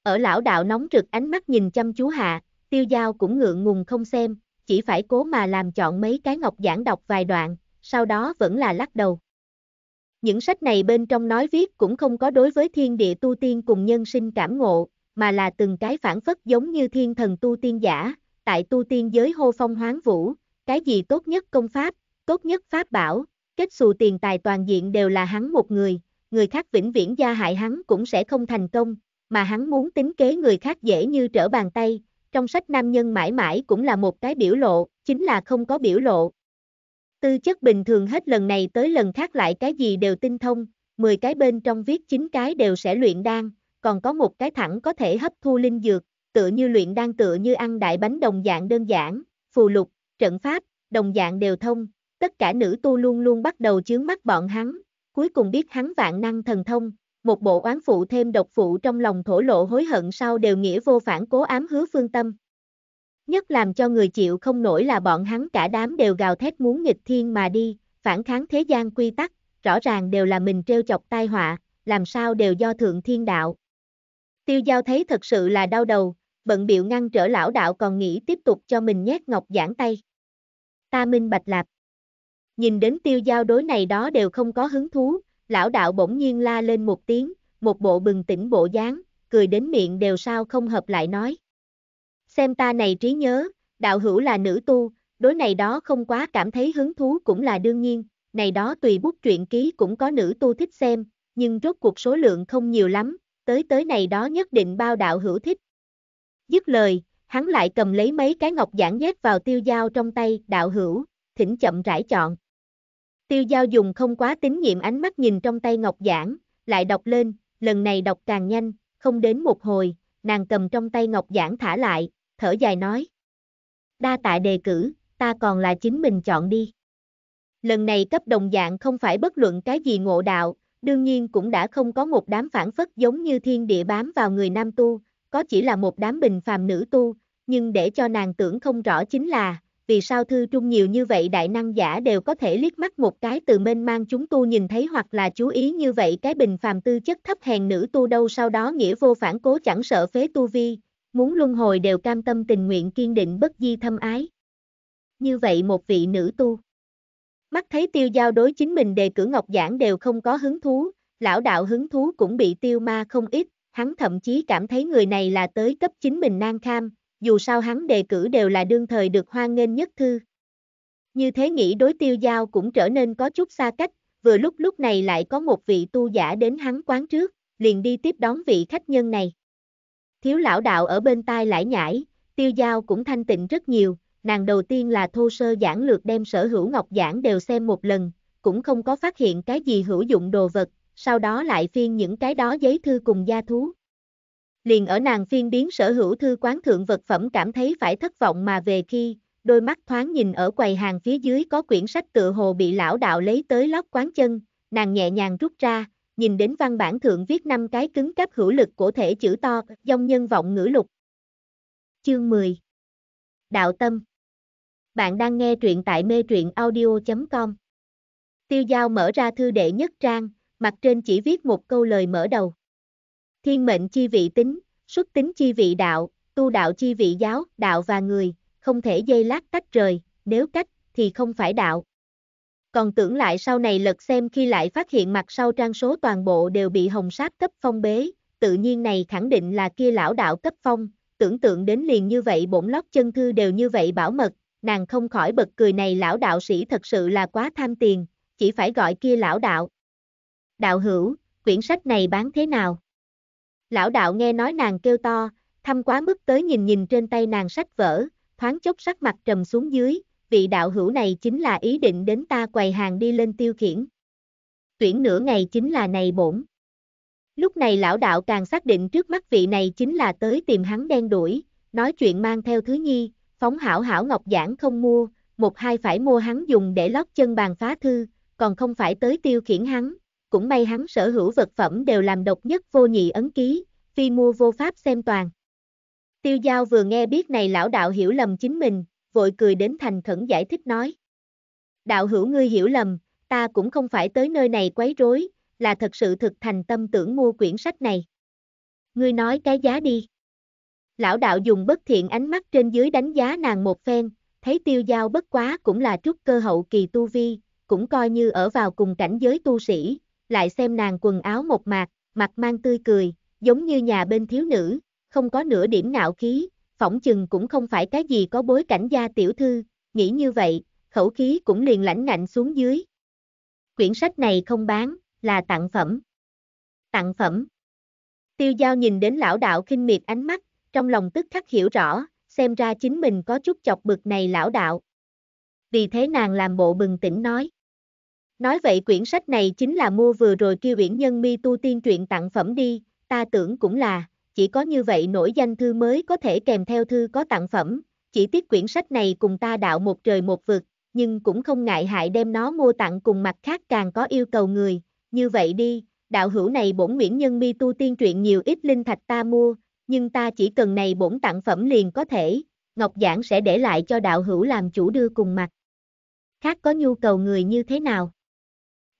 Ở lão đạo nóng rực ánh mắt nhìn chăm chú hạ, tiêu dao cũng ngượng ngùng không xem, chỉ phải cố mà làm chọn mấy cái ngọc giản đọc vài đoạn, sau đó vẫn là lắc đầu. Những sách này bên trong nói viết cũng không có đối với thiên địa tu tiên cùng nhân sinh cảm ngộ, mà là từng cái phản phất giống như thiên thần tu tiên giả, tại tu tiên giới hô phong hoáng vũ, cái gì tốt nhất công pháp, tốt nhất pháp bảo, kết xù tiền tài toàn diện đều là hắn một người, người khác vĩnh viễn gia hại hắn cũng sẽ không thành công, mà hắn muốn tính kế người khác dễ như trở bàn tay, trong sách nam nhân mãi mãi cũng là một cái biểu lộ, chính là không có biểu lộ, Tư chất bình thường hết lần này tới lần khác lại cái gì đều tinh thông, 10 cái bên trong viết 9 cái đều sẽ luyện đan, còn có một cái thẳng có thể hấp thu linh dược, tựa như luyện đan tựa như ăn đại bánh đồng dạng đơn giản, phù lục, trận pháp, đồng dạng đều thông, tất cả nữ tu luôn luôn bắt đầu chướng mắt bọn hắn, cuối cùng biết hắn vạn năng thần thông, một bộ oán phụ thêm độc phụ trong lòng thổ lộ hối hận sau đều nghĩa vô phản cố ám hứa phương tâm nhất làm cho người chịu không nổi là bọn hắn cả đám đều gào thét muốn nghịch thiên mà đi, phản kháng thế gian quy tắc, rõ ràng đều là mình trêu chọc tai họa, làm sao đều do thượng thiên đạo. Tiêu giao thấy thật sự là đau đầu, bận biểu ngăn trở lão đạo còn nghĩ tiếp tục cho mình nhét ngọc giảng tay. Ta minh bạch lạp. Nhìn đến tiêu giao đối này đó đều không có hứng thú, lão đạo bỗng nhiên la lên một tiếng, một bộ bừng tỉnh bộ dáng, cười đến miệng đều sao không hợp lại nói xem ta này trí nhớ, đạo hữu là nữ tu, đối này đó không quá cảm thấy hứng thú cũng là đương nhiên, này đó tùy bút truyện ký cũng có nữ tu thích xem, nhưng rốt cuộc số lượng không nhiều lắm, tới tới này đó nhất định bao đạo hữu thích. Dứt lời, hắn lại cầm lấy mấy cái ngọc giản nhét vào tiêu dao trong tay, đạo hữu, thỉnh chậm rãi chọn. Tiêu dao dùng không quá tín nhiệm ánh mắt nhìn trong tay ngọc giản, lại đọc lên, lần này đọc càng nhanh, không đến một hồi, nàng cầm trong tay ngọc giản thả lại, thở dài nói. Đa tại đề cử, ta còn là chính mình chọn đi. Lần này cấp đồng dạng không phải bất luận cái gì ngộ đạo, đương nhiên cũng đã không có một đám phản phất giống như thiên địa bám vào người nam tu, có chỉ là một đám bình phàm nữ tu, nhưng để cho nàng tưởng không rõ chính là, vì sao thư trung nhiều như vậy đại năng giả đều có thể liếc mắt một cái từ mênh mang chúng tu nhìn thấy hoặc là chú ý như vậy cái bình phàm tư chất thấp hèn nữ tu đâu sau đó nghĩa vô phản cố chẳng sợ phế tu vi, muốn luân hồi đều cam tâm tình nguyện kiên định bất di thâm ái. Như vậy một vị nữ tu. Mắt thấy tiêu giao đối chính mình đề cử ngọc giảng đều không có hứng thú, lão đạo hứng thú cũng bị tiêu ma không ít, hắn thậm chí cảm thấy người này là tới cấp chính mình nang kham, dù sao hắn đề cử đều là đương thời được hoan nghênh nhất thư. Như thế nghĩ đối tiêu giao cũng trở nên có chút xa cách, vừa lúc lúc này lại có một vị tu giả đến hắn quán trước, liền đi tiếp đón vị khách nhân này. Thiếu lão đạo ở bên tai lải nhải, tiêu giao cũng thanh tịnh rất nhiều, nàng đầu tiên là thô sơ giảng lược đem sở hữu ngọc giảng đều xem một lần, cũng không có phát hiện cái gì hữu dụng đồ vật, sau đó lại phiên những cái đó giấy thư cùng gia thú. Liền ở nàng phiên biến sở hữu thư quán thượng vật phẩm cảm thấy phải thất vọng mà về khi, đôi mắt thoáng nhìn ở quầy hàng phía dưới có quyển sách tựa hồ bị lão đạo lấy tới lóc quán chân, nàng nhẹ nhàng rút ra, nhìn đến văn bản thượng viết năm cái cứng cáp hữu lực của thể chữ to, dòng nhân vọng ngữ lục. Chương 10 Đạo Tâm Bạn đang nghe truyện tại mê truyện audio.com Tiêu Giao mở ra thư đệ nhất trang, mặt trên chỉ viết một câu lời mở đầu. Thiên mệnh chi vị tính, xuất tính chi vị đạo, tu đạo chi vị giáo, đạo và người, không thể dây lát tách rời, nếu cách, thì không phải đạo còn tưởng lại sau này lật xem khi lại phát hiện mặt sau trang số toàn bộ đều bị hồng sát cấp phong bế, tự nhiên này khẳng định là kia lão đạo cấp phong, tưởng tượng đến liền như vậy bổn lót chân thư đều như vậy bảo mật, nàng không khỏi bật cười này lão đạo sĩ thật sự là quá tham tiền, chỉ phải gọi kia lão đạo. Đạo hữu, quyển sách này bán thế nào? Lão đạo nghe nói nàng kêu to, thăm quá mức tới nhìn nhìn trên tay nàng sách vở, thoáng chốc sắc mặt trầm xuống dưới, vị đạo hữu này chính là ý định đến ta quầy hàng đi lên tiêu khiển. Tuyển nửa ngày chính là này bổn. Lúc này lão đạo càng xác định trước mắt vị này chính là tới tìm hắn đen đuổi, nói chuyện mang theo thứ nhi, phóng hảo hảo ngọc giảng không mua, một hai phải mua hắn dùng để lót chân bàn phá thư, còn không phải tới tiêu khiển hắn, cũng may hắn sở hữu vật phẩm đều làm độc nhất vô nhị ấn ký, phi mua vô pháp xem toàn. Tiêu giao vừa nghe biết này lão đạo hiểu lầm chính mình, vội cười đến thành khẩn giải thích nói. Đạo hữu ngươi hiểu lầm, ta cũng không phải tới nơi này quấy rối, là thật sự thực thành tâm tưởng mua quyển sách này. Ngươi nói cái giá đi. Lão đạo dùng bất thiện ánh mắt trên dưới đánh giá nàng một phen, thấy tiêu giao bất quá cũng là trúc cơ hậu kỳ tu vi, cũng coi như ở vào cùng cảnh giới tu sĩ, lại xem nàng quần áo một mạc, mặt mang tươi cười, giống như nhà bên thiếu nữ, không có nửa điểm ngạo khí, phỏng chừng cũng không phải cái gì có bối cảnh gia tiểu thư, nghĩ như vậy, khẩu khí cũng liền lãnh ngạnh xuống dưới. Quyển sách này không bán, là tặng phẩm. Tặng phẩm. Tiêu giao nhìn đến lão đạo khinh miệt ánh mắt, trong lòng tức khắc hiểu rõ, xem ra chính mình có chút chọc bực này lão đạo. Vì thế nàng làm bộ bừng tỉnh nói. Nói vậy quyển sách này chính là mua vừa rồi kia uyển nhân mi tu tiên truyện tặng phẩm đi, ta tưởng cũng là chỉ có như vậy nổi danh thư mới có thể kèm theo thư có tặng phẩm, chỉ tiếc quyển sách này cùng ta đạo một trời một vực, nhưng cũng không ngại hại đem nó mua tặng cùng mặt khác càng có yêu cầu người, như vậy đi, đạo hữu này bổn nguyễn nhân mi tu tiên truyện nhiều ít linh thạch ta mua, nhưng ta chỉ cần này bổn tặng phẩm liền có thể, Ngọc Giảng sẽ để lại cho đạo hữu làm chủ đưa cùng mặt. Khác có nhu cầu người như thế nào?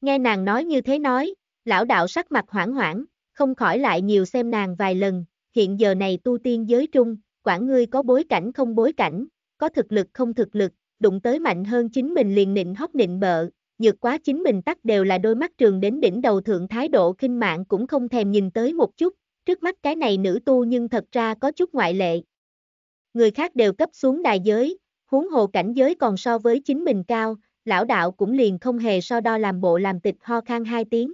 Nghe nàng nói như thế nói, lão đạo sắc mặt hoảng hoảng, không khỏi lại nhiều xem nàng vài lần, hiện giờ này tu tiên giới trung, quản ngươi có bối cảnh không bối cảnh, có thực lực không thực lực, đụng tới mạnh hơn chính mình liền nịnh hóc nịnh bợ, nhược quá chính mình tắt đều là đôi mắt trường đến đỉnh đầu thượng thái độ kinh mạng cũng không thèm nhìn tới một chút, trước mắt cái này nữ tu nhưng thật ra có chút ngoại lệ. Người khác đều cấp xuống đài giới, huống hồ cảnh giới còn so với chính mình cao, lão đạo cũng liền không hề so đo làm bộ làm tịch ho khang hai tiếng.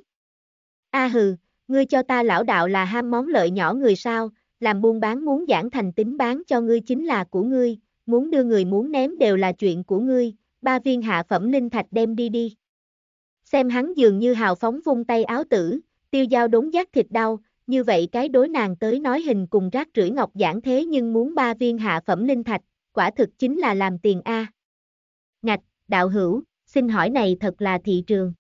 A hừ, Ngươi cho ta lão đạo là ham món lợi nhỏ người sao, làm buôn bán muốn giảng thành tính bán cho ngươi chính là của ngươi, muốn đưa người muốn ném đều là chuyện của ngươi, ba viên hạ phẩm linh thạch đem đi đi. Xem hắn dường như hào phóng vung tay áo tử, tiêu dao đốn giác thịt đau, như vậy cái đối nàng tới nói hình cùng rác rưởi ngọc giảng thế nhưng muốn ba viên hạ phẩm linh thạch, quả thực chính là làm tiền A. Ngạch, đạo hữu, xin hỏi này thật là thị trường.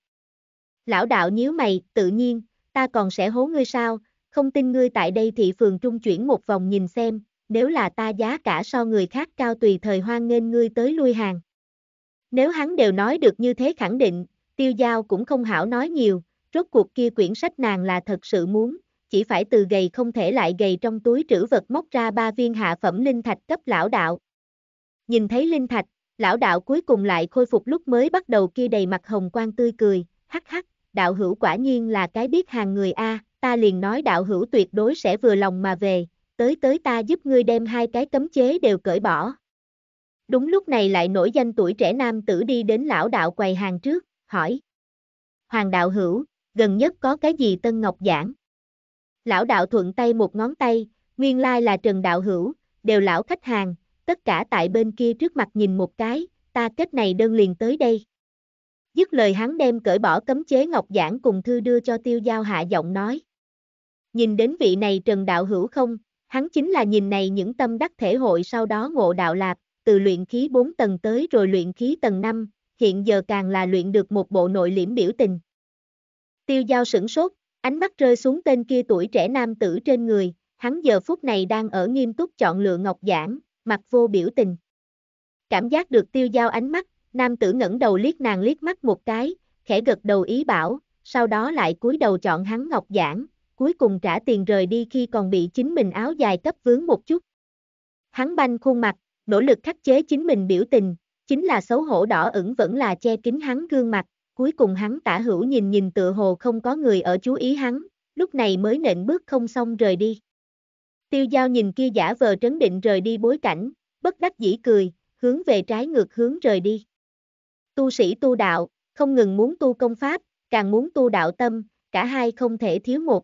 Lão đạo nhíu mày, tự nhiên, ta còn sẽ hố ngươi sao, không tin ngươi tại đây thị phường trung chuyển một vòng nhìn xem, nếu là ta giá cả so người khác cao tùy thời hoan nghênh ngươi tới lui hàng. Nếu hắn đều nói được như thế khẳng định, tiêu giao cũng không hảo nói nhiều, rốt cuộc kia quyển sách nàng là thật sự muốn, chỉ phải từ gầy không thể lại gầy trong túi trữ vật móc ra ba viên hạ phẩm linh thạch cấp lão đạo. Nhìn thấy linh thạch, lão đạo cuối cùng lại khôi phục lúc mới bắt đầu kia đầy mặt hồng quang tươi cười, hắc hắc, đạo hữu quả nhiên là cái biết hàng người A, ta liền nói đạo hữu tuyệt đối sẽ vừa lòng mà về, tới tới ta giúp ngươi đem hai cái cấm chế đều cởi bỏ. Đúng lúc này lại nổi danh tuổi trẻ nam tử đi đến lão đạo quầy hàng trước, hỏi. Hoàng đạo hữu, gần nhất có cái gì Tân Ngọc giảng? Lão đạo thuận tay một ngón tay, nguyên lai là Trần đạo hữu, đều lão khách hàng, tất cả tại bên kia trước mặt nhìn một cái, ta kết này đơn liền tới đây. Dứt lời hắn đem cởi bỏ cấm chế ngọc giản cùng thư đưa cho tiêu giao hạ giọng nói. Nhìn đến vị này trần đạo hữu không, hắn chính là nhìn này những tâm đắc thể hội sau đó ngộ đạo lạp, từ luyện khí 4 tầng tới rồi luyện khí tầng 5, hiện giờ càng là luyện được một bộ nội liễm biểu tình. Tiêu giao sửng sốt, ánh mắt rơi xuống tên kia tuổi trẻ nam tử trên người, hắn giờ phút này đang ở nghiêm túc chọn lựa ngọc giản, mặt vô biểu tình. Cảm giác được tiêu giao ánh mắt, Nam tử ngẩng đầu liếc nàng liếc mắt một cái, khẽ gật đầu ý bảo, sau đó lại cúi đầu chọn hắn ngọc giản, cuối cùng trả tiền rời đi khi còn bị chính mình áo dài cấp vướng một chút. Hắn banh khuôn mặt, nỗ lực khắc chế chính mình biểu tình, chính là xấu hổ đỏ ửng vẫn là che kín hắn gương mặt, cuối cùng hắn tả hữu nhìn nhìn tựa hồ không có người ở chú ý hắn, lúc này mới nện bước không xong rời đi. Tiêu giao nhìn kia giả vờ trấn định rời đi bối cảnh, bất đắc dĩ cười, hướng về trái ngược hướng rời đi. Tu sĩ tu đạo, không ngừng muốn tu công pháp, càng muốn tu đạo tâm, cả hai không thể thiếu một.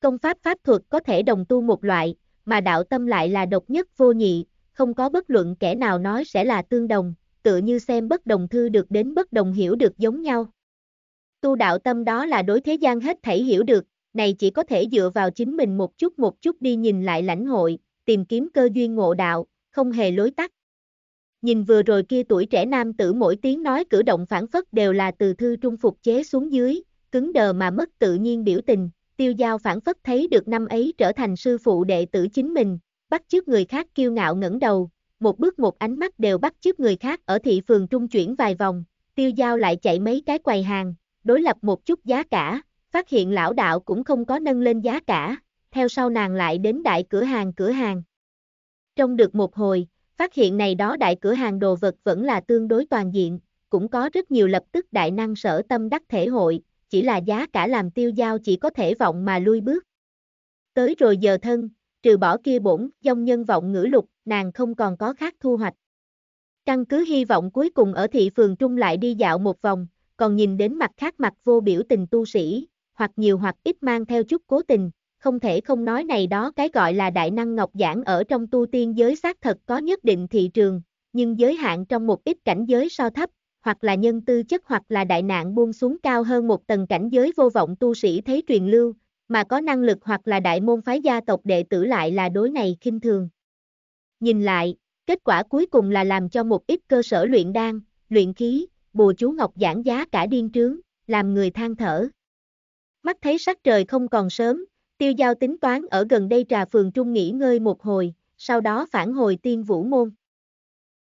Công pháp pháp thuật có thể đồng tu một loại, mà đạo tâm lại là độc nhất vô nhị, không có bất luận kẻ nào nói sẽ là tương đồng, tựa như xem bất đồng thư được đến bất đồng hiểu được giống nhau. Tu đạo tâm đó là đối thế gian hết thảy hiểu được, này chỉ có thể dựa vào chính mình một chút một chút đi nhìn lại lãnh hội, tìm kiếm cơ duyên ngộ đạo, không hề lối tắt nhìn vừa rồi kia tuổi trẻ nam tử mỗi tiếng nói cử động phản phất đều là từ thư trung phục chế xuống dưới, cứng đờ mà mất tự nhiên biểu tình, tiêu giao phản phất thấy được năm ấy trở thành sư phụ đệ tử chính mình, bắt chước người khác kiêu ngạo ngẩng đầu, một bước một ánh mắt đều bắt chước người khác ở thị phường trung chuyển vài vòng, tiêu giao lại chạy mấy cái quầy hàng, đối lập một chút giá cả, phát hiện lão đạo cũng không có nâng lên giá cả, theo sau nàng lại đến đại cửa hàng cửa hàng. Trong được một hồi, Phát hiện này đó đại cửa hàng đồ vật vẫn là tương đối toàn diện, cũng có rất nhiều lập tức đại năng sở tâm đắc thể hội, chỉ là giá cả làm tiêu giao chỉ có thể vọng mà lui bước. Tới rồi giờ thân, trừ bỏ kia bổn, dòng nhân vọng ngữ lục, nàng không còn có khác thu hoạch. Căn cứ hy vọng cuối cùng ở thị phường trung lại đi dạo một vòng, còn nhìn đến mặt khác mặt vô biểu tình tu sĩ, hoặc nhiều hoặc ít mang theo chút cố tình, không thể không nói này đó cái gọi là đại năng ngọc giảng ở trong tu tiên giới xác thật có nhất định thị trường, nhưng giới hạn trong một ít cảnh giới so thấp, hoặc là nhân tư chất hoặc là đại nạn buông xuống cao hơn một tầng cảnh giới vô vọng tu sĩ thấy truyền lưu, mà có năng lực hoặc là đại môn phái gia tộc đệ tử lại là đối này khinh thường. Nhìn lại, kết quả cuối cùng là làm cho một ít cơ sở luyện đan, luyện khí, bùa chú ngọc giảng giá cả điên trướng, làm người than thở. Mắt thấy sắc trời không còn sớm, Tiêu giao tính toán ở gần đây trà phường trung nghỉ ngơi một hồi, sau đó phản hồi tiên vũ môn.